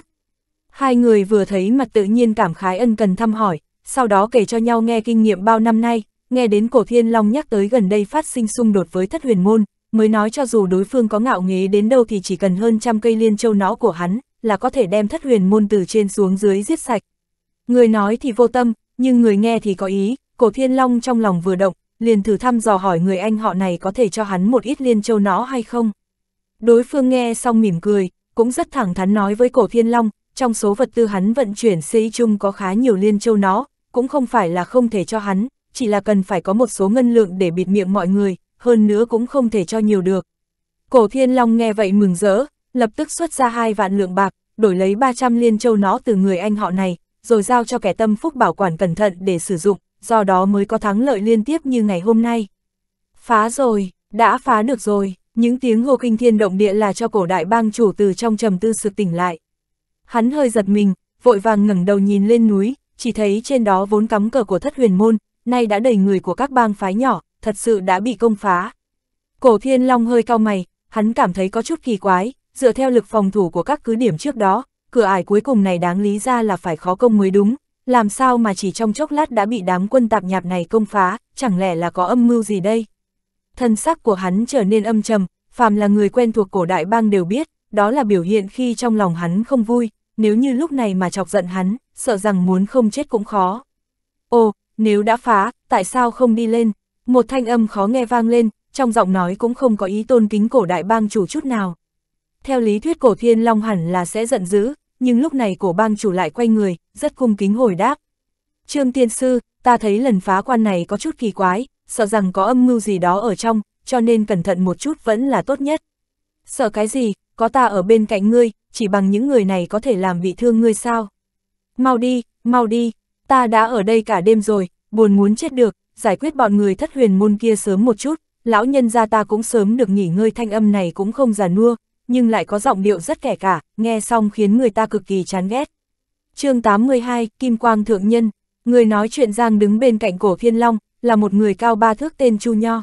Hai người vừa thấy mặt tự nhiên cảm khái ân cần thăm hỏi, sau đó kể cho nhau nghe kinh nghiệm bao năm nay, nghe đến cổ thiên long nhắc tới gần đây phát sinh xung đột với thất huyền môn, mới nói cho dù đối phương có ngạo nghế đến đâu thì chỉ cần hơn trăm cây liên châu nó của hắn, là có thể đem thất huyền môn từ trên xuống dưới giết sạch. Người nói thì vô tâm, nhưng người nghe thì có ý, cổ thiên long trong lòng vừa động, liền thử thăm dò hỏi người anh họ này có thể cho hắn một ít liên châu nó hay không. Đối phương nghe xong mỉm cười, cũng rất thẳng thắn nói với cổ thiên long, trong số vật tư hắn vận chuyển xây chung có khá nhiều liên châu nó, cũng không phải là không thể cho hắn, chỉ là cần phải có một số ngân lượng để bịt miệng mọi người, hơn nữa cũng không thể cho nhiều được. Cổ Thiên Long nghe vậy mừng rỡ, lập tức xuất ra hai vạn lượng bạc, đổi lấy 300 liên châu nó từ người anh họ này, rồi giao cho kẻ tâm phúc bảo quản cẩn thận để sử dụng, do đó mới có thắng lợi liên tiếp như ngày hôm nay. Phá rồi, đã phá được rồi, những tiếng hô kinh thiên động địa là cho cổ đại bang chủ từ trong trầm tư sự tỉnh lại. Hắn hơi giật mình, vội vàng ngẩng đầu nhìn lên núi, chỉ thấy trên đó vốn cắm cờ của thất huyền môn, nay đã đầy người của các bang phái nhỏ, thật sự đã bị công phá. Cổ Thiên Long hơi cau mày, hắn cảm thấy có chút kỳ quái, dựa theo lực phòng thủ của các cứ điểm trước đó, cửa ải cuối cùng này đáng lý ra là phải khó công mới đúng, làm sao mà chỉ trong chốc lát đã bị đám quân tạp nhạp này công phá, chẳng lẽ là có âm mưu gì đây? Thân sắc của hắn trở nên âm trầm, phàm là người quen thuộc cổ đại bang đều biết, đó là biểu hiện khi trong lòng hắn không vui, nếu như lúc này mà chọc giận hắn, sợ rằng muốn không chết cũng khó. Ồ, nếu đã phá, tại sao không đi lên? Một thanh âm khó nghe vang lên, trong giọng nói cũng không có ý tôn kính cổ đại bang chủ chút nào. Theo lý thuyết cổ thiên long hẳn là sẽ giận dữ, nhưng lúc này cổ bang chủ lại quay người, rất cung kính hồi đáp. Trương tiên sư, ta thấy lần phá quan này có chút kỳ quái, sợ rằng có âm mưu gì đó ở trong, cho nên cẩn thận một chút vẫn là tốt nhất. Sợ cái gì, có ta ở bên cạnh ngươi, chỉ bằng những người này có thể làm bị thương ngươi sao? Mau đi, mau đi, ta đã ở đây cả đêm rồi, buồn muốn chết được, giải quyết bọn người thất huyền môn kia sớm một chút, lão nhân gia ta cũng sớm được nghỉ ngơi thanh âm này cũng không già nua, nhưng lại có giọng điệu rất kẻ cả, nghe xong khiến người ta cực kỳ chán ghét. chương 82, Kim Quang Thượng Nhân, người nói chuyện Giang đứng bên cạnh cổ thiên long, là một người cao ba thước tên Chu Nho.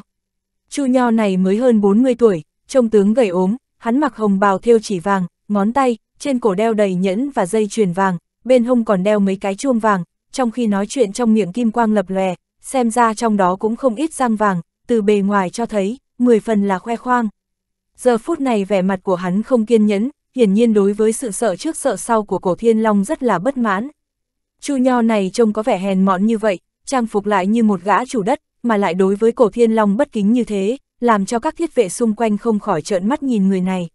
Chu Nho này mới hơn 40 tuổi, trông tướng gầy ốm, hắn mặc hồng bào thêu chỉ vàng, ngón tay, trên cổ đeo đầy nhẫn và dây chuyền vàng, bên hông còn đeo mấy cái chuông vàng, trong khi nói chuyện trong miệng kim quang lập lòe, xem ra trong đó cũng không ít răng vàng, từ bề ngoài cho thấy, mười phần là khoe khoang. Giờ phút này vẻ mặt của hắn không kiên nhẫn, hiển nhiên đối với sự sợ trước sợ sau của cổ thiên long rất là bất mãn. Chu nho này trông có vẻ hèn mọn như vậy, trang phục lại như một gã chủ đất, mà lại đối với cổ thiên long bất kính như thế, làm cho các thiết vệ xung quanh không khỏi trợn mắt nhìn người này.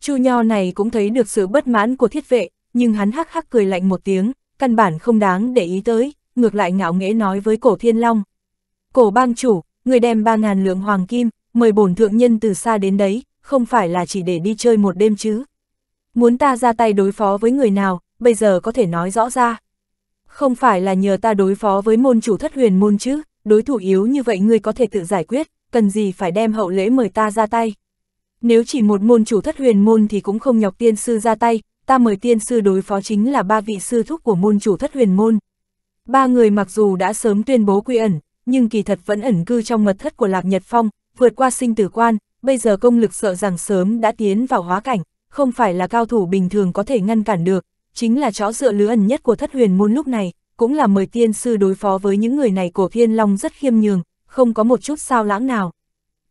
Chu nho này cũng thấy được sự bất mãn của thiết vệ, nhưng hắn hắc hắc cười lạnh một tiếng, căn bản không đáng để ý tới, ngược lại ngạo nghễ nói với cổ thiên long. Cổ bang chủ, người đem 3.000 lượng hoàng kim, mời bổn thượng nhân từ xa đến đấy, không phải là chỉ để đi chơi một đêm chứ. Muốn ta ra tay đối phó với người nào, bây giờ có thể nói rõ ra. Không phải là nhờ ta đối phó với môn chủ thất huyền môn chứ, đối thủ yếu như vậy ngươi có thể tự giải quyết, cần gì phải đem hậu lễ mời ta ra tay. Nếu chỉ một môn chủ thất huyền môn thì cũng không nhọc tiên sư ra tay, ta mời tiên sư đối phó chính là ba vị sư thúc của môn chủ thất huyền môn. Ba người mặc dù đã sớm tuyên bố quy ẩn, nhưng kỳ thật vẫn ẩn cư trong mật thất của Lạc Nhật Phong, vượt qua sinh tử quan, bây giờ công lực sợ rằng sớm đã tiến vào hóa cảnh, không phải là cao thủ bình thường có thể ngăn cản được, chính là chó dựa lứa ẩn nhất của thất huyền môn lúc này, cũng là mời tiên sư đối phó với những người này của Thiên Long rất khiêm nhường, không có một chút sao lãng nào.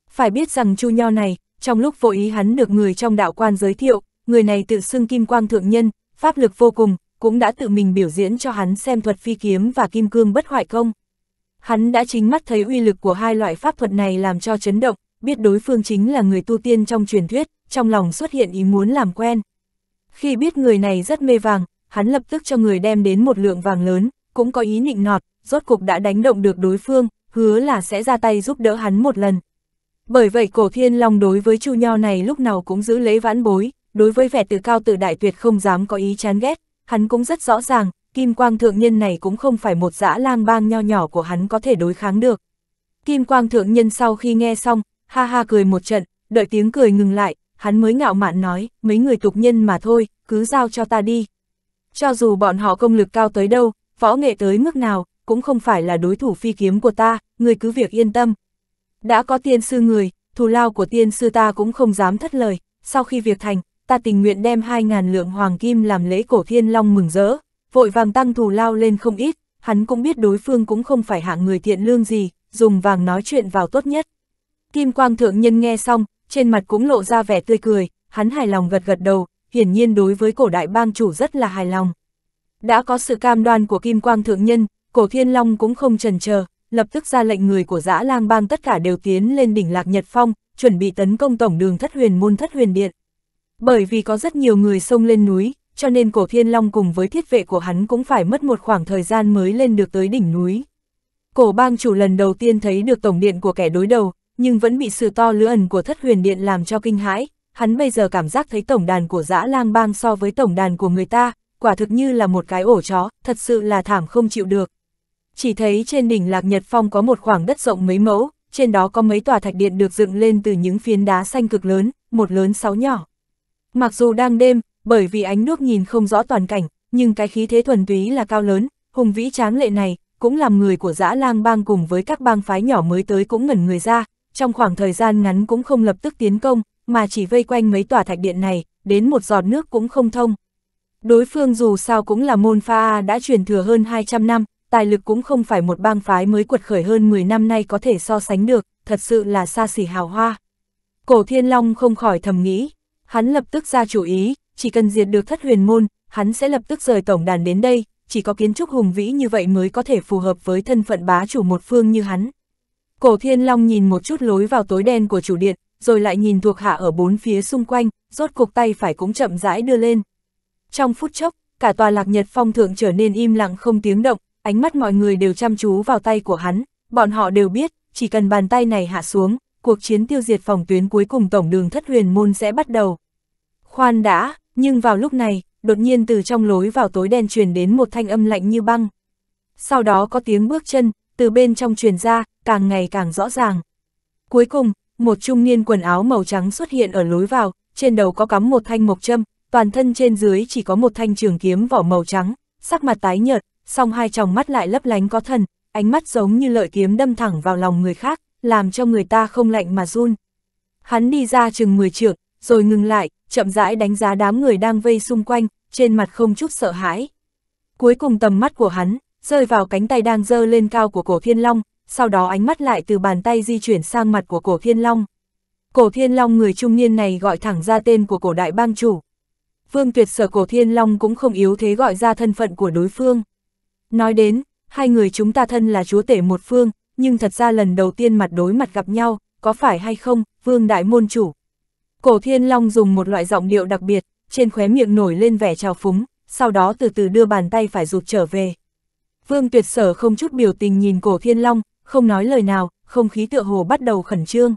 Phải biết rằng Chu Nho này, trong lúc vô ý hắn được người trong đạo quan giới thiệu, người này tự xưng Kim Quang Thượng Nhân, pháp lực vô cùng, cũng đã tự mình biểu diễn cho hắn xem thuật phi kiếm và kim cương bất hoại công. Hắn đã chính mắt thấy uy lực của hai loại pháp thuật này làm cho chấn động, biết đối phương chính là người tu tiên trong truyền thuyết, trong lòng xuất hiện ý muốn làm quen. Khi biết người này rất mê vàng, hắn lập tức cho người đem đến một lượng vàng lớn, cũng có ý nịnh nọt, rốt cục đã đánh động được đối phương, hứa là sẽ ra tay giúp đỡ hắn một lần. Bởi vậy cổ thiên long đối với chu nho này lúc nào cũng giữ lấy vãn bối, đối với vẻ từ cao tự đại tuyệt không dám có ý chán ghét, hắn cũng rất rõ ràng, Kim Quang Thượng Nhân này cũng không phải một dã lang bang nho nhỏ của hắn có thể đối kháng được. Kim Quang Thượng Nhân sau khi nghe xong, ha ha cười một trận, đợi tiếng cười ngừng lại, hắn mới ngạo mạn nói, mấy người tục nhân mà thôi, cứ giao cho ta đi. Cho dù bọn họ công lực cao tới đâu, võ nghệ tới mức nào, cũng không phải là đối thủ phi kiếm của ta, người cứ việc yên tâm. Đã có tiên sư người, thù lao của tiên sư ta cũng không dám thất lời, sau khi việc thành, ta tình nguyện đem 2.000 lượng hoàng kim làm lễ cổ thiên long mừng rỡ, vội vàng tăng thù lao lên không ít, hắn cũng biết đối phương cũng không phải hạng người thiện lương gì, dùng vàng nói chuyện vào tốt nhất. Kim quang thượng nhân nghe xong, trên mặt cũng lộ ra vẻ tươi cười, hắn hài lòng gật gật đầu, hiển nhiên đối với cổ đại bang chủ rất là hài lòng. Đã có sự cam đoan của Kim Quang Thượng Nhân, cổ Thiên Long cũng không trần chờ lập tức ra lệnh người của dã lang bang tất cả đều tiến lên đỉnh Lạc Nhật Phong, chuẩn bị tấn công tổng đường thất huyền môn thất huyền điện. Bởi vì có rất nhiều người xông lên núi, cho nên cổ thiên long cùng với thiết vệ của hắn cũng phải mất một khoảng thời gian mới lên được tới đỉnh núi. Cổ bang chủ lần đầu tiên thấy được tổng điện của kẻ đối đầu, nhưng vẫn bị sự to lứa ẩn của thất huyền điện làm cho kinh hãi, hắn bây giờ cảm giác thấy tổng đàn của dã lang bang so với tổng đàn của người ta, quả thực như là một cái ổ chó, thật sự là thảm không chịu được. Chỉ thấy trên đỉnh Lạc Nhật Phong có một khoảng đất rộng mấy mẫu, trên đó có mấy tòa thạch điện được dựng lên từ những phiến đá xanh cực lớn, một lớn sáu nhỏ. Mặc dù đang đêm, bởi vì ánh nước nhìn không rõ toàn cảnh, nhưng cái khí thế thuần túy là cao lớn, hùng vĩ tráng lệ này, cũng làm người của dã lang bang cùng với các bang phái nhỏ mới tới cũng ngẩn người ra, trong khoảng thời gian ngắn cũng không lập tức tiến công, mà chỉ vây quanh mấy tòa thạch điện này, đến một giọt nước cũng không thông. Đối phương dù sao cũng là môn pha đã truyền thừa hơn 200 năm, tài lực cũng không phải một bang phái mới quật khởi hơn 10 năm nay có thể so sánh được, thật sự là xa xỉ hào hoa. Cổ Thiên Long không khỏi thầm nghĩ, Hắn lập tức ra chủ ý, chỉ cần diệt được thất huyền môn, hắn sẽ lập tức rời tổng đàn đến đây, chỉ có kiến trúc hùng vĩ như vậy mới có thể phù hợp với thân phận bá chủ một phương như hắn. Cổ Thiên Long nhìn một chút lối vào tối đen của chủ điện, rồi lại nhìn thuộc hạ ở bốn phía xung quanh, rốt cục tay phải cũng chậm rãi đưa lên. Trong phút chốc, cả tòa lạc nhật phong thượng trở nên im lặng không tiếng động, ánh mắt mọi người đều chăm chú vào tay của hắn, bọn họ đều biết, chỉ cần bàn tay này hạ xuống, cuộc chiến tiêu diệt phòng tuyến cuối cùng tổng đường thất huyền môn sẽ bắt đầu. Khoan đã, nhưng vào lúc này, đột nhiên từ trong lối vào tối đen truyền đến một thanh âm lạnh như băng. Sau đó có tiếng bước chân, từ bên trong truyền ra, càng ngày càng rõ ràng. Cuối cùng, một trung niên quần áo màu trắng xuất hiện ở lối vào, trên đầu có cắm một thanh mộc châm, toàn thân trên dưới chỉ có một thanh trường kiếm vỏ màu trắng, sắc mặt tái nhợt, song hai tròng mắt lại lấp lánh có thần, ánh mắt giống như lợi kiếm đâm thẳng vào lòng người khác, làm cho người ta không lạnh mà run. Hắn đi ra chừng 10 trượng, rồi ngừng lại, chậm rãi đánh giá đám người đang vây xung quanh, trên mặt không chút sợ hãi. Cuối cùng tầm mắt của hắn, rơi vào cánh tay đang dơ lên cao của cổ thiên long, sau đó ánh mắt lại từ bàn tay di chuyển sang mặt của cổ thiên long. Cổ thiên long người trung niên này gọi thẳng ra tên của cổ đại bang chủ. Vương tuyệt sở cổ thiên long cũng không yếu thế gọi ra thân phận của đối phương. Nói đến, hai người chúng ta thân là chúa tể một phương, nhưng thật ra lần đầu tiên mặt đối mặt gặp nhau, có phải hay không, vương đại môn chủ. Cổ thiên long dùng một loại giọng điệu đặc biệt, trên khóe miệng nổi lên vẻ trào phúng, sau đó từ từ đưa bàn tay phải rụt trở về. Vương tuyệt sở không chút biểu tình nhìn cổ thiên long, không nói lời nào, không khí tựa hồ bắt đầu khẩn trương.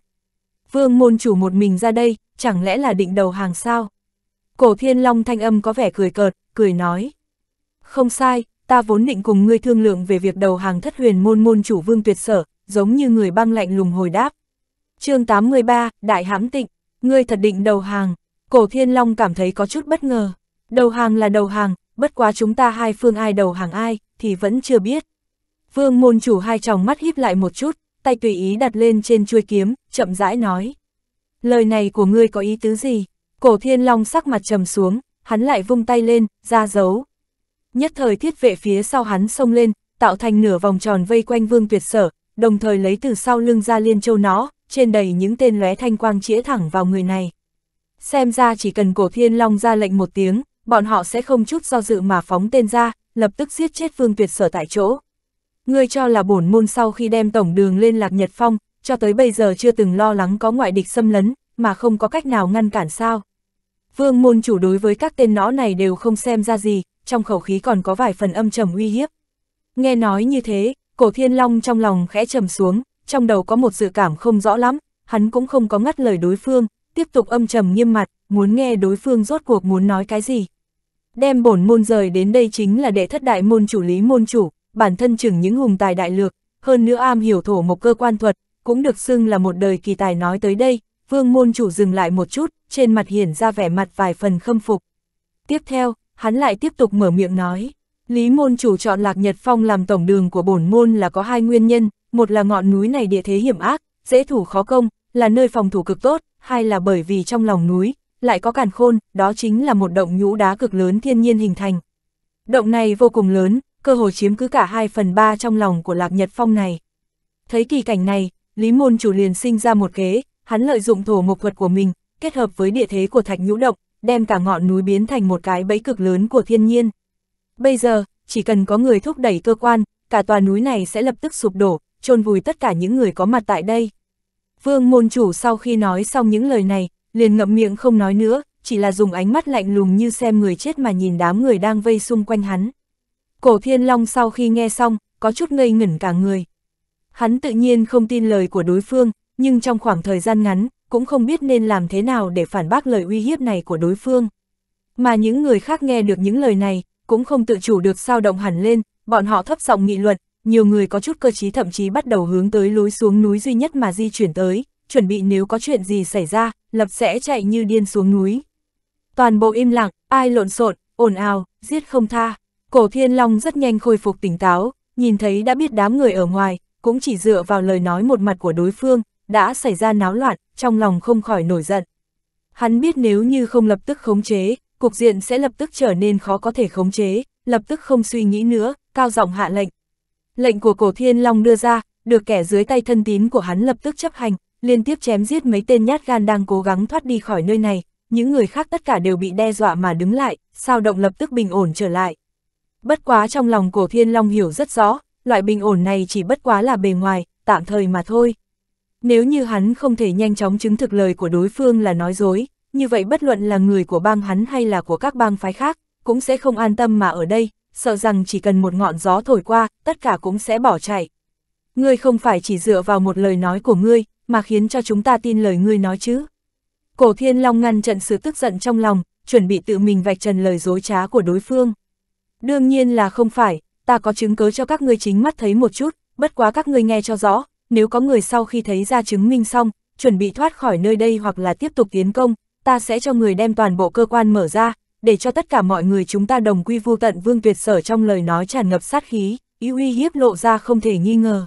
Vương môn chủ một mình ra đây, chẳng lẽ là định đầu hàng sao? Cổ thiên long thanh âm có vẻ cười cợt, cười nói. Không sai, ta vốn định cùng ngươi thương lượng về việc đầu hàng thất huyền môn môn chủ vương tuyệt sở, giống như người băng lạnh lùng hồi đáp. chương 83, Đại Hám Tịnh, ngươi thật định đầu hàng, cổ thiên long cảm thấy có chút bất ngờ. Đầu hàng là đầu hàng, bất quá chúng ta hai phương ai đầu hàng ai, thì vẫn chưa biết. Vương môn chủ hai tròng mắt híp lại một chút, tay tùy ý đặt lên trên chuôi kiếm, chậm rãi nói. Lời này của ngươi có ý tứ gì? Cổ thiên long sắc mặt trầm xuống, hắn lại vung tay lên, ra dấu, nhất thời thiết vệ phía sau hắn xông lên, tạo thành nửa vòng tròn vây quanh vương tuyệt sở, đồng thời lấy từ sau lưng ra liên châu nó, trên đầy những tên lóe thanh quang chĩa thẳng vào người này. Xem ra chỉ cần cổ thiên long ra lệnh một tiếng, bọn họ sẽ không chút do dự mà phóng tên ra, lập tức giết chết vương tuyệt sở tại chỗ. Ngươi cho là bổn môn sau khi đem tổng đường lên lạc Nhật Phong, cho tới bây giờ chưa từng lo lắng có ngoại địch xâm lấn, mà không có cách nào ngăn cản sao. Vương môn chủ đối với các tên nó này đều không xem ra gì, trong khẩu khí còn có vài phần âm trầm uy hiếp. Nghe nói như thế, cổ thiên long trong lòng khẽ trầm xuống, trong đầu có một dự cảm không rõ lắm, hắn cũng không có ngắt lời đối phương, tiếp tục âm trầm nghiêm mặt, muốn nghe đối phương rốt cuộc muốn nói cái gì. Đem bổn môn rời đến đây chính là đệ thất đại môn chủ lý môn chủ, bản thân trưởng những hùng tài đại lược, hơn nữa am hiểu thổ một cơ quan thuật, cũng được xưng là một đời kỳ tài nói tới đây, vương môn chủ dừng lại một chút, trên mặt hiển ra vẻ mặt vài phần khâm phục. Tiếp theo, hắn lại tiếp tục mở miệng nói. Lý môn chủ chọn Lạc Nhật Phong làm tổng đường của bổn môn là có hai nguyên nhân, một là ngọn núi này địa thế hiểm ác, dễ thủ khó công, là nơi phòng thủ cực tốt, hai là bởi vì trong lòng núi, lại có càn khôn, đó chính là một động nhũ đá cực lớn thiên nhiên hình thành. Động này vô cùng lớn, cơ hồ chiếm cứ cả 2 phần 3 trong lòng của Lạc Nhật Phong này. Thấy kỳ cảnh này, Lý Môn chủ liền sinh ra một kế, hắn lợi dụng thổ mộc thuật của mình, kết hợp với địa thế của thạch nhũ động, đem cả ngọn núi biến thành một cái bẫy cực lớn của thiên nhiên. Bây giờ, chỉ cần có người thúc đẩy cơ quan, cả tòa núi này sẽ lập tức sụp đổ, chôn vùi tất cả những người có mặt tại đây. Vương môn chủ sau khi nói xong những lời này, liền ngậm miệng không nói nữa, chỉ là dùng ánh mắt lạnh lùng như xem người chết mà nhìn đám người đang vây xung quanh hắn. Cổ thiên long sau khi nghe xong, có chút ngây ngẩn cả người. Hắn tự nhiên không tin lời của đối phương, nhưng trong khoảng thời gian ngắn, cũng không biết nên làm thế nào để phản bác lời uy hiếp này của đối phương. Mà những người khác nghe được những lời này, cũng không tự chủ được sao động hẳn lên, bọn họ thấp giọng nghị luận, nhiều người có chút cơ trí thậm chí bắt đầu hướng tới lối xuống núi duy nhất mà di chuyển tới, chuẩn bị nếu có chuyện gì xảy ra, lập sẽ chạy như điên xuống núi. Toàn bộ im lặng, ai lộn xộn, ồn ào, giết không tha. Cổ Thiên Long rất nhanh khôi phục tỉnh táo, nhìn thấy đã biết đám người ở ngoài, cũng chỉ dựa vào lời nói một mặt của đối phương, đã xảy ra náo loạn, trong lòng không khỏi nổi giận. Hắn biết nếu như không lập tức khống chế, cục diện sẽ lập tức trở nên khó có thể khống chế, lập tức không suy nghĩ nữa, cao giọng hạ lệnh. Lệnh của cổ thiên long đưa ra, được kẻ dưới tay thân tín của hắn lập tức chấp hành, liên tiếp chém giết mấy tên nhát gan đang cố gắng thoát đi khỏi nơi này, những người khác tất cả đều bị đe dọa mà đứng lại, sao động lập tức bình ổn trở lại. Bất quá trong lòng cổ thiên long hiểu rất rõ, loại bình ổn này chỉ bất quá là bề ngoài, tạm thời mà thôi. Nếu như hắn không thể nhanh chóng chứng thực lời của đối phương là nói dối, như vậy bất luận là người của bang hắn hay là của các bang phái khác, cũng sẽ không an tâm mà ở đây, sợ rằng chỉ cần một ngọn gió thổi qua, tất cả cũng sẽ bỏ chạy. Ngươi không phải chỉ dựa vào một lời nói của ngươi, mà khiến cho chúng ta tin lời ngươi nói chứ. Cổ Thiên Long ngăn trận sự tức giận trong lòng, chuẩn bị tự mình vạch trần lời dối trá của đối phương. Đương nhiên là không phải, ta có chứng cứ cho các ngươi chính mắt thấy một chút, bất quá các ngươi nghe cho rõ, nếu có người sau khi thấy ra chứng minh xong, chuẩn bị thoát khỏi nơi đây hoặc là tiếp tục tiến công, ta sẽ cho người đem toàn bộ cơ quan mở ra, để cho tất cả mọi người chúng ta đồng quy vô tận vương tuyệt sở trong lời nói tràn ngập sát khí, ý uy hiếp lộ ra không thể nghi ngờ.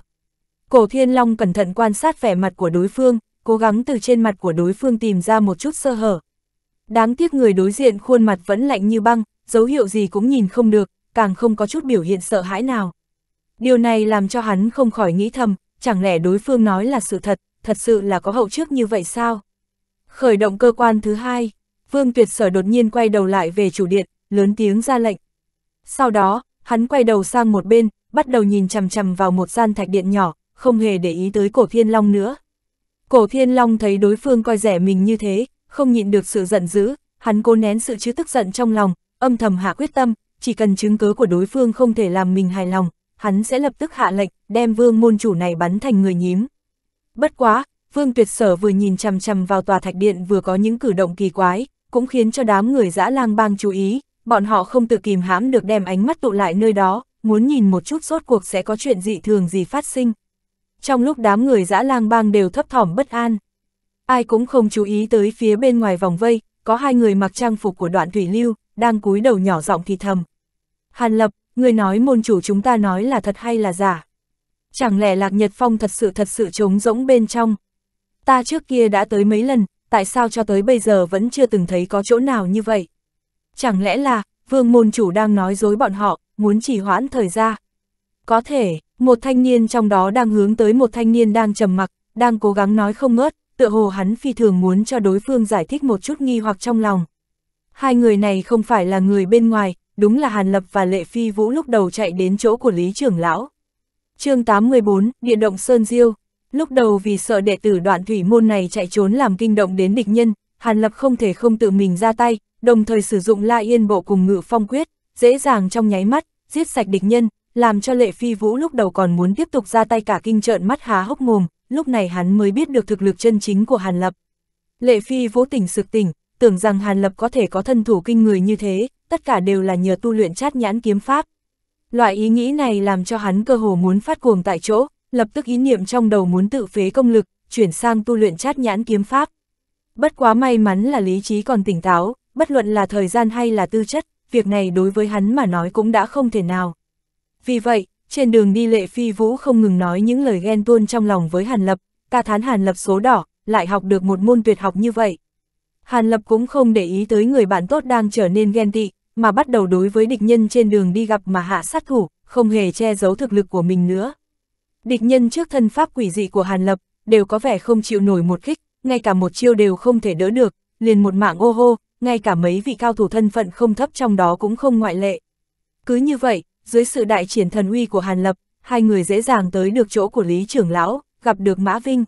Cổ Thiên Long cẩn thận quan sát vẻ mặt của đối phương, cố gắng từ trên mặt của đối phương tìm ra một chút sơ hở. Đáng tiếc người đối diện khuôn mặt vẫn lạnh như băng, dấu hiệu gì cũng nhìn không được, càng không có chút biểu hiện sợ hãi nào. Điều này làm cho hắn không khỏi nghĩ thầm, chẳng lẽ đối phương nói là sự thật, thật sự là có hậu trước như vậy sao? Khởi động cơ quan thứ hai, Vương Tuyệt Sở đột nhiên quay đầu lại về chủ điện, lớn tiếng ra lệnh. Sau đó, hắn quay đầu sang một bên, bắt đầu nhìn chằm chằm vào một gian thạch điện nhỏ, không hề để ý tới cổ thiên long nữa. Cổ thiên long thấy đối phương coi rẻ mình như thế, không nhịn được sự giận dữ, hắn cố nén sự chứ tức giận trong lòng, âm thầm hạ quyết tâm, chỉ cần chứng cứ của đối phương không thể làm mình hài lòng, hắn sẽ lập tức hạ lệnh, đem vương môn chủ này bắn thành người nhím. Bất quá, vương tuyệt sở vừa nhìn chằm chằm vào tòa thạch điện vừa có những cử động kỳ quái, cũng khiến cho đám người dã lang bang chú ý, bọn họ không tự kìm hãm được đem ánh mắt tụ lại nơi đó, muốn nhìn một chút rốt cuộc sẽ có chuyện dị thường gì phát sinh. Trong lúc đám người dã lang bang đều thấp thỏm bất an, ai cũng không chú ý tới phía bên ngoài vòng vây, có hai người mặc trang phục của đoạn thủy lưu, đang cúi đầu nhỏ giọng thì thầm. Hàn Lập, Người nói môn chủ chúng ta nói là thật hay là giả? Chẳng lẽ Lạc Nhật Phong thật sự thật sự trống rỗng bên trong? Ta trước kia đã tới mấy lần, tại sao cho tới bây giờ vẫn chưa từng thấy có chỗ nào như vậy? Chẳng lẽ là, vương môn chủ đang nói dối bọn họ, muốn chỉ hoãn thời gian? Có thể, một thanh niên trong đó đang hướng tới một thanh niên đang trầm mặc, đang cố gắng nói không ngớt, tựa hồ hắn phi thường muốn cho đối phương giải thích một chút nghi hoặc trong lòng. Hai người này không phải là người bên ngoài, đúng là Hàn Lập và Lệ Phi Vũ lúc đầu chạy đến chỗ của Lý Trưởng Lão. chương 814, Địa động Sơn Diêu. Lúc đầu vì sợ đệ tử đoạn thủy môn này chạy trốn làm kinh động đến địch nhân, Hàn Lập không thể không tự mình ra tay, đồng thời sử dụng La Yên Bộ cùng ngự phong quyết, dễ dàng trong nháy mắt, giết sạch địch nhân, làm cho Lệ Phi Vũ lúc đầu còn muốn tiếp tục ra tay cả kinh trợn mắt há hốc mồm, lúc này hắn mới biết được thực lực chân chính của Hàn Lập. Lệ Phi Vũ tỉnh sực tỉnh, tưởng rằng Hàn Lập có thể có thân thủ kinh người như thế, tất cả đều là nhờ tu luyện chát nhãn kiếm pháp. Loại ý nghĩ này làm cho hắn cơ hồ muốn phát cuồng tại chỗ, lập tức ý niệm trong đầu muốn tự phế công lực, chuyển sang tu luyện chát nhãn kiếm pháp. Bất quá may mắn là lý trí còn tỉnh táo, bất luận là thời gian hay là tư chất, việc này đối với hắn mà nói cũng đã không thể nào. Vì vậy, trên đường đi lệ phi vũ không ngừng nói những lời ghen tuôn trong lòng với Hàn Lập, ca thán Hàn Lập số đỏ, lại học được một môn tuyệt học như vậy. Hàn Lập cũng không để ý tới người bạn tốt đang trở nên ghen tị, mà bắt đầu đối với địch nhân trên đường đi gặp mà hạ sát thủ, không hề che giấu thực lực của mình nữa. Địch nhân trước thân pháp quỷ dị của Hàn Lập, đều có vẻ không chịu nổi một kích, ngay cả một chiêu đều không thể đỡ được, liền một mạng ô hô, ngay cả mấy vị cao thủ thân phận không thấp trong đó cũng không ngoại lệ. Cứ như vậy, dưới sự đại triển thần uy của Hàn Lập, hai người dễ dàng tới được chỗ của Lý Trưởng Lão, gặp được Mã Vinh.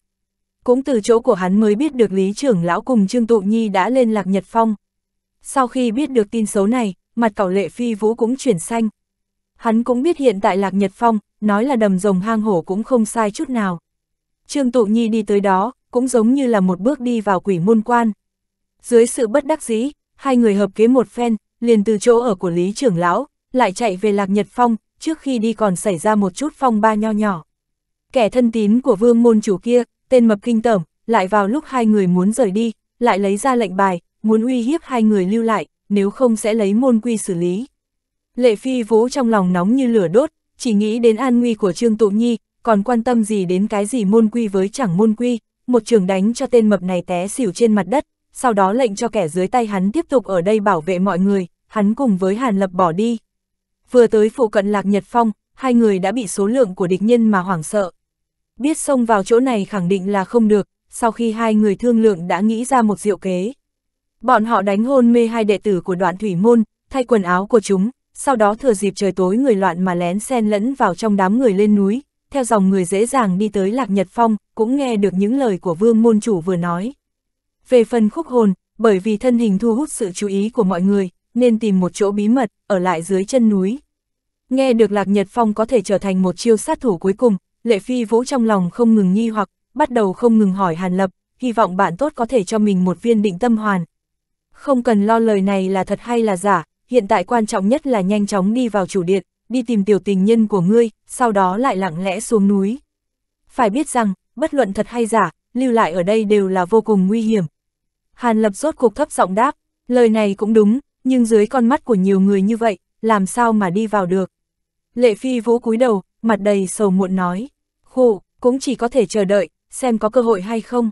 Cũng từ chỗ của hắn mới biết được Lý Trưởng Lão cùng Trương Tụ Nhi đã lên Lạc Nhật Phong. Sau khi biết được tin xấu này, mặt cẩu lệ phi vũ cũng chuyển xanh. Hắn cũng biết hiện tại Lạc Nhật Phong, nói là đầm rồng hang hổ cũng không sai chút nào. Trương Tụ Nhi đi tới đó, cũng giống như là một bước đi vào quỷ môn quan. Dưới sự bất đắc dĩ, hai người hợp kế một phen, liền từ chỗ ở của Lý Trưởng Lão, lại chạy về Lạc Nhật Phong, trước khi đi còn xảy ra một chút phong ba nho nhỏ. Kẻ thân tín của vương môn chủ kia, tên mập kinh tởm, lại vào lúc hai người muốn rời đi, lại lấy ra lệnh bài, muốn uy hiếp hai người lưu lại, nếu không sẽ lấy môn quy xử lý. Lệ Phi Vũ trong lòng nóng như lửa đốt, chỉ nghĩ đến an nguy của Trương Tụ Nhi, còn quan tâm gì đến cái gì môn quy với chẳng môn quy, một trường đánh cho tên mập này té xỉu trên mặt đất, sau đó lệnh cho kẻ dưới tay hắn tiếp tục ở đây bảo vệ mọi người, hắn cùng với Hàn Lập bỏ đi. Vừa tới phụ cận Lạc Nhật Phong, hai người đã bị số lượng của địch nhân mà hoảng sợ. Biết xông vào chỗ này khẳng định là không được, sau khi hai người thương lượng đã nghĩ ra một diệu kế. Bọn họ đánh hôn mê hai đệ tử của đoạn thủy môn, thay quần áo của chúng, sau đó thừa dịp trời tối người loạn mà lén xen lẫn vào trong đám người lên núi, theo dòng người dễ dàng đi tới Lạc Nhật Phong, cũng nghe được những lời của vương môn chủ vừa nói. Về phần khúc hồn, bởi vì thân hình thu hút sự chú ý của mọi người, nên tìm một chỗ bí mật, ở lại dưới chân núi. Nghe được Lạc Nhật Phong có thể trở thành một chiêu sát thủ cuối cùng, Lệ Phi vỗ trong lòng không ngừng nghi hoặc, bắt đầu không ngừng hỏi Hàn Lập, hy vọng bạn tốt có thể cho mình một viên định tâm hoàn, không cần lo lời này là thật hay là giả, hiện tại quan trọng nhất là nhanh chóng đi vào chủ điện, đi tìm tiểu tình nhân của ngươi, sau đó lại lặng lẽ xuống núi. Phải biết rằng, bất luận thật hay giả, lưu lại ở đây đều là vô cùng nguy hiểm. Hàn lập rốt cục thấp giọng đáp, lời này cũng đúng, nhưng dưới con mắt của nhiều người như vậy, làm sao mà đi vào được. Lệ Phi Vũ cúi đầu, mặt đầy sầu muộn nói, khổ, cũng chỉ có thể chờ đợi, xem có cơ hội hay không.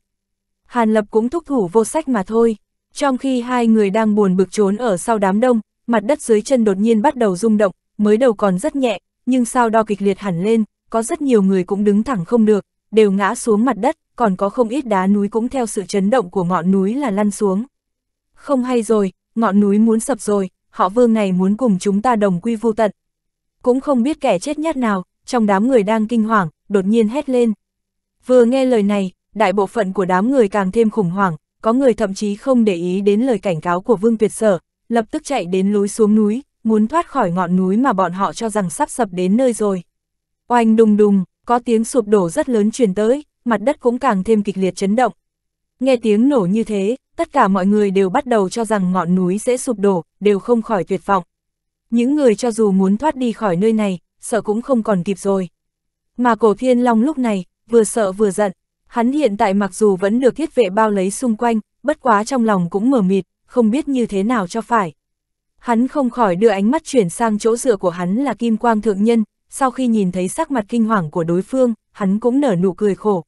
Hàn Lập cũng thúc thủ vô sách mà thôi. Trong khi hai người đang buồn bực trốn ở sau đám đông, mặt đất dưới chân đột nhiên bắt đầu rung động, mới đầu còn rất nhẹ, nhưng sau đo kịch liệt hẳn lên, có rất nhiều người cũng đứng thẳng không được, đều ngã xuống mặt đất, còn có không ít đá núi cũng theo sự chấn động của ngọn núi là lăn xuống. Không hay rồi, ngọn núi muốn sập rồi, họ vương này muốn cùng chúng ta đồng quy vô tận. Cũng không biết kẻ chết nhát nào, trong đám người đang kinh hoàng, đột nhiên hét lên. Vừa nghe lời này, đại bộ phận của đám người càng thêm khủng hoảng, có người thậm chí không để ý đến lời cảnh cáo của Vương Tuyệt Sở, lập tức chạy đến lối xuống núi, muốn thoát khỏi ngọn núi mà bọn họ cho rằng sắp sập đến nơi rồi. Oanh đùng đùng, có tiếng sụp đổ rất lớn truyền tới, mặt đất cũng càng thêm kịch liệt chấn động. Nghe tiếng nổ như thế, tất cả mọi người đều bắt đầu cho rằng ngọn núi sẽ sụp đổ, đều không khỏi tuyệt vọng. Những người cho dù muốn thoát đi khỏi nơi này, sợ cũng không còn kịp rồi. Mà cổ thiên long lúc này, vừa sợ vừa giận, Hắn hiện tại mặc dù vẫn được thiết vệ bao lấy xung quanh, bất quá trong lòng cũng mờ mịt, không biết như thế nào cho phải. Hắn không khỏi đưa ánh mắt chuyển sang chỗ dựa của hắn là Kim Quang Thượng Nhân, sau khi nhìn thấy sắc mặt kinh hoàng của đối phương, hắn cũng nở nụ cười khổ.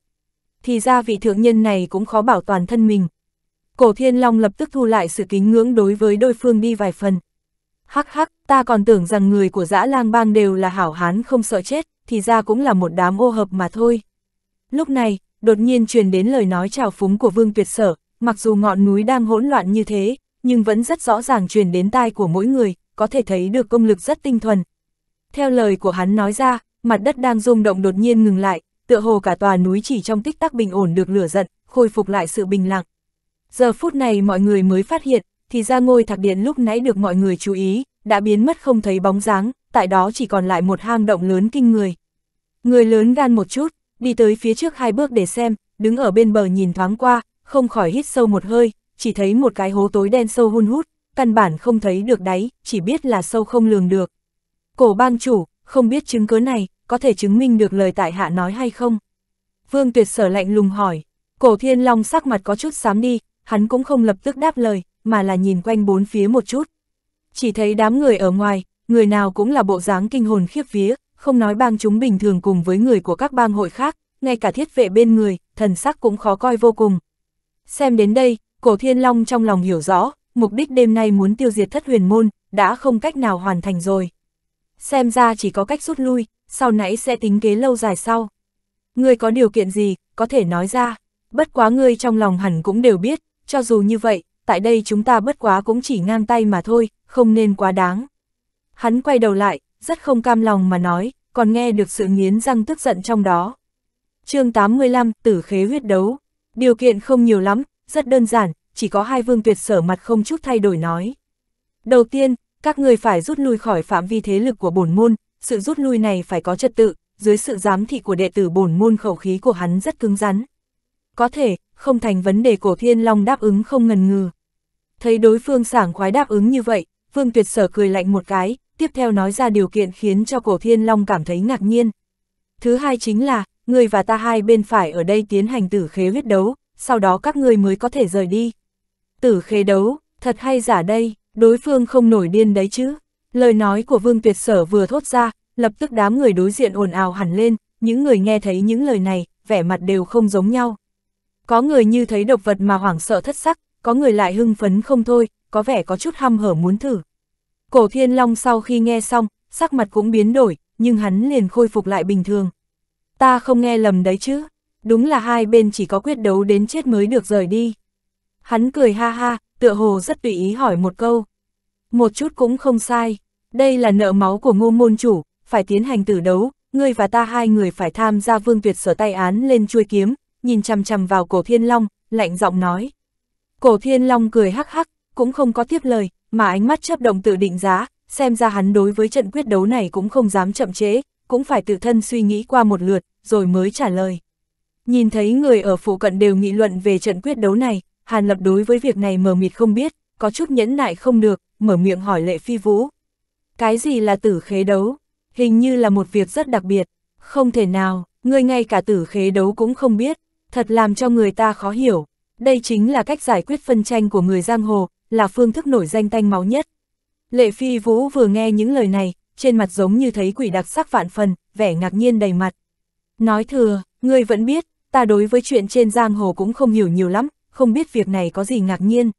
Thì ra vị thượng nhân này cũng khó bảo toàn thân mình. Cổ Thiên Long lập tức thu lại sự kính ngưỡng đối với đối phương đi vài phần. Hắc hắc, ta còn tưởng rằng người của dã lang bang đều là hảo hán không sợ chết, thì ra cũng là một đám ô hợp mà thôi. Lúc này, đột nhiên truyền đến lời nói trào phúng của Vương Tuyệt Sở, mặc dù ngọn núi đang hỗn loạn như thế, nhưng vẫn rất rõ ràng truyền đến tai của mỗi người, có thể thấy được công lực rất tinh thuần. Theo lời của hắn nói ra, mặt đất đang rung động đột nhiên ngừng lại, tựa hồ cả tòa núi chỉ trong tích tắc bình ổn được lửa giận, khôi phục lại sự bình lặng. Giờ phút này mọi người mới phát hiện, thì ra ngôi thạc điện lúc nãy được mọi người chú ý, đã biến mất không thấy bóng dáng, tại đó chỉ còn lại một hang động lớn kinh người. Người lớn gan một chút, đi tới phía trước hai bước để xem, đứng ở bên bờ nhìn thoáng qua, không khỏi hít sâu một hơi, chỉ thấy một cái hố tối đen sâu hun hút, căn bản không thấy được đáy, chỉ biết là sâu không lường được. Cổ bang chủ, không biết chứng cứ này, có thể chứng minh được lời tại hạ nói hay không? Vương tuyệt sở lạnh lùng hỏi, cổ thiên long sắc mặt có chút xám đi, hắn cũng không lập tức đáp lời, mà là nhìn quanh bốn phía một chút. Chỉ thấy đám người ở ngoài, người nào cũng là bộ dáng kinh hồn khiếp vía, không nói bang chúng bình thường cùng với người của các bang hội khác, ngay cả thiết vệ bên người, thần sắc cũng khó coi vô cùng. Xem đến đây, cổ thiên long trong lòng hiểu rõ, mục đích đêm nay muốn tiêu diệt thất huyền môn, đã không cách nào hoàn thành rồi. Xem ra chỉ có cách rút lui, sau nãy sẽ tính kế lâu dài sau. người có điều kiện gì, có thể nói ra, bất quá ngươi trong lòng hẳn cũng đều biết, cho dù như vậy, tại đây chúng ta bất quá cũng chỉ ngang tay mà thôi, không nên quá đáng. Hắn quay đầu lại, rất không cam lòng mà nói, còn nghe được sự nghiến răng tức giận trong đó. chương 85, tử khế huyết đấu. Điều kiện không nhiều lắm, rất đơn giản, chỉ có hai vương tuyệt sở mặt không chút thay đổi nói. Đầu tiên, các người phải rút lui khỏi phạm vi thế lực của bổn môn, sự rút lui này phải có trật tự, dưới sự giám thị của đệ tử bổn môn khẩu khí của hắn rất cứng rắn. Có thể, không thành vấn đề cổ thiên long đáp ứng không ngần ngừ. Thấy đối phương sảng khoái đáp ứng như vậy, vương tuyệt sở cười lạnh một cái, tiếp theo nói ra điều kiện khiến cho cổ thiên long cảm thấy ngạc nhiên. Thứ hai chính là, người và ta hai bên phải ở đây tiến hành tử khế huyết đấu, sau đó các người mới có thể rời đi. Tử khế đấu, thật hay giả đây, đối phương không nổi điên đấy chứ. Lời nói của Vương Tuyệt Sở vừa thốt ra, lập tức đám người đối diện ồn ào hẳn lên, những người nghe thấy những lời này, vẻ mặt đều không giống nhau. Có người như thấy độc vật mà hoảng sợ thất sắc, có người lại hưng phấn không thôi, có vẻ có chút hăm hở muốn thử. Cổ thiên long sau khi nghe xong, sắc mặt cũng biến đổi, nhưng hắn liền khôi phục lại bình thường. Ta không nghe lầm đấy chứ, đúng là hai bên chỉ có quyết đấu đến chết mới được rời đi. Hắn cười ha ha, tựa hồ rất tùy ý hỏi một câu. Một chút cũng không sai, đây là nợ máu của ngô môn chủ, phải tiến hành tử đấu, ngươi và ta hai người phải tham gia vương tuyệt sở tay án lên chuôi kiếm, nhìn chằm chằm vào cổ thiên long, lạnh giọng nói. Cổ thiên long cười hắc hắc, cũng không có tiếp lời, mà ánh mắt chấp động tự định giá, xem ra hắn đối với trận quyết đấu này cũng không dám chậm trễ, cũng phải tự thân suy nghĩ qua một lượt, rồi mới trả lời. Nhìn thấy người ở phụ cận đều nghị luận về trận quyết đấu này, Hàn Lập đối với việc này mờ mịt không biết, có chút nhẫn nại không được, mở miệng hỏi Lệ Phi Vũ. Cái gì là tử khế đấu? Hình như là một việc rất đặc biệt. Không thể nào, người ngay cả tử khế đấu cũng không biết, thật làm cho người ta khó hiểu. Đây chính là cách giải quyết phân tranh của người giang hồ, là phương thức nổi danh tanh máu nhất. Lệ Phi Vũ vừa nghe những lời này, trên mặt giống như thấy quỷ đặc sắc vạn phần, vẻ ngạc nhiên đầy mặt. Nói thừa, ngươi vẫn biết, ta đối với chuyện trên giang hồ cũng không hiểu nhiều lắm, không biết việc này có gì ngạc nhiên.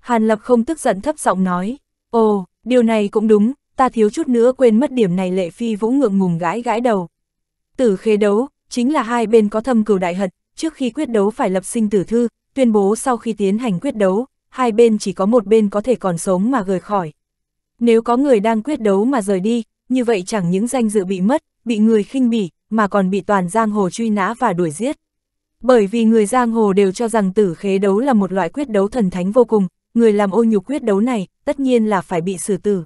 Hàn Lập không tức giận thấp giọng nói, ồ, điều này cũng đúng, ta thiếu chút nữa quên mất điểm này Lệ Phi Vũ ngượng ngùng gãi gãi đầu. Tử khế đấu, chính là hai bên có thâm cừu đại hận, trước khi quyết đấu phải lập sinh tử thư, tuyên bố sau khi tiến hành quyết đấu, hai bên chỉ có một bên có thể còn sống mà rời khỏi. Nếu có người đang quyết đấu mà rời đi, như vậy chẳng những danh dự bị mất, bị người khinh bỉ, mà còn bị toàn giang hồ truy nã và đuổi giết. Bởi vì người giang hồ đều cho rằng tử khế đấu là một loại quyết đấu thần thánh vô cùng, người làm ô nhục quyết đấu này, tất nhiên là phải bị xử tử.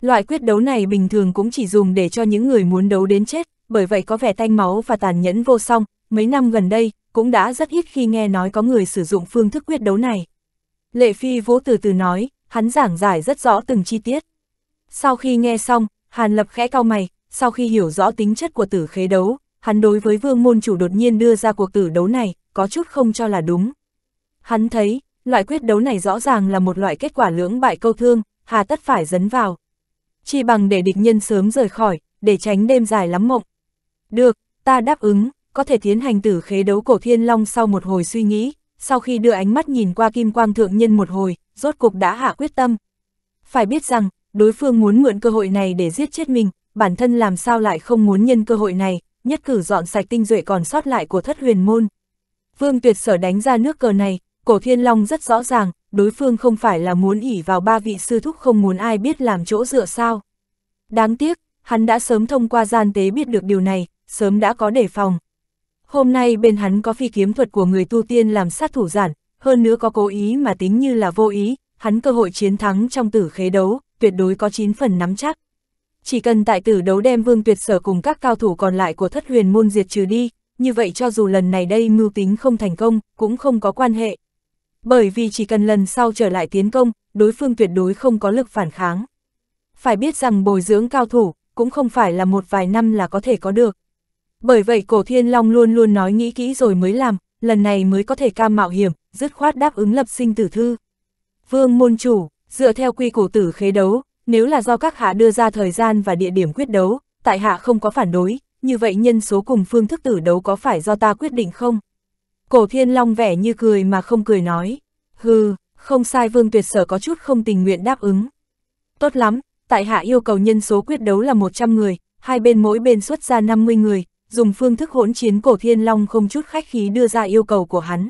Loại quyết đấu này bình thường cũng chỉ dùng để cho những người muốn đấu đến chết, bởi vậy có vẻ tanh máu và tàn nhẫn vô song, mấy năm gần đây, cũng đã rất ít khi nghe nói có người sử dụng phương thức quyết đấu này. Lệ Phi vỗ từ từ nói, hắn giảng giải rất rõ từng chi tiết. Sau khi nghe xong, Hàn Lập khẽ cau mày, sau khi hiểu rõ tính chất của tử khế đấu, hắn đối với vương môn chủ đột nhiên đưa ra cuộc tử đấu này, có chút không cho là đúng. Hắn thấy, loại quyết đấu này rõ ràng là một loại kết quả lưỡng bại câu thương, hà tất phải dấn vào. Chỉ bằng để địch nhân sớm rời khỏi, để tránh đêm dài lắm mộng. Được, ta đáp ứng, có thể tiến hành tử khế đấu cổ thiên long sau một hồi suy nghĩ, sau khi đưa ánh mắt nhìn qua Kim Quang Thượng Nhân một hồi, rốt cục đã hạ quyết tâm. Phải biết rằng, đối phương muốn mượn cơ hội này để giết chết mình, bản thân làm sao lại không muốn nhân cơ hội này, nhất cử dọn sạch tinh duệ còn sót lại của thất huyền môn. Vương tuyệt sở đánh ra nước cờ này, cổ thiên long rất rõ ràng, đối phương không phải là muốn ỉ vào ba vị sư thúc không muốn ai biết làm chỗ dựa sao. Đáng tiếc, hắn đã sớm thông qua gian tế biết được điều này, sớm đã có đề phòng, Hôm nay bên hắn có phi kiếm thuật của người tu tiên làm sát thủ giản, hơn nữa có cố ý mà tính như là vô ý, hắn cơ hội chiến thắng trong tử khế đấu, tuyệt đối có 9 phần nắm chắc. Chỉ cần tại tử đấu đem vương tuyệt sở cùng các cao thủ còn lại của thất huyền môn diệt trừ đi, như vậy cho dù lần này đây mưu tính không thành công, cũng không có quan hệ. Bởi vì chỉ cần lần sau trở lại tiến công, đối phương tuyệt đối không có lực phản kháng. Phải biết rằng bồi dưỡng cao thủ, cũng không phải là một vài năm là có thể có được. Bởi vậy cổ thiên long luôn luôn nói nghĩ kỹ rồi mới làm, lần này mới có thể cam mạo hiểm, dứt khoát đáp ứng lập sinh tử thư. Vương môn chủ, dựa theo quy củ tử khế đấu, nếu là do các hạ đưa ra thời gian và địa điểm quyết đấu, tại hạ không có phản đối, như vậy nhân số cùng phương thức tử đấu có phải do ta quyết định không? Cổ thiên long vẻ như cười mà không cười nói, hừ, không sai vương tuyệt sở có chút không tình nguyện đáp ứng. Tốt lắm, tại hạ yêu cầu nhân số quyết đấu là 100 người, hai bên mỗi bên xuất ra 50 người, dùng phương thức hỗn chiến cổ thiên long không chút khách khí đưa ra yêu cầu của hắn.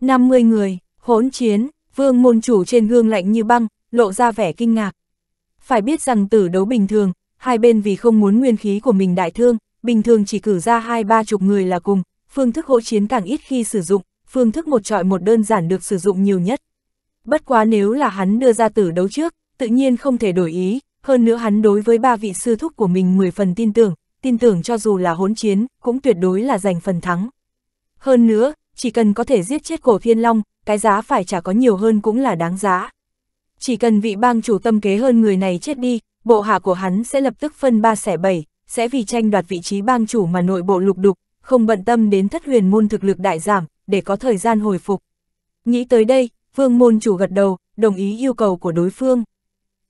50 người, hỗn chiến, vương môn chủ trên gương lạnh như băng, lộ ra vẻ kinh ngạc. Phải biết rằng tử đấu bình thường, hai bên vì không muốn nguyên khí của mình đại thương, bình thường chỉ cử ra hai ba chục người là cùng, phương thức hỗn chiến càng ít khi sử dụng, phương thức một trọi một đơn giản được sử dụng nhiều nhất. Bất quá nếu là hắn đưa ra tử đấu trước, tự nhiên không thể đổi ý, hơn nữa hắn đối với ba vị sư thúc của mình 10 phần tin tưởng, tin tưởng cho dù là hỗn chiến, cũng tuyệt đối là giành phần thắng. Hơn nữa, chỉ cần có thể giết chết cổ thiên long, cái giá phải trả có nhiều hơn cũng là đáng giá. Chỉ cần vị bang chủ tâm kế hơn người này chết đi, bộ hạ của hắn sẽ lập tức phân ba xẻ bảy, sẽ vì tranh đoạt vị trí bang chủ mà nội bộ lục đục, không bận tâm đến thất huyền môn thực lực đại giảm, để có thời gian hồi phục. Nghĩ tới đây, vương môn chủ gật đầu, đồng ý yêu cầu của đối phương.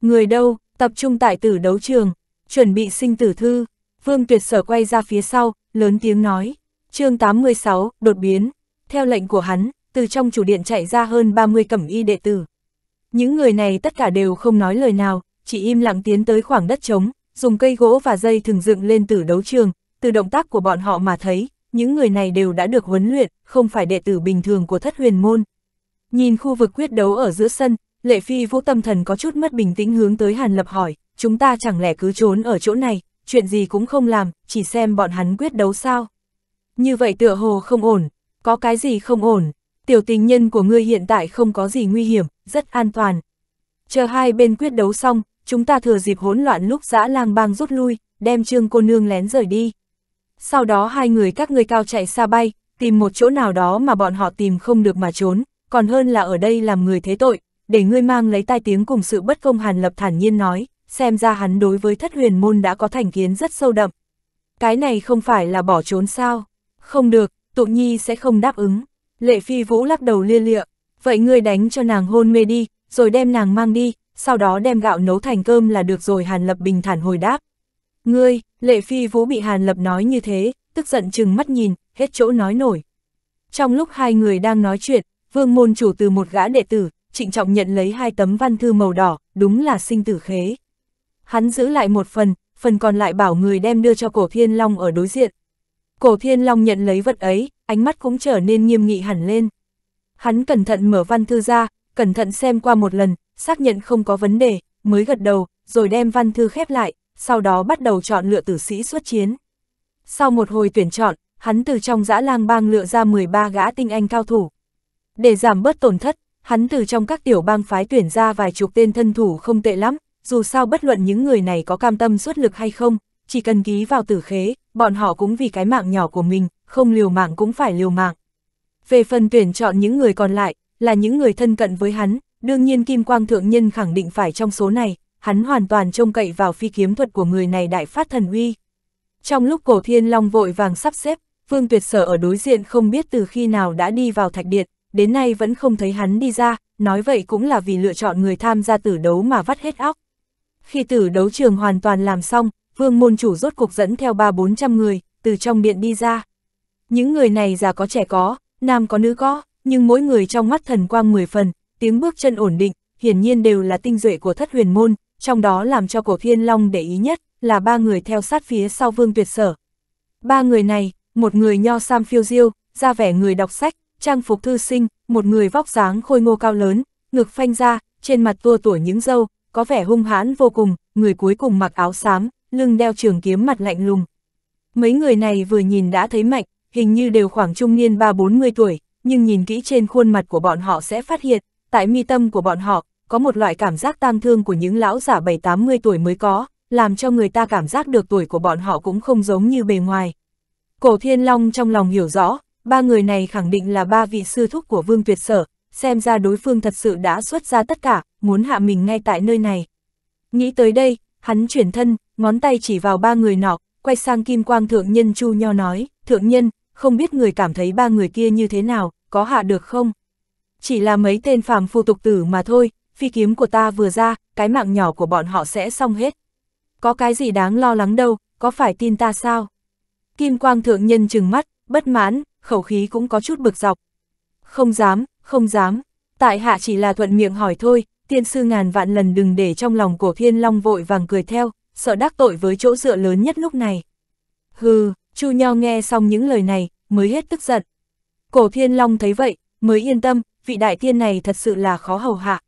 Người đâu, tập trung tại tử đấu trường, chuẩn bị sinh tử thư. Vương Tuyệt Sở quay ra phía sau, lớn tiếng nói, chương 86, đột biến. Theo lệnh của hắn, từ trong chủ điện chạy ra hơn 30 cẩm y đệ tử. Những người này tất cả đều không nói lời nào, chỉ im lặng tiến tới khoảng đất trống, dùng cây gỗ và dây thường dựng lên tử đấu trường, từ động tác của bọn họ mà thấy, những người này đều đã được huấn luyện, không phải đệ tử bình thường của thất huyền môn. Nhìn khu vực quyết đấu ở giữa sân, Lệ Phi vũ tâm thần có chút mất bình tĩnh hướng tới Hàn Lập hỏi, chúng ta chẳng lẽ cứ trốn ở chỗ này, chuyện gì cũng không làm, chỉ xem bọn hắn quyết đấu sao. Như vậy tựa hồ không ổn, có cái gì không ổn, tiểu tình nhân của ngươi hiện tại không có gì nguy hiểm, rất an toàn. Chờ hai bên quyết đấu xong, chúng ta thừa dịp hỗn loạn lúc dã lang bang rút lui, đem trương cô nương lén rời đi. Sau đó hai người các ngươi cao chạy xa bay, tìm một chỗ nào đó mà bọn họ tìm không được mà trốn, còn hơn là ở đây làm người thế tội, để ngươi mang lấy tai tiếng cùng sự bất công hàn lập thản nhiên nói, xem ra hắn đối với thất huyền môn đã có thành kiến rất sâu đậm. Cái này không phải là bỏ trốn sao? Không được, tụ nhi sẽ không đáp ứng. Lệ phi vũ lắc đầu lia lịa, vậy ngươi đánh cho nàng hôn mê đi, rồi đem nàng mang đi, sau đó đem gạo nấu thành cơm là được rồi Hàn Lập bình thản hồi đáp. Ngươi, lệ phi vũ bị Hàn Lập nói như thế, tức giận chừng mắt nhìn, hết chỗ nói nổi. Trong lúc hai người đang nói chuyện, vương môn chủ từ một gã đệ tử, trịnh trọng nhận lấy hai tấm văn thư màu đỏ, đúng là sinh tử khế hắn giữ lại một phần, phần còn lại bảo người đem đưa cho cổ thiên long ở đối diện. Cổ thiên long nhận lấy vật ấy, ánh mắt cũng trở nên nghiêm nghị hẳn lên. Hắn cẩn thận mở văn thư ra, cẩn thận xem qua một lần, xác nhận không có vấn đề, mới gật đầu, rồi đem văn thư khép lại, sau đó bắt đầu chọn lựa tử sĩ xuất chiến. Sau một hồi tuyển chọn, hắn từ trong giã lang bang lựa ra 13 gã tinh anh cao thủ. Để giảm bớt tổn thất, hắn từ trong các tiểu bang phái tuyển ra vài chục tên thân thủ không tệ lắm, dù sao bất luận những người này có cam tâm xuất lực hay không, chỉ cần ký vào tử khế, bọn họ cũng vì cái mạng nhỏ của mình, không liều mạng cũng phải liều mạng. Về phần tuyển chọn những người còn lại, là những người thân cận với hắn, đương nhiên Kim Quang Thượng Nhân khẳng định phải trong số này, hắn hoàn toàn trông cậy vào phi kiếm thuật của người này đại phát thần uy. Trong lúc cổ thiên long vội vàng sắp xếp, Vương Tuyệt Sở ở đối diện không biết từ khi nào đã đi vào thạch điện, đến nay vẫn không thấy hắn đi ra, nói vậy cũng là vì lựa chọn người tham gia tử đấu mà vắt hết óc. Khi tử đấu trường hoàn toàn làm xong, vương môn chủ rốt cuộc dẫn theo ba bốn trăm người, từ trong miệng đi ra. Những người này già có trẻ có, nam có nữ có, nhưng mỗi người trong mắt thần quang mười phần, tiếng bước chân ổn định, hiển nhiên đều là tinh duệ của thất huyền môn, trong đó làm cho cổ thiên long để ý nhất là ba người theo sát phía sau vương tuyệt sở. Ba người này, một người nho sam phiêu diêu, ra vẻ người đọc sách, trang phục thư sinh, một người vóc dáng khôi ngô cao lớn, ngực phanh ra, trên mặt tua tuổi những dâu, có vẻ hung hãn vô cùng, người cuối cùng mặc áo xám, lưng đeo trường kiếm mặt lạnh lùng. Mấy người này vừa nhìn đã thấy mạnh, hình như đều khoảng trung niên ba bốn mươi tuổi, nhưng nhìn kỹ trên khuôn mặt của bọn họ sẽ phát hiện, tại mi tâm của bọn họ, có một loại cảm giác tang thương của những lão giả bảy tám mươi tuổi mới có, làm cho người ta cảm giác được tuổi của bọn họ cũng không giống như bề ngoài. Cổ Thiên Long trong lòng hiểu rõ, ba người này khẳng định là ba vị sư thúc của Vương Tuyệt Sở, xem ra đối phương thật sự đã xuất ra tất cả, muốn hạ mình ngay tại nơi này. Nghĩ tới đây, hắn chuyển thân, ngón tay chỉ vào ba người nọ, quay sang kim quang thượng nhân Chu Nho nói, thượng nhân, không biết người cảm thấy ba người kia như thế nào, có hạ được không? Chỉ là mấy tên phàm phu tục tử mà thôi, phi kiếm của ta vừa ra, cái mạng nhỏ của bọn họ sẽ xong hết. Có cái gì đáng lo lắng đâu, có phải tin ta sao? Kim quang thượng nhân chừng mắt, bất mãn, khẩu khí cũng có chút bực dọc, không dám, không dám, tại hạ chỉ là thuận miệng hỏi thôi, tiên sư ngàn vạn lần đừng để trong lòng cổ thiên long vội vàng cười theo, sợ đắc tội với chỗ dựa lớn nhất lúc này. Hừ, chu nho nghe xong những lời này, mới hết tức giận. Cổ thiên long thấy vậy, mới yên tâm, vị đại tiên này thật sự là khó hầu hạ.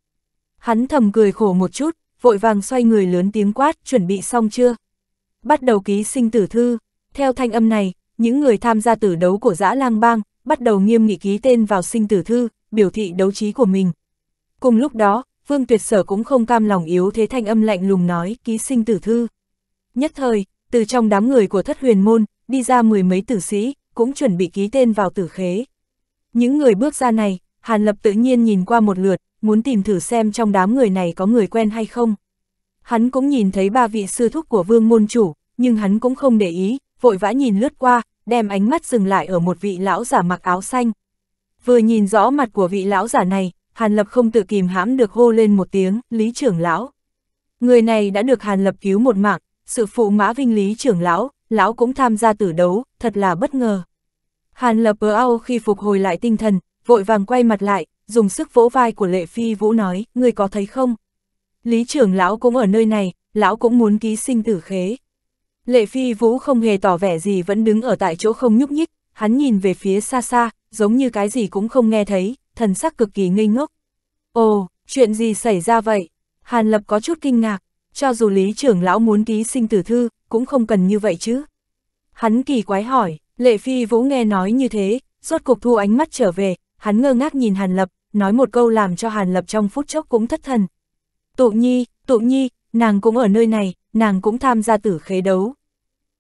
Hắn thầm cười khổ một chút, vội vàng xoay người lớn tiếng quát, chuẩn bị xong chưa? Bắt đầu ký sinh tử thư, theo thanh âm này, những người tham gia tử đấu của dã lang bang, bắt đầu nghiêm nghị ký tên vào sinh tử thư, biểu thị đấu trí của mình. Cùng lúc đó, Vương Tuyệt Sở cũng không cam lòng yếu thế thanh âm lạnh lùng nói ký sinh tử thư. Nhất thời, từ trong đám người của thất huyền môn, đi ra mười mấy tử sĩ, cũng chuẩn bị ký tên vào tử khế. Những người bước ra này, Hàn Lập tự nhiên nhìn qua một lượt, muốn tìm thử xem trong đám người này có người quen hay không. Hắn cũng nhìn thấy ba vị sư thúc của vương môn chủ, nhưng hắn cũng không để ý, vội vã nhìn lướt qua, đem ánh mắt dừng lại ở một vị lão giả mặc áo xanh. Vừa nhìn rõ mặt của vị lão giả này, Hàn Lập không tự kìm hãm được hô lên một tiếng, Lý trưởng lão. Người này đã được Hàn Lập cứu một mạng, sự phụ mã vinh Lý trưởng lão, lão cũng tham gia tử đấu, thật là bất ngờ. Hàn Lập ở ao khi phục hồi lại tinh thần, vội vàng quay mặt lại, dùng sức vỗ vai của Lệ Phi Vũ nói, người có thấy không? Lý trưởng lão cũng ở nơi này, lão cũng muốn ký sinh tử khế. Lệ Phi Vũ không hề tỏ vẻ gì vẫn đứng ở tại chỗ không nhúc nhích, hắn nhìn về phía xa xa, giống như cái gì cũng không nghe thấy, thần sắc cực kỳ ngây ngốc. Ồ, chuyện gì xảy ra vậy? Hàn Lập có chút kinh ngạc, cho dù lý trưởng lão muốn ký sinh tử thư, cũng không cần như vậy chứ. Hắn kỳ quái hỏi, Lệ Phi Vũ nghe nói như thế, rốt cục thu ánh mắt trở về, hắn ngơ ngác nhìn Hàn Lập, nói một câu làm cho Hàn Lập trong phút chốc cũng thất thần. Tụ Nhi, Tụ Nhi, nàng cũng ở nơi này, nàng cũng tham gia tử khế đấu.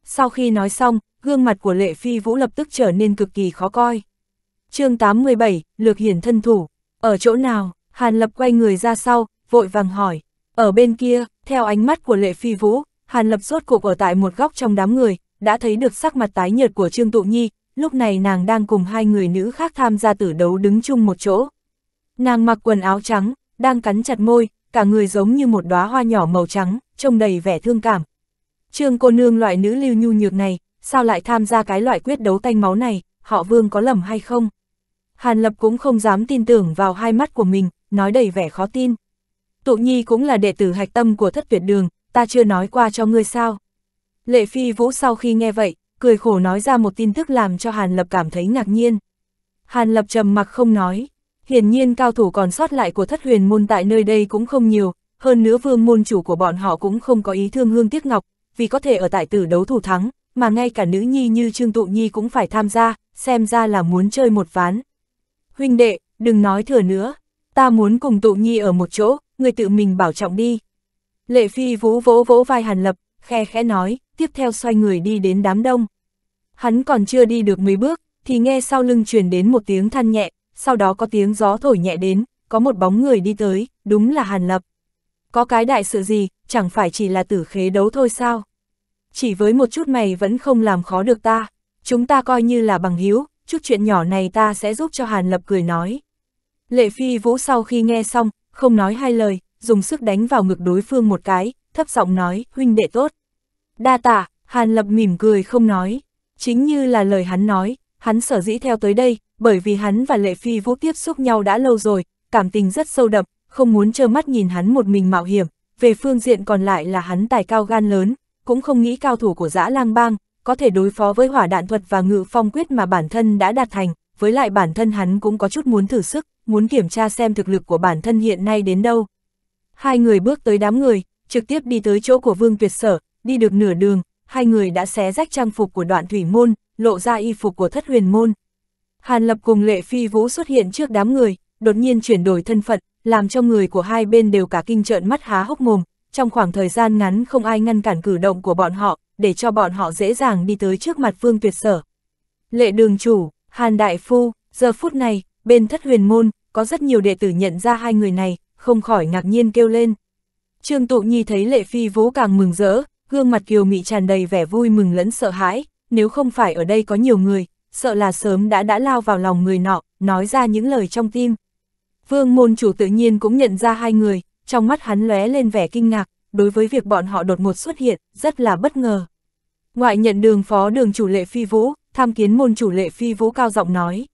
Sau khi nói xong, gương mặt của Lệ Phi Vũ lập tức trở nên cực kỳ khó coi. chương 87, Lược Hiển thân thủ, ở chỗ nào, Hàn Lập quay người ra sau, vội vàng hỏi. Ở bên kia, theo ánh mắt của Lệ Phi Vũ, Hàn Lập rốt cuộc ở tại một góc trong đám người, đã thấy được sắc mặt tái nhợt của Trương Tụ Nhi, lúc này nàng đang cùng hai người nữ khác tham gia tử đấu đứng chung một chỗ. Nàng mặc quần áo trắng, đang cắn chặt môi, cả người giống như một đóa hoa nhỏ màu trắng, trông đầy vẻ thương cảm. Trương cô nương loại nữ lưu nhu nhược này, sao lại tham gia cái loại quyết đấu tanh máu này, họ vương có lầm hay không? Hàn Lập cũng không dám tin tưởng vào hai mắt của mình, nói đầy vẻ khó tin. Tụ Nhi cũng là đệ tử hạch tâm của thất tuyệt đường, ta chưa nói qua cho ngươi sao. Lệ Phi Vũ sau khi nghe vậy, cười khổ nói ra một tin tức làm cho Hàn Lập cảm thấy ngạc nhiên. Hàn Lập trầm mặc không nói, Hiển nhiên cao thủ còn sót lại của thất huyền môn tại nơi đây cũng không nhiều, hơn nữa vương môn chủ của bọn họ cũng không có ý thương hương tiếc ngọc, vì có thể ở tại tử đấu thủ thắng, mà ngay cả nữ nhi như Trương Tụ Nhi cũng phải tham gia, xem ra là muốn chơi một ván. Huynh đệ, đừng nói thừa nữa, ta muốn cùng Tụ Nhi ở một chỗ, người tự mình bảo trọng đi. Lệ Phi vú vỗ vỗ vai Hàn Lập, khe khẽ nói, tiếp theo xoay người đi đến đám đông. Hắn còn chưa đi được mấy bước, thì nghe sau lưng truyền đến một tiếng than nhẹ, sau đó có tiếng gió thổi nhẹ đến, có một bóng người đi tới, đúng là Hàn Lập. Có cái đại sự gì, chẳng phải chỉ là tử khế đấu thôi sao? Chỉ với một chút mày vẫn không làm khó được ta, chúng ta coi như là bằng hữu, chút chuyện nhỏ này ta sẽ giúp cho Hàn Lập cười nói. Lệ Phi Vũ sau khi nghe xong, không nói hai lời, dùng sức đánh vào ngực đối phương một cái, thấp giọng nói, huynh đệ tốt. Đa tạ, Hàn Lập mỉm cười không nói, chính như là lời hắn nói, hắn sở dĩ theo tới đây, bởi vì hắn và Lệ Phi Vũ tiếp xúc nhau đã lâu rồi, cảm tình rất sâu đậm, không muốn trơ mắt nhìn hắn một mình mạo hiểm, về phương diện còn lại là hắn tài cao gan lớn, cũng không nghĩ cao thủ của dã lang bang, có thể đối phó với hỏa đạn thuật và ngự phong quyết mà bản thân đã đạt thành, với lại bản thân hắn cũng có chút muốn thử sức, muốn kiểm tra xem thực lực của bản thân hiện nay đến đâu. Hai người bước tới đám người, trực tiếp đi tới chỗ của Vương Tuyệt Sở, đi được nửa đường, hai người đã xé rách trang phục của đoạn thủy môn, lộ ra y phục của thất huyền môn. Hàn Lập cùng Lệ Phi Vũ xuất hiện trước đám người, đột nhiên chuyển đổi thân phận, làm cho người của hai bên đều cả kinh trợn mắt há hốc mồm, trong khoảng thời gian ngắn không ai ngăn cản cử động của bọn họ, để cho bọn họ dễ dàng đi tới trước mặt Vương Tuyệt Sở. Lệ đường chủ, Hàn Đại Phu, giờ phút này, bên thất huyền môn, có rất nhiều đệ tử nhận ra hai người này, không khỏi ngạc nhiên kêu lên. Trương Tụ Nhi thấy Lệ Phi Vũ càng mừng rỡ, gương mặt kiều mị tràn đầy vẻ vui mừng lẫn sợ hãi nếu không phải ở đây có nhiều người, sợ là sớm đã đã lao vào lòng người nọ, nói ra những lời trong tim. Vương môn chủ tự nhiên cũng nhận ra hai người, trong mắt hắn lóe lên vẻ kinh ngạc, đối với việc bọn họ đột ngột xuất hiện, rất là bất ngờ. Ngoại nhận đường phó đường chủ lệ phi vũ, tham kiến môn chủ lệ phi vũ cao giọng nói.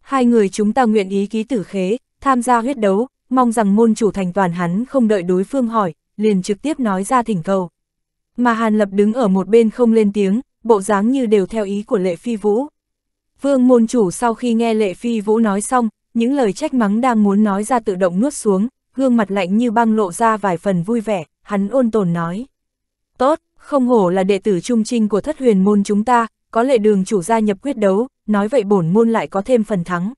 Hai người chúng ta nguyện ý ký tử khế, tham gia huyết đấu, mong rằng môn chủ thành toàn hắn không đợi đối phương hỏi, liền trực tiếp nói ra thỉnh cầu. Mà Hàn Lập đứng ở một bên không lên tiếng, bộ dáng như đều theo ý của Lệ Phi Vũ. Vương môn chủ sau khi nghe Lệ Phi Vũ nói xong, những lời trách mắng đang muốn nói ra tự động nuốt xuống, gương mặt lạnh như băng lộ ra vài phần vui vẻ, hắn ôn tồn nói. Tốt, không hổ là đệ tử trung trinh của thất huyền môn chúng ta, có lệ đường chủ gia nhập quyết đấu, nói vậy bổn môn lại có thêm phần thắng.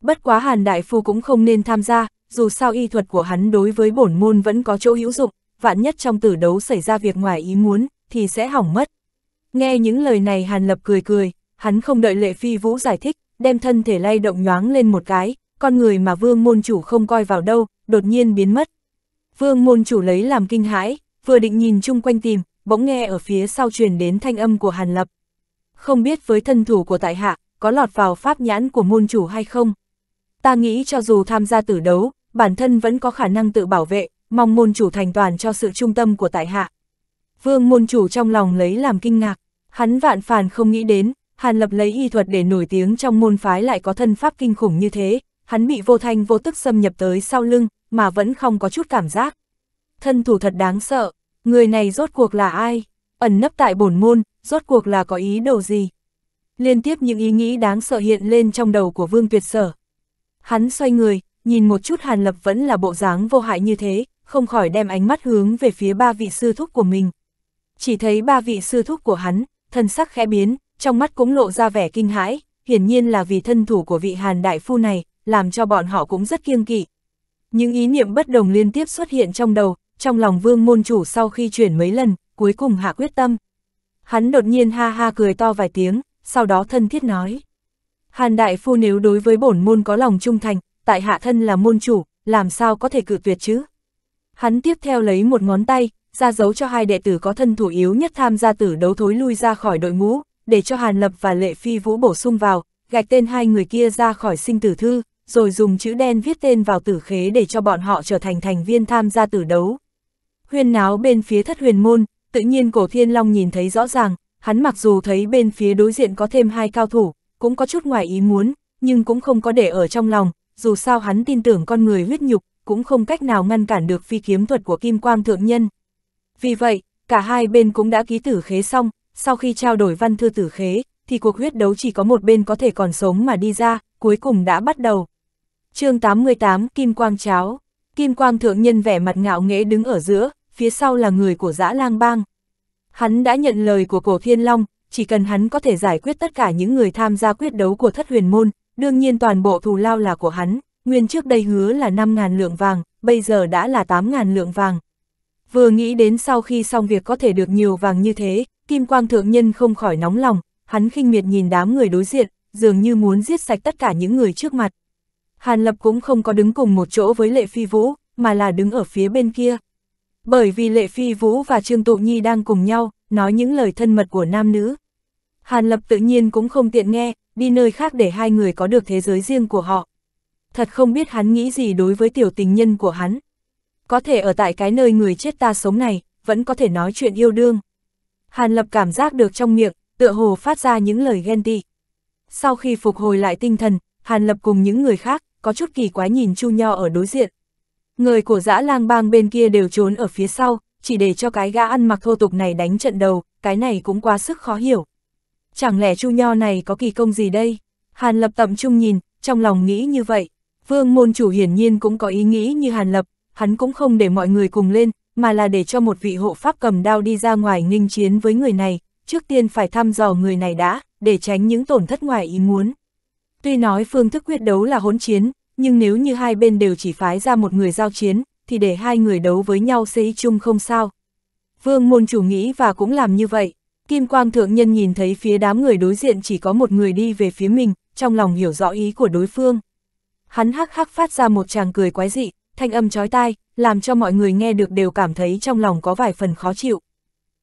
Bất quá Hàn Đại Phu cũng không nên tham gia, dù sao y thuật của hắn đối với bổn môn vẫn có chỗ hữu dụng, vạn nhất trong tử đấu xảy ra việc ngoài ý muốn, thì sẽ hỏng mất, Nghe những lời này Hàn Lập cười cười, hắn không đợi Lệ Phi Vũ giải thích, đem thân thể lay động nhoáng lên một cái, con người mà vương môn chủ không coi vào đâu, đột nhiên biến mất. Vương môn chủ lấy làm kinh hãi, vừa định nhìn chung quanh tìm, bỗng nghe ở phía sau truyền đến thanh âm của Hàn Lập. Không biết với thân thủ của tại hạ, có lọt vào pháp nhãn của môn chủ hay không? Ta nghĩ cho dù tham gia tử đấu, bản thân vẫn có khả năng tự bảo vệ, mong môn chủ thành toàn cho sự trung tâm của tại hạ. Vương môn chủ trong lòng lấy làm kinh ngạc, Hắn vạn phàn không nghĩ đến, Hàn Lập lấy y thuật để nổi tiếng trong môn phái lại có thân pháp kinh khủng như thế, hắn bị vô thanh vô tức xâm nhập tới sau lưng, mà vẫn không có chút cảm giác. Thân thủ thật đáng sợ, người này rốt cuộc là ai? Ẩn nấp tại bổn môn, rốt cuộc là có ý đồ gì? Liên tiếp những ý nghĩ đáng sợ hiện lên trong đầu của Vương Tuyệt Sở. Hắn xoay người, nhìn một chút Hàn Lập vẫn là bộ dáng vô hại như thế, không khỏi đem ánh mắt hướng về phía ba vị sư thúc của mình. Chỉ thấy ba vị sư thúc của hắn, thân sắc khẽ biến, trong mắt cũng lộ ra vẻ kinh hãi, hiển nhiên là vì thân thủ của vị hàn đại phu này, làm cho bọn họ cũng rất kiêng kỵ. Những ý niệm bất đồng liên tiếp xuất hiện trong đầu, trong lòng vương môn chủ sau khi chuyển mấy lần, cuối cùng hạ quyết tâm. Hắn đột nhiên ha ha cười to vài tiếng, sau đó thân thiết nói. Hàn đại phu nếu đối với bổn môn có lòng trung thành, tại hạ thân là môn chủ, làm sao có thể cự tuyệt chứ? Hắn tiếp theo lấy một ngón tay, ra dấu cho hai đệ tử có thân thủ yếu nhất tham gia tử đấu thối lui ra khỏi đội ngũ, để cho Hàn Lập và Lệ Phi Vũ bổ sung vào, gạch tên hai người kia ra khỏi sinh tử thư, rồi dùng chữ đen viết tên vào tử khế để cho bọn họ trở thành thành viên tham gia tử đấu. Huyên náo bên phía thất huyền môn, tự nhiên cổ thiên long nhìn thấy rõ ràng, hắn mặc dù thấy bên phía đối diện có thêm hai cao thủ, cũng có chút ngoài ý muốn, nhưng cũng không có để ở trong lòng, dù sao hắn tin tưởng con người huyết nhục, cũng không cách nào ngăn cản được phi kiếm thuật của kim quang thượng nhân. Vì vậy, cả hai bên cũng đã ký tử khế xong, sau khi trao đổi văn thư tử khế, thì cuộc huyết đấu chỉ có một bên có thể còn sống mà đi ra, cuối cùng đã bắt đầu. chương 88 Kim Quang Cháo Kim Quang Thượng Nhân vẻ mặt ngạo nghễ đứng ở giữa, phía sau là người của dã lang bang. Hắn đã nhận lời của cổ thiên long, chỉ cần hắn có thể giải quyết tất cả những người tham gia quyết đấu của thất huyền môn, đương nhiên toàn bộ thù lao là của hắn, nguyên trước đây hứa là 5.000 lượng vàng, bây giờ đã là 8.000 lượng vàng, Vừa nghĩ đến sau khi xong việc có thể được nhiều vàng như thế, Kim Quang Thượng Nhân không khỏi nóng lòng, hắn khinh miệt nhìn đám người đối diện, dường như muốn giết sạch tất cả những người trước mặt. Hàn Lập cũng không có đứng cùng một chỗ với Lệ Phi Vũ, mà là đứng ở phía bên kia. Bởi vì Lệ Phi Vũ và Trương Tụ Nhi đang cùng nhau, nói những lời thân mật của nam nữ. Hàn Lập tự nhiên cũng không tiện nghe, đi nơi khác để hai người có được thế giới riêng của họ. Thật không biết hắn nghĩ gì đối với tiểu tình nhân của hắn có thể ở tại cái nơi người chết ta sống này, vẫn có thể nói chuyện yêu đương. Hàn Lập cảm giác được trong miệng, tựa hồ phát ra những lời ghen tị. Sau khi phục hồi lại tinh thần, Hàn Lập cùng những người khác, có chút kỳ quái nhìn Chu Nho ở đối diện. Người của dã lang bang bên kia đều trốn ở phía sau, chỉ để cho cái gã ăn mặc thô tục này đánh trận đầu, cái này cũng quá sức khó hiểu. Chẳng lẽ Chu Nho này có kỳ công gì đây? Hàn Lập tậm trung nhìn, trong lòng nghĩ như vậy. Vương môn chủ hiển nhiên cũng có ý nghĩ như Hàn Lập, hắn cũng không để mọi người cùng lên, mà là để cho một vị hộ pháp cầm đao đi ra ngoài nghinh chiến với người này, trước tiên phải thăm dò người này đã, để tránh những tổn thất ngoài ý muốn. Tuy nói phương thức quyết đấu là hỗn chiến, nhưng nếu như hai bên đều chỉ phái ra một người giao chiến, thì để hai người đấu với nhau xây chung không sao. Vương môn chủ nghĩ và cũng làm như vậy. Kim Quang Thượng Nhân nhìn thấy phía đám người đối diện chỉ có một người đi về phía mình, trong lòng hiểu rõ ý của đối phương. Hắn hắc hắc phát ra một chàng cười quái dị, thanh âm chói tai, làm cho mọi người nghe được đều cảm thấy trong lòng có vài phần khó chịu.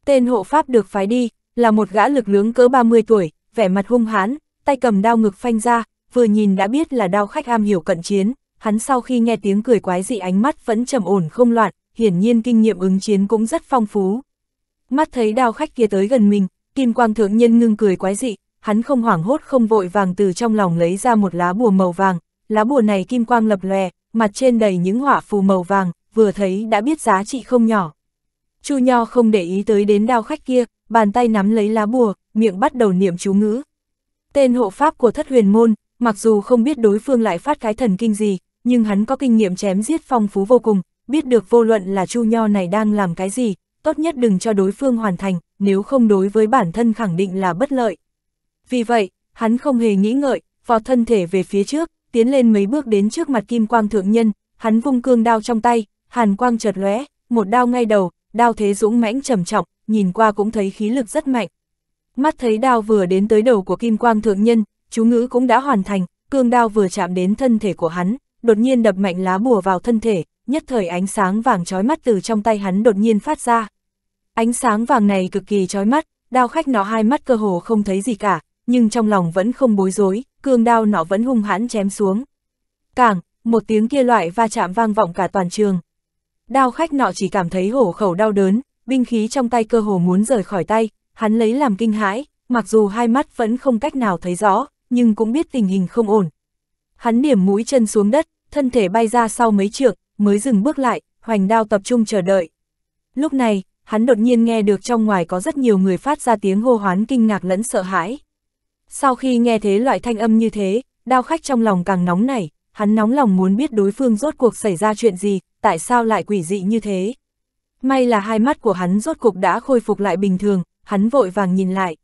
Tên hộ pháp được phái đi, là một gã lực lưỡng cỡ 30 tuổi, vẻ mặt hung hãn, tay cầm đao ngực phanh ra, vừa nhìn đã biết là đao khách am hiểu cận chiến, hắn sau khi nghe tiếng cười quái dị ánh mắt vẫn trầm ổn không loạn, hiển nhiên kinh nghiệm ứng chiến cũng rất phong phú. Mắt thấy đao khách kia tới gần mình, Kim Quang Thượng Nhân ngưng cười quái dị, hắn không hoảng hốt không vội vàng từ trong lòng lấy ra một lá bùa màu vàng, lá bùa này kim quang lập lòe, mặt trên đầy những hỏa phù màu vàng, vừa thấy đã biết giá trị không nhỏ. Chu Nho không để ý tới đến đao khách kia, bàn tay nắm lấy lá bùa, miệng bắt đầu niệm chú ngữ. Tên hộ pháp của thất huyền môn, mặc dù không biết đối phương lại phát cái thần kinh gì, nhưng hắn có kinh nghiệm chém giết phong phú vô cùng, biết được vô luận là Chu Nho này đang làm cái gì, tốt nhất đừng cho đối phương hoàn thành, nếu không đối với bản thân khẳng định là bất lợi. Vì vậy, hắn không hề nghĩ ngợi, vọt thân thể về phía trước, tiến lên mấy bước đến trước mặt kim quang thượng nhân, hắn vung cương đao trong tay, hàn quang chợt lóe, một đao ngay đầu, đao thế dũng mãnh trầm trọng, nhìn qua cũng thấy khí lực rất mạnh. Mắt thấy đao vừa đến tới đầu của kim quang thượng nhân, chú ngữ cũng đã hoàn thành, cương đao vừa chạm đến thân thể của hắn, đột nhiên đập mạnh lá bùa vào thân thể, nhất thời ánh sáng vàng chói mắt từ trong tay hắn đột nhiên phát ra. Ánh sáng vàng này cực kỳ chói mắt, đao khách nó hai mắt cơ hồ không thấy gì cả, nhưng trong lòng vẫn không bối rối, cường đao nọ vẫn hung hãn chém xuống. Cảng, một tiếng kia loại va chạm vang vọng cả toàn trường. Đao khách nọ chỉ cảm thấy hổ khẩu đau đớn, binh khí trong tay cơ hồ muốn rời khỏi tay, hắn lấy làm kinh hãi, mặc dù hai mắt vẫn không cách nào thấy rõ, nhưng cũng biết tình hình không ổn. Hắn điểm mũi chân xuống đất, thân thể bay ra sau mấy trượng, mới dừng bước lại, hoành đao tập trung chờ đợi. Lúc này, hắn đột nhiên nghe được trong ngoài có rất nhiều người phát ra tiếng hô hoán kinh ngạc lẫn sợ hãi. Sau khi nghe thế loại thanh âm như thế, đao khách trong lòng càng nóng nảy, hắn nóng lòng muốn biết đối phương rốt cuộc xảy ra chuyện gì, tại sao lại quỷ dị như thế. May là hai mắt của hắn rốt cuộc đã khôi phục lại bình thường, hắn vội vàng nhìn lại.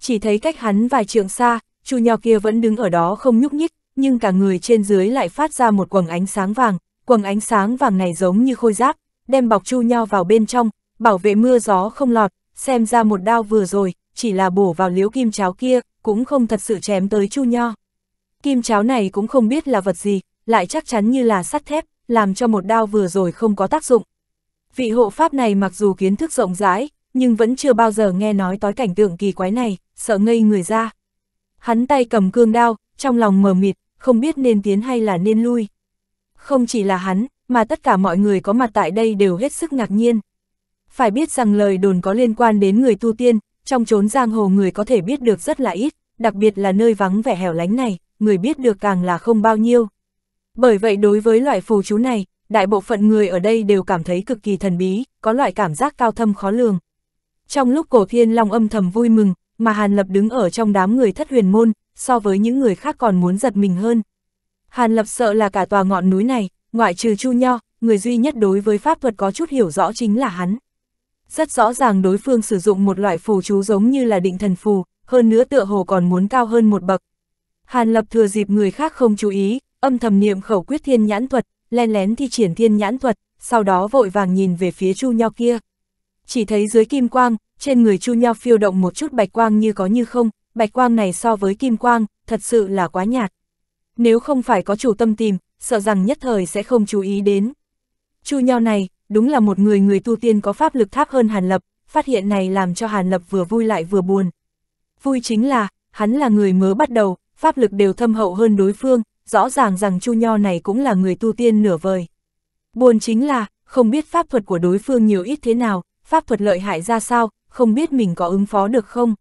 Chỉ thấy cách hắn vài trượng xa, chu nho kia vẫn đứng ở đó không nhúc nhích, nhưng cả người trên dưới lại phát ra một quầng ánh sáng vàng, quầng ánh sáng vàng này giống như khôi giáp, đem bọc chu nho vào bên trong, bảo vệ mưa gió không lọt, xem ra một đao vừa rồi, chỉ là bổ vào liễu kim cháo kia, cũng không thật sự chém tới chu nho. Kim cháo này cũng không biết là vật gì, lại chắc chắn như là sắt thép, làm cho một đao vừa rồi không có tác dụng. Vị hộ pháp này mặc dù kiến thức rộng rãi, nhưng vẫn chưa bao giờ nghe nói tối cảnh tượng kỳ quái này, sợ ngây người ra. Hắn tay cầm cương đao, trong lòng mờ mịt, không biết nên tiến hay là nên lui. Không chỉ là hắn, mà tất cả mọi người có mặt tại đây đều hết sức ngạc nhiên. Phải biết rằng lời đồn có liên quan đến người tu tiên, trong chốn giang hồ người có thể biết được rất là ít, đặc biệt là nơi vắng vẻ hẻo lánh này, người biết được càng là không bao nhiêu. Bởi vậy đối với loại phù chú này, đại bộ phận người ở đây đều cảm thấy cực kỳ thần bí, có loại cảm giác cao thâm khó lường. Trong lúc cổ thiên long âm thầm vui mừng, mà Hàn Lập đứng ở trong đám người thất huyền môn, so với những người khác còn muốn giật mình hơn. Hàn Lập sợ là cả tòa ngọn núi này, ngoại trừ Chu Nho, người duy nhất đối với pháp thuật có chút hiểu rõ chính là hắn. Rất rõ ràng đối phương sử dụng một loại phù chú giống như là định thần phù, hơn nữa tựa hồ còn muốn cao hơn một bậc. Hàn Lập thừa dịp người khác không chú ý, âm thầm niệm khẩu quyết thiên nhãn thuật, len lén thi triển thiên nhãn thuật, sau đó vội vàng nhìn về phía Chu Nho kia. Chỉ thấy dưới kim quang, trên người Chu Nho phiêu động một chút bạch quang như có như không, bạch quang này so với kim quang, thật sự là quá nhạt. Nếu không phải có chủ tâm tìm, sợ rằng nhất thời sẽ không chú ý đến. Chu Nho này, đúng là một người người tu tiên có pháp lực tháp hơn Hàn Lập, phát hiện này làm cho Hàn Lập vừa vui lại vừa buồn. Vui chính là, hắn là người mới bắt đầu, pháp lực đều thâm hậu hơn đối phương, rõ ràng rằng Chu Nho này cũng là người tu tiên nửa vời. Buồn chính là, không biết pháp thuật của đối phương nhiều ít thế nào, pháp thuật lợi hại ra sao, không biết mình có ứng phó được không.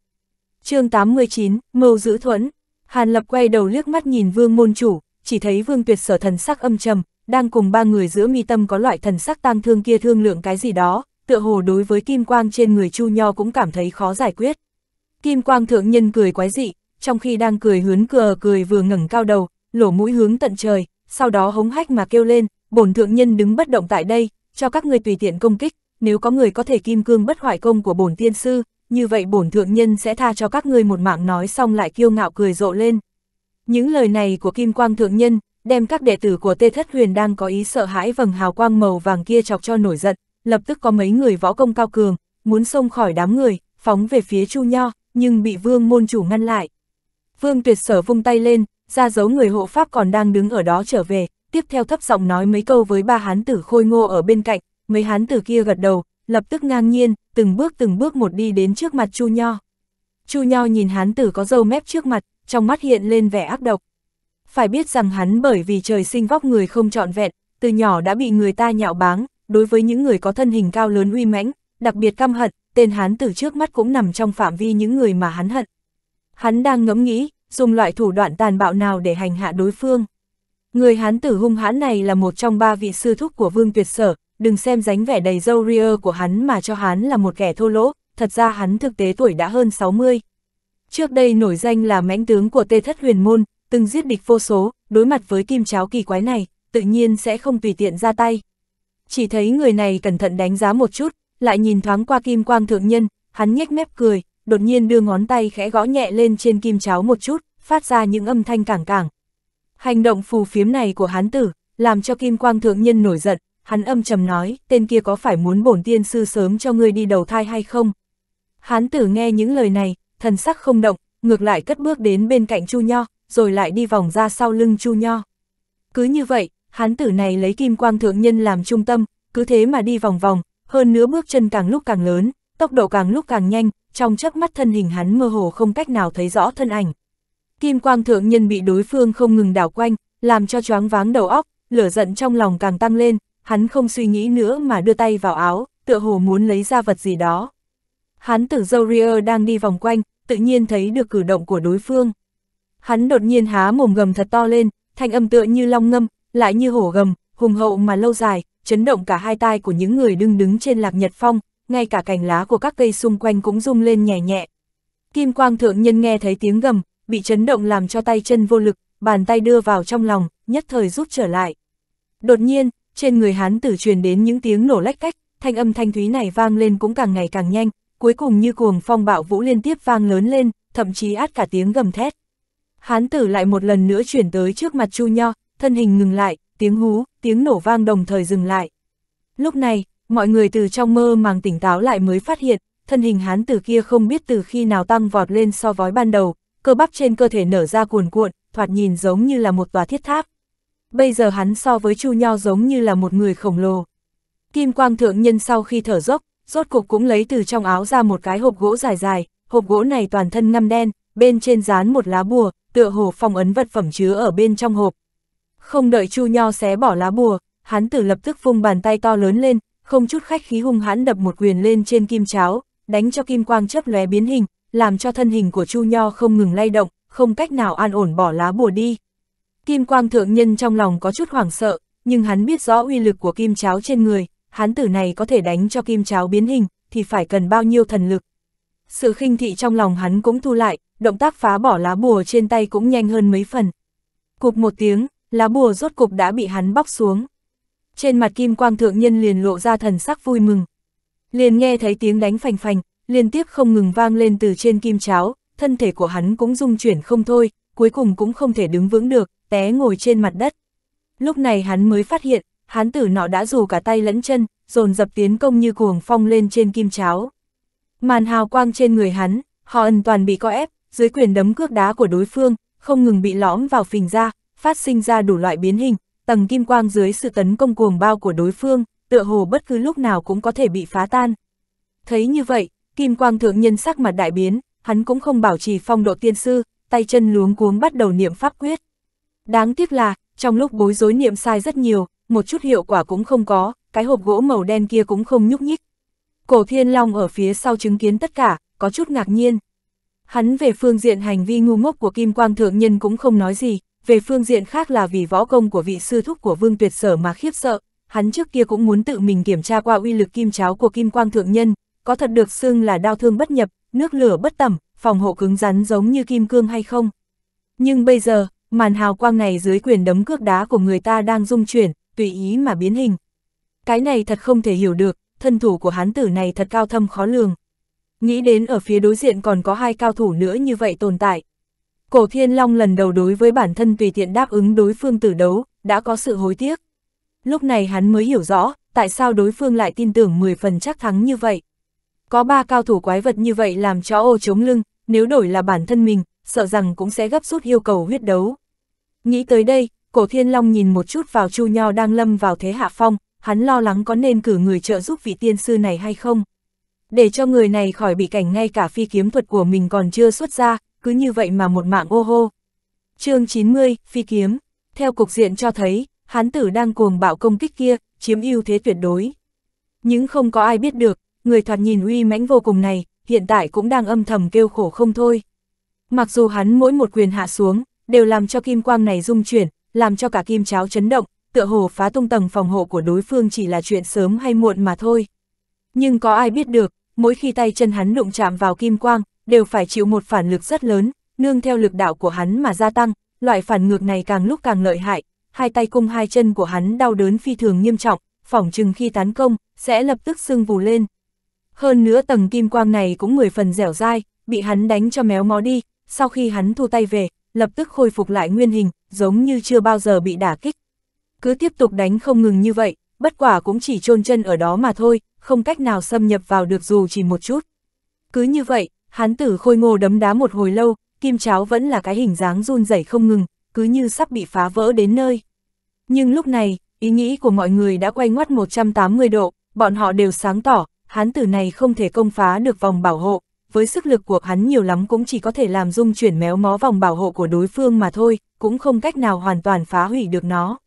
chương 89, Mâu Giữ Thuẫn Hàn Lập quay đầu liếc mắt nhìn vương môn chủ, chỉ thấy vương tuyệt sở thần sắc âm trầm, đang cùng ba người giữa mi tâm có loại thần sắc tang thương kia thương lượng cái gì đó, tựa hồ đối với kim quang trên người Chu Nho cũng cảm thấy khó giải quyết. Kim quang thượng nhân cười quái dị, trong khi đang cười hướng cửa cười vừa ngẩng cao đầu, lỗ mũi hướng tận trời, sau đó hống hách mà kêu lên, bổn thượng nhân đứng bất động tại đây, cho các người tùy tiện công kích, nếu có người có thể kim cương bất hoại công của bổn tiên sư, như vậy bổn thượng nhân sẽ tha cho các ngươi một mạng nói xong lại kiêu ngạo cười rộ lên. Những lời này của Kim Quang thượng nhân, đem các đệ tử của Tê Thất Huyền đang có ý sợ hãi vầng hào quang màu vàng kia chọc cho nổi giận, lập tức có mấy người võ công cao cường, muốn xông khỏi đám người, phóng về phía Chu Nho, nhưng bị Vương môn chủ ngăn lại. Vương Tuyệt Sở vung tay lên, ra dấu người hộ pháp còn đang đứng ở đó trở về, tiếp theo thấp giọng nói mấy câu với ba hán tử khôi ngô ở bên cạnh, mấy hán tử kia gật đầu, lập tức ngang nhiên, từng bước từng bước một đi đến trước mặt Chu Nho. Chu Nho nhìn hán tử có dâu mép trước mặt, trong mắt hiện lên vẻ ác độc phải biết rằng hắn bởi vì trời sinh vóc người không trọn vẹn, từ nhỏ đã bị người ta nhạo báng, đối với những người có thân hình cao lớn uy mãnh, đặc biệt căm hận, tên hắn từ trước mắt cũng nằm trong phạm vi những người mà hắn hận. Hắn đang ngẫm nghĩ, dùng loại thủ đoạn tàn bạo nào để hành hạ đối phương. Người hán tử hung hãn này là một trong ba vị sư thúc của vương tuyệt sở, đừng xem dáng vẻ đầy dâu ria của hắn mà cho hắn là một kẻ thô lỗ, thật ra hắn thực tế tuổi đã hơn 60. Trước đây nổi danh là mãnh tướng của Tê Thất Huyền Môn, từng giết địch vô số, đối mặt với kim cháo kỳ quái này, tự nhiên sẽ không tùy tiện ra tay. Chỉ thấy người này cẩn thận đánh giá một chút, lại nhìn thoáng qua kim quang thượng nhân, hắn nhếch mép cười, đột nhiên đưa ngón tay khẽ gõ nhẹ lên trên kim cháo một chút, phát ra những âm thanh cảng cảng. Hành động phù phiếm này của hán tử, làm cho kim quang thượng nhân nổi giận, hắn âm trầm nói, tên kia có phải muốn bổn tiên sư sớm cho ngươi đi đầu thai hay không? Hán tử nghe những lời này, thần sắc không động, ngược lại cất bước đến bên cạnh Chu Nho, rồi lại đi vòng ra sau lưng Chu Nho. Cứ như vậy, hán tử này lấy kim quang thượng nhân làm trung tâm, cứ thế mà đi vòng vòng, hơn nữa bước chân càng lúc càng lớn, tốc độ càng lúc càng nhanh, trong chớp mắt thân hình hắn mơ hồ không cách nào thấy rõ thân ảnh. Kim quang thượng nhân bị đối phương không ngừng đảo quanh, làm cho choáng váng đầu óc, lửa giận trong lòng càng tăng lên, hắn không suy nghĩ nữa mà đưa tay vào áo, tựa hồ muốn lấy ra vật gì đó. Hắn tử Zorier đang đi vòng quanh, tự nhiên thấy được cử động của đối phương. Hắn đột nhiên há mồm gầm thật to lên, thanh âm tựa như long ngâm, lại như hổ gầm, hùng hậu mà lâu dài, chấn động cả hai tai của những người đứng đứng trên lạc nhật phong, ngay cả cành lá của các cây xung quanh cũng rung lên nhẹ nhẹ. Kim quang thượng nhân nghe thấy tiếng gầm, bị chấn động làm cho tay chân vô lực, bàn tay đưa vào trong lòng, nhất thời rút trở lại. Đột nhiên, trên người hán tử truyền đến những tiếng nổ lách cách, thanh âm thanh thúy này vang lên cũng càng ngày càng nhanh, cuối cùng như cuồng phong bạo vũ liên tiếp vang lớn lên, thậm chí át cả tiếng gầm thét hán tử lại một lần nữa chuyển tới trước mặt Chu Nho, thân hình ngừng lại, tiếng hú, tiếng nổ vang đồng thời dừng lại. Lúc này, mọi người từ trong mơ màng tỉnh táo lại mới phát hiện, thân hình hán tử kia không biết từ khi nào tăng vọt lên so với ban đầu, cơ bắp trên cơ thể nở ra cuồn cuộn, thoạt nhìn giống như là một tòa thiết tháp. Bây giờ hắn so với Chu Nho giống như là một người khổng lồ. Kim Quang Thượng Nhân sau khi thở dốc, rốt cục cũng lấy từ trong áo ra một cái hộp gỗ dài dài, hộp gỗ này toàn thân ngăm đen, bên trên dán một lá bùa, tựa hồ phong ấn vật phẩm chứa ở bên trong hộp. Không đợi Chu Nho xé bỏ lá bùa, hắn tử lập tức vung bàn tay to lớn lên, không chút khách khí hung hãn đập một quyền lên trên kim cháo, đánh cho kim quang chớp lóe biến hình, làm cho thân hình của Chu Nho không ngừng lay động, không cách nào an ổn bỏ lá bùa đi. Kim quang thượng nhân trong lòng có chút hoảng sợ, nhưng hắn biết rõ uy lực của kim cháo trên người, hắn tử này có thể đánh cho kim cháo biến hình, thì phải cần bao nhiêu thần lực. Sự khinh thị trong lòng hắn cũng thu lại, động tác phá bỏ lá bùa trên tay cũng nhanh hơn mấy phần. Cục một tiếng, lá bùa rốt cục đã bị hắn bóc xuống. Trên mặt kim quang thượng nhân liền lộ ra thần sắc vui mừng. Liền nghe thấy tiếng đánh phành phành, liên tiếp không ngừng vang lên từ trên kim cháo, thân thể của hắn cũng rung chuyển không thôi, cuối cùng cũng không thể đứng vững được, té ngồi trên mặt đất. Lúc này hắn mới phát hiện, hán tử nọ đã dù cả tay lẫn chân, dồn dập tiến công như cuồng phong lên trên kim cháo. Màn hào quang trên người hắn, họ ẩn toàn bị co ép, dưới quyền đấm cước đá của đối phương, không ngừng bị lõm vào phình ra, phát sinh ra đủ loại biến hình, tầng kim quang dưới sự tấn công cuồng bao của đối phương, tựa hồ bất cứ lúc nào cũng có thể bị phá tan. Thấy như vậy, kim quang thượng nhân sắc mặt đại biến, hắn cũng không bảo trì phong độ tiên sư, tay chân luống cuống bắt đầu niệm pháp quyết. Đáng tiếc là, trong lúc bối rối niệm sai rất nhiều, một chút hiệu quả cũng không có, cái hộp gỗ màu đen kia cũng không nhúc nhích. Cổ Thiên Long ở phía sau chứng kiến tất cả, có chút ngạc nhiên. Hắn về phương diện hành vi ngu ngốc của Kim Quang Thượng Nhân cũng không nói gì, về phương diện khác là vì võ công của vị sư thúc của Vương Tuyệt Sở mà khiếp sợ, hắn trước kia cũng muốn tự mình kiểm tra qua uy lực kim cháo của Kim Quang Thượng Nhân, có thật được xưng là đau thương bất nhập, nước lửa bất tẩm, phòng hộ cứng rắn giống như kim cương hay không. Nhưng bây giờ, màn hào quang này dưới quyền đấm cước đá của người ta đang rung chuyển, tùy ý mà biến hình. Cái này thật không thể hiểu được, thân thủ của hán tử này thật cao thâm khó lường nghĩ đến ở phía đối diện còn có hai cao thủ nữa như vậy tồn tại. Cổ Thiên Long lần đầu đối với bản thân tùy tiện đáp ứng đối phương tử đấu, đã có sự hối tiếc. Lúc này hắn mới hiểu rõ, tại sao đối phương lại tin tưởng 10 phần chắc thắng như vậy. Có ba cao thủ quái vật như vậy làm cho ô chống lưng, nếu đổi là bản thân mình, sợ rằng cũng sẽ gấp rút yêu cầu huyết đấu. Nghĩ tới đây, Cổ Thiên Long nhìn một chút vào Chu Nho đang lâm vào thế hạ phong, hắn lo lắng có nên cử người trợ giúp vị tiên sư này hay không để cho người này khỏi bị cảnh ngay cả phi kiếm thuật của mình còn chưa xuất ra, cứ như vậy mà một mạng ô hô. chương 90, phi kiếm. Theo cục diện cho thấy, hán tử đang cuồng bạo công kích kia, chiếm ưu thế tuyệt đối. Nhưng không có ai biết được, người thoạt nhìn uy mãnh vô cùng này, hiện tại cũng đang âm thầm kêu khổ không thôi. Mặc dù hắn mỗi một quyền hạ xuống, đều làm cho kim quang này rung chuyển, làm cho cả kim cháo chấn động, tựa hồ phá tung tầng phòng hộ của đối phương chỉ là chuyện sớm hay muộn mà thôi. Nhưng có ai biết được, mỗi khi tay chân hắn đụng chạm vào kim quang, đều phải chịu một phản lực rất lớn, nương theo lực đạo của hắn mà gia tăng, loại phản ngược này càng lúc càng lợi hại, hai tay cung hai chân của hắn đau đớn phi thường nghiêm trọng, phỏng chừng khi tấn công, sẽ lập tức sưng vù lên. Hơn nữa tầng kim quang này cũng mười phần dẻo dai, bị hắn đánh cho méo mó đi, sau khi hắn thu tay về, lập tức khôi phục lại nguyên hình, giống như chưa bao giờ bị đả kích. Cứ tiếp tục đánh không ngừng như vậy, bất quả cũng chỉ chôn chân ở đó mà thôi, không cách nào xâm nhập vào được dù chỉ một chút. Cứ như vậy, hán tử khôi ngô đấm đá một hồi lâu, kim cháo vẫn là cái hình dáng run rẩy không ngừng, cứ như sắp bị phá vỡ đến nơi. Nhưng lúc này, ý nghĩ của mọi người đã quay ngoắt 180 độ, bọn họ đều sáng tỏ, hán tử này không thể công phá được vòng bảo hộ, với sức lực của hắn nhiều lắm cũng chỉ có thể làm dung chuyển méo mó vòng bảo hộ của đối phương mà thôi, cũng không cách nào hoàn toàn phá hủy được nó.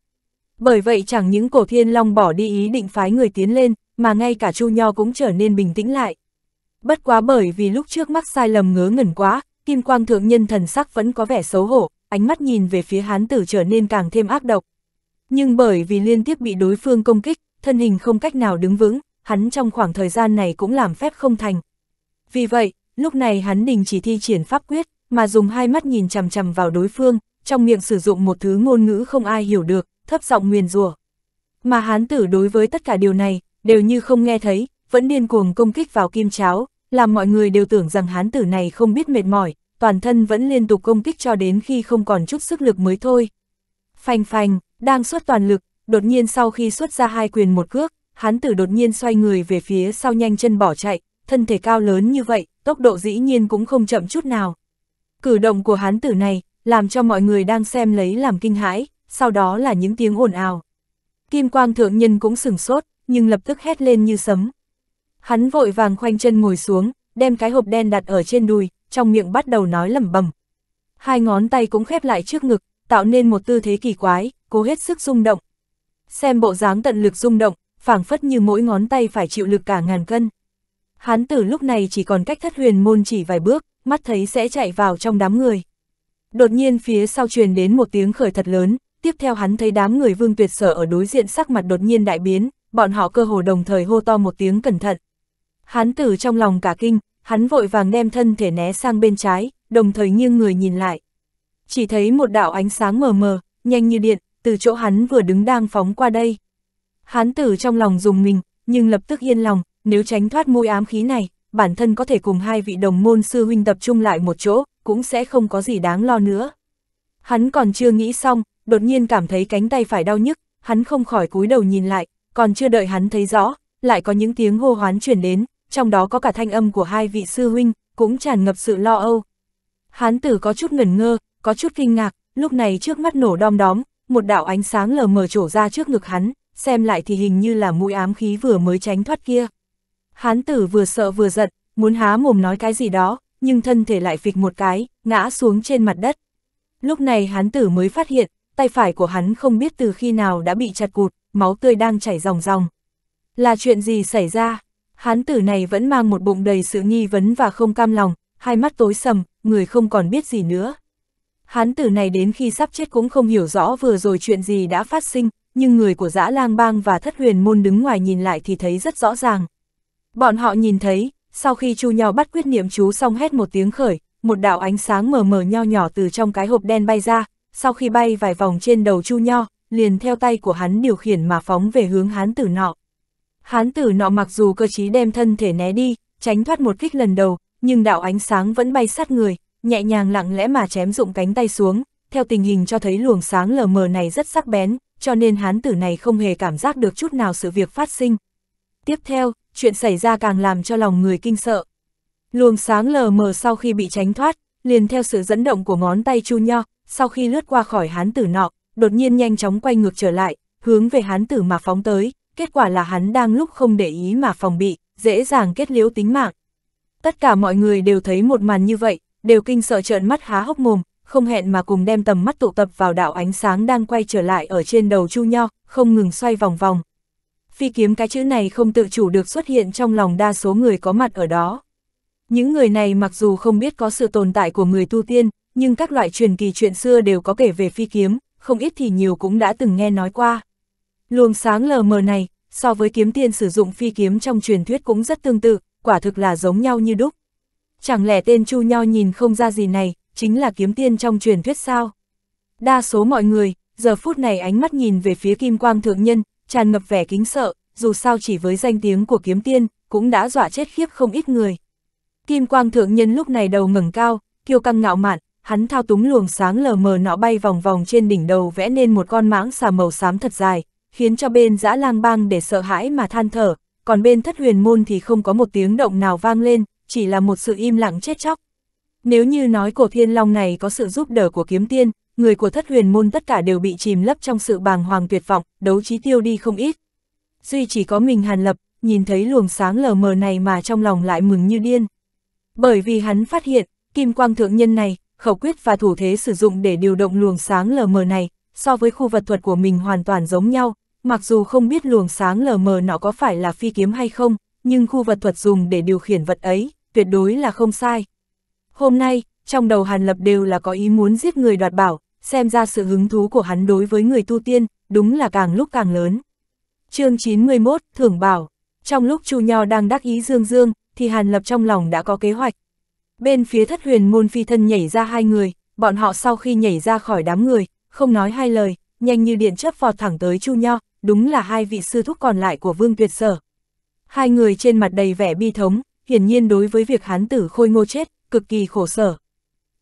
Bởi vậy chẳng những cổ thiên long bỏ đi ý định phái người tiến lên, mà ngay cả Chu Nho cũng trở nên bình tĩnh lại. Bất quá bởi vì lúc trước mắc sai lầm ngớ ngẩn quá, Kim Quang Thượng Nhân thần sắc vẫn có vẻ xấu hổ, ánh mắt nhìn về phía hán tử trở nên càng thêm ác độc. Nhưng bởi vì liên tiếp bị đối phương công kích, thân hình không cách nào đứng vững, hắn trong khoảng thời gian này cũng làm phép không thành. Vì vậy, lúc này hắn đình chỉ thi triển pháp quyết, mà dùng hai mắt nhìn chằm chằm vào đối phương, trong miệng sử dụng một thứ ngôn ngữ không ai hiểu được, thấp giọng nguyền rủa. Mà hán tử đối với tất cả điều này, đều như không nghe thấy, vẫn điên cuồng công kích vào kim cháo, làm mọi người đều tưởng rằng hán tử này không biết mệt mỏi, toàn thân vẫn liên tục công kích cho đến khi không còn chút sức lực mới thôi. Phanh phanh, đang xuất toàn lực, đột nhiên sau khi xuất ra hai quyền một cước, hán tử đột nhiên xoay người về phía sau nhanh chân bỏ chạy, thân thể cao lớn như vậy, tốc độ dĩ nhiên cũng không chậm chút nào. Cử động của hán tử này, làm cho mọi người đang xem lấy làm kinh hãi, sau đó là những tiếng ồn ào. Kim quang thượng nhân cũng sừng sốt, nhưng lập tức hét lên như sấm. Hắn vội vàng khoanh chân ngồi xuống, đem cái hộp đen đặt ở trên đùi, trong miệng bắt đầu nói lẩm bẩm. Hai ngón tay cũng khép lại trước ngực, tạo nên một tư thế kỳ quái, cố hết sức rung động. Xem bộ dáng tận lực rung động, phảng phất như mỗi ngón tay phải chịu lực cả ngàn cân. hắn từ lúc này chỉ còn cách thất huyền môn chỉ vài bước, mắt thấy sẽ chạy vào trong đám người. Đột nhiên phía sau truyền đến một tiếng khởi thật lớn, tiếp theo hắn thấy đám người vương tuyệt sở ở đối diện sắc mặt đột nhiên đại biến, bọn họ cơ hồ đồng thời hô to một tiếng cẩn thận. Hán tử trong lòng cả kinh, hắn vội vàng đem thân thể né sang bên trái, đồng thời nghiêng người nhìn lại. Chỉ thấy một đạo ánh sáng mờ mờ, nhanh như điện, từ chỗ hắn vừa đứng đang phóng qua đây. Hán tử trong lòng dùng mình, nhưng lập tức yên lòng, nếu tránh thoát môi ám khí này, bản thân có thể cùng hai vị đồng môn sư huynh tập trung lại một chỗ, cũng sẽ không có gì đáng lo nữa. Hắn còn chưa nghĩ xong, đột nhiên cảm thấy cánh tay phải đau nhức, hắn không khỏi cúi đầu nhìn lại, còn chưa đợi hắn thấy rõ, lại có những tiếng hô hoán chuyển đến, trong đó có cả thanh âm của hai vị sư huynh, cũng tràn ngập sự lo âu. Hán tử có chút ngẩn ngơ, có chút kinh ngạc, lúc này trước mắt nổ đom đóm, một đạo ánh sáng lờ mờ trổ ra trước ngực hắn, xem lại thì hình như là mũi ám khí vừa mới tránh thoát kia. Hán tử vừa sợ vừa giận, muốn há mồm nói cái gì đó, nhưng thân thể lại phịch một cái, ngã xuống trên mặt đất. Lúc này hán tử mới phát hiện, tay phải của hắn không biết từ khi nào đã bị chặt cụt, máu tươi đang chảy ròng ròng. Là chuyện gì xảy ra? Hán tử này vẫn mang một bụng đầy sự nghi vấn và không cam lòng, hai mắt tối sầm, người không còn biết gì nữa. Hán tử này đến khi sắp chết cũng không hiểu rõ vừa rồi chuyện gì đã phát sinh, nhưng người của dã lang bang và thất huyền môn đứng ngoài nhìn lại thì thấy rất rõ ràng. Bọn họ nhìn thấy, sau khi chu nhau bắt quyết niệm chú xong hét một tiếng khởi, một đạo ánh sáng mờ mờ nho nhỏ từ trong cái hộp đen bay ra, sau khi bay vài vòng trên đầu chu nho, liền theo tay của hắn điều khiển mà phóng về hướng hán tử nọ. Hán tử nọ mặc dù cơ trí đem thân thể né đi, tránh thoát một kích lần đầu, nhưng đạo ánh sáng vẫn bay sát người, nhẹ nhàng lặng lẽ mà chém dụng cánh tay xuống, theo tình hình cho thấy luồng sáng lờ mờ này rất sắc bén, cho nên hán tử này không hề cảm giác được chút nào sự việc phát sinh. Tiếp theo, chuyện xảy ra càng làm cho lòng người kinh sợ. Luồng sáng lờ mờ sau khi bị tránh thoát, liền theo sự dẫn động của ngón tay Chu Nho, sau khi lướt qua khỏi hán tử nọ, đột nhiên nhanh chóng quay ngược trở lại, hướng về hán tử mà phóng tới, kết quả là hắn đang lúc không để ý mà phòng bị, dễ dàng kết liễu tính mạng. Tất cả mọi người đều thấy một màn như vậy, đều kinh sợ trợn mắt há hốc mồm, không hẹn mà cùng đem tầm mắt tụ tập vào đạo ánh sáng đang quay trở lại ở trên đầu Chu Nho, không ngừng xoay vòng vòng. Phi kiếm cái chữ này không tự chủ được xuất hiện trong lòng đa số người có mặt ở đó. Những người này mặc dù không biết có sự tồn tại của người tu tiên, nhưng các loại truyền kỳ chuyện xưa đều có kể về phi kiếm, không ít thì nhiều cũng đã từng nghe nói qua. Luồng sáng lờ mờ này, so với kiếm tiên sử dụng phi kiếm trong truyền thuyết cũng rất tương tự, quả thực là giống nhau như đúc. Chẳng lẽ tên Chu Nho nhìn không ra gì này, chính là kiếm tiên trong truyền thuyết sao? Đa số mọi người, giờ phút này ánh mắt nhìn về phía kim quang thượng nhân, tràn ngập vẻ kính sợ, dù sao chỉ với danh tiếng của kiếm tiên, cũng đã dọa chết khiếp không ít người. Kim quang thượng nhân lúc này đầu ngẩng cao, kiêu căng ngạo mạn, hắn thao túng luồng sáng lờ mờ nọ bay vòng vòng trên đỉnh đầu vẽ nên một con mãng xà màu xám thật dài, khiến cho bên dã lang bang để sợ hãi mà than thở, còn bên thất huyền môn thì không có một tiếng động nào vang lên, chỉ là một sự im lặng chết chóc. Nếu như nói cổ thiên long này có sự giúp đỡ của kiếm tiên, người của thất huyền môn tất cả đều bị chìm lấp trong sự bàng hoàng tuyệt vọng, đấu trí tiêu đi không ít. Duy chỉ có mình hàn lập, nhìn thấy luồng sáng lờ mờ này mà trong lòng lại mừng như điên. Bởi vì hắn phát hiện, kim quang thượng nhân này, khẩu quyết và thủ thế sử dụng để điều động luồng sáng lờ mờ này, so với khu vật thuật của mình hoàn toàn giống nhau, mặc dù không biết luồng sáng lờ mờ nó có phải là phi kiếm hay không, nhưng khu vật thuật dùng để điều khiển vật ấy, tuyệt đối là không sai. Hôm nay, trong đầu Hàn Lập đều là có ý muốn giết người đoạt bảo, xem ra sự hứng thú của hắn đối với người tu tiên, đúng là càng lúc càng lớn. chương 91, Thưởng Bảo Trong lúc Chu Nho đang đắc ý dương dương, thì Hàn Lập trong lòng đã có kế hoạch, Bên phía thất huyền môn phi thân nhảy ra hai người, bọn họ sau khi nhảy ra khỏi đám người, không nói hai lời, nhanh như điện chấp vọt thẳng tới Chu Nho, đúng là hai vị sư thúc còn lại của Vương Tuyệt Sở. Hai người trên mặt đầy vẻ bi thống, hiển nhiên đối với việc hán tử khôi ngô chết, cực kỳ khổ sở.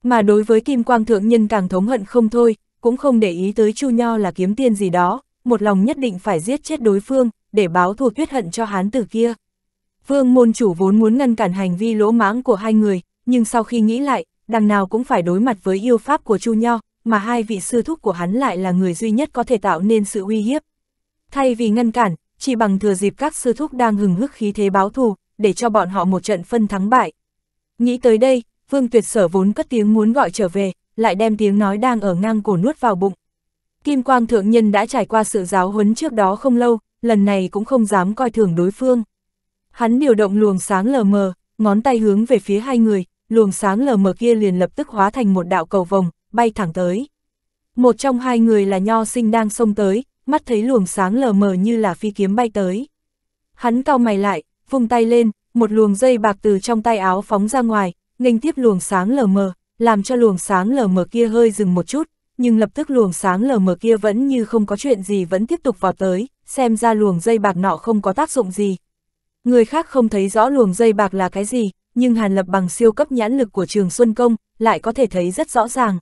Mà đối với Kim Quang Thượng Nhân càng thống hận không thôi, cũng không để ý tới Chu Nho là kiếm tiền gì đó, một lòng nhất định phải giết chết đối phương, để báo thù huyết hận cho hán tử kia. Vương môn chủ vốn muốn ngăn cản hành vi lỗ mãng của hai người, nhưng sau khi nghĩ lại, đằng nào cũng phải đối mặt với yêu pháp của Chu Nho, mà hai vị sư thúc của hắn lại là người duy nhất có thể tạo nên sự uy hiếp. Thay vì ngăn cản, chỉ bằng thừa dịp các sư thúc đang hừng hức khí thế báo thù, để cho bọn họ một trận phân thắng bại. Nghĩ tới đây, Vương Tuyệt Sở vốn cất tiếng muốn gọi trở về, lại đem tiếng nói đang ở ngang cổ nuốt vào bụng. Kim Quang Thượng Nhân đã trải qua sự giáo huấn trước đó không lâu, lần này cũng không dám coi thường đối phương. Hắn điều động luồng sáng lờ mờ, ngón tay hướng về phía hai người, luồng sáng lờ mờ kia liền lập tức hóa thành một đạo cầu vồng, bay thẳng tới. Một trong hai người là nho sinh đang xông tới, mắt thấy luồng sáng lờ mờ như là phi kiếm bay tới. Hắn cao mày lại, vung tay lên, một luồng dây bạc từ trong tay áo phóng ra ngoài, nghênh tiếp luồng sáng lờ mờ, làm cho luồng sáng lờ mờ kia hơi dừng một chút, nhưng lập tức luồng sáng lờ mờ kia vẫn như không có chuyện gì vẫn tiếp tục vào tới, xem ra luồng dây bạc nọ không có tác dụng gì. Người khác không thấy rõ luồng dây bạc là cái gì, nhưng Hàn Lập bằng siêu cấp nhãn lực của Trường Xuân Công, lại có thể thấy rất rõ ràng.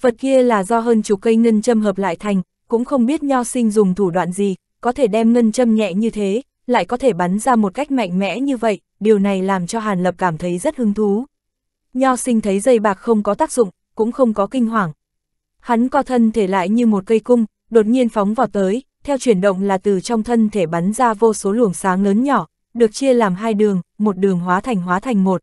Vật kia là do hơn chục cây ngân châm hợp lại thành, cũng không biết nho sinh dùng thủ đoạn gì, có thể đem ngân châm nhẹ như thế, lại có thể bắn ra một cách mạnh mẽ như vậy, điều này làm cho Hàn Lập cảm thấy rất hứng thú. Nho sinh thấy dây bạc không có tác dụng, cũng không có kinh hoàng. Hắn co thân thể lại như một cây cung, đột nhiên phóng vào tới, theo chuyển động là từ trong thân thể bắn ra vô số luồng sáng lớn nhỏ, được chia làm hai đường, một đường hóa thành hóa thành một,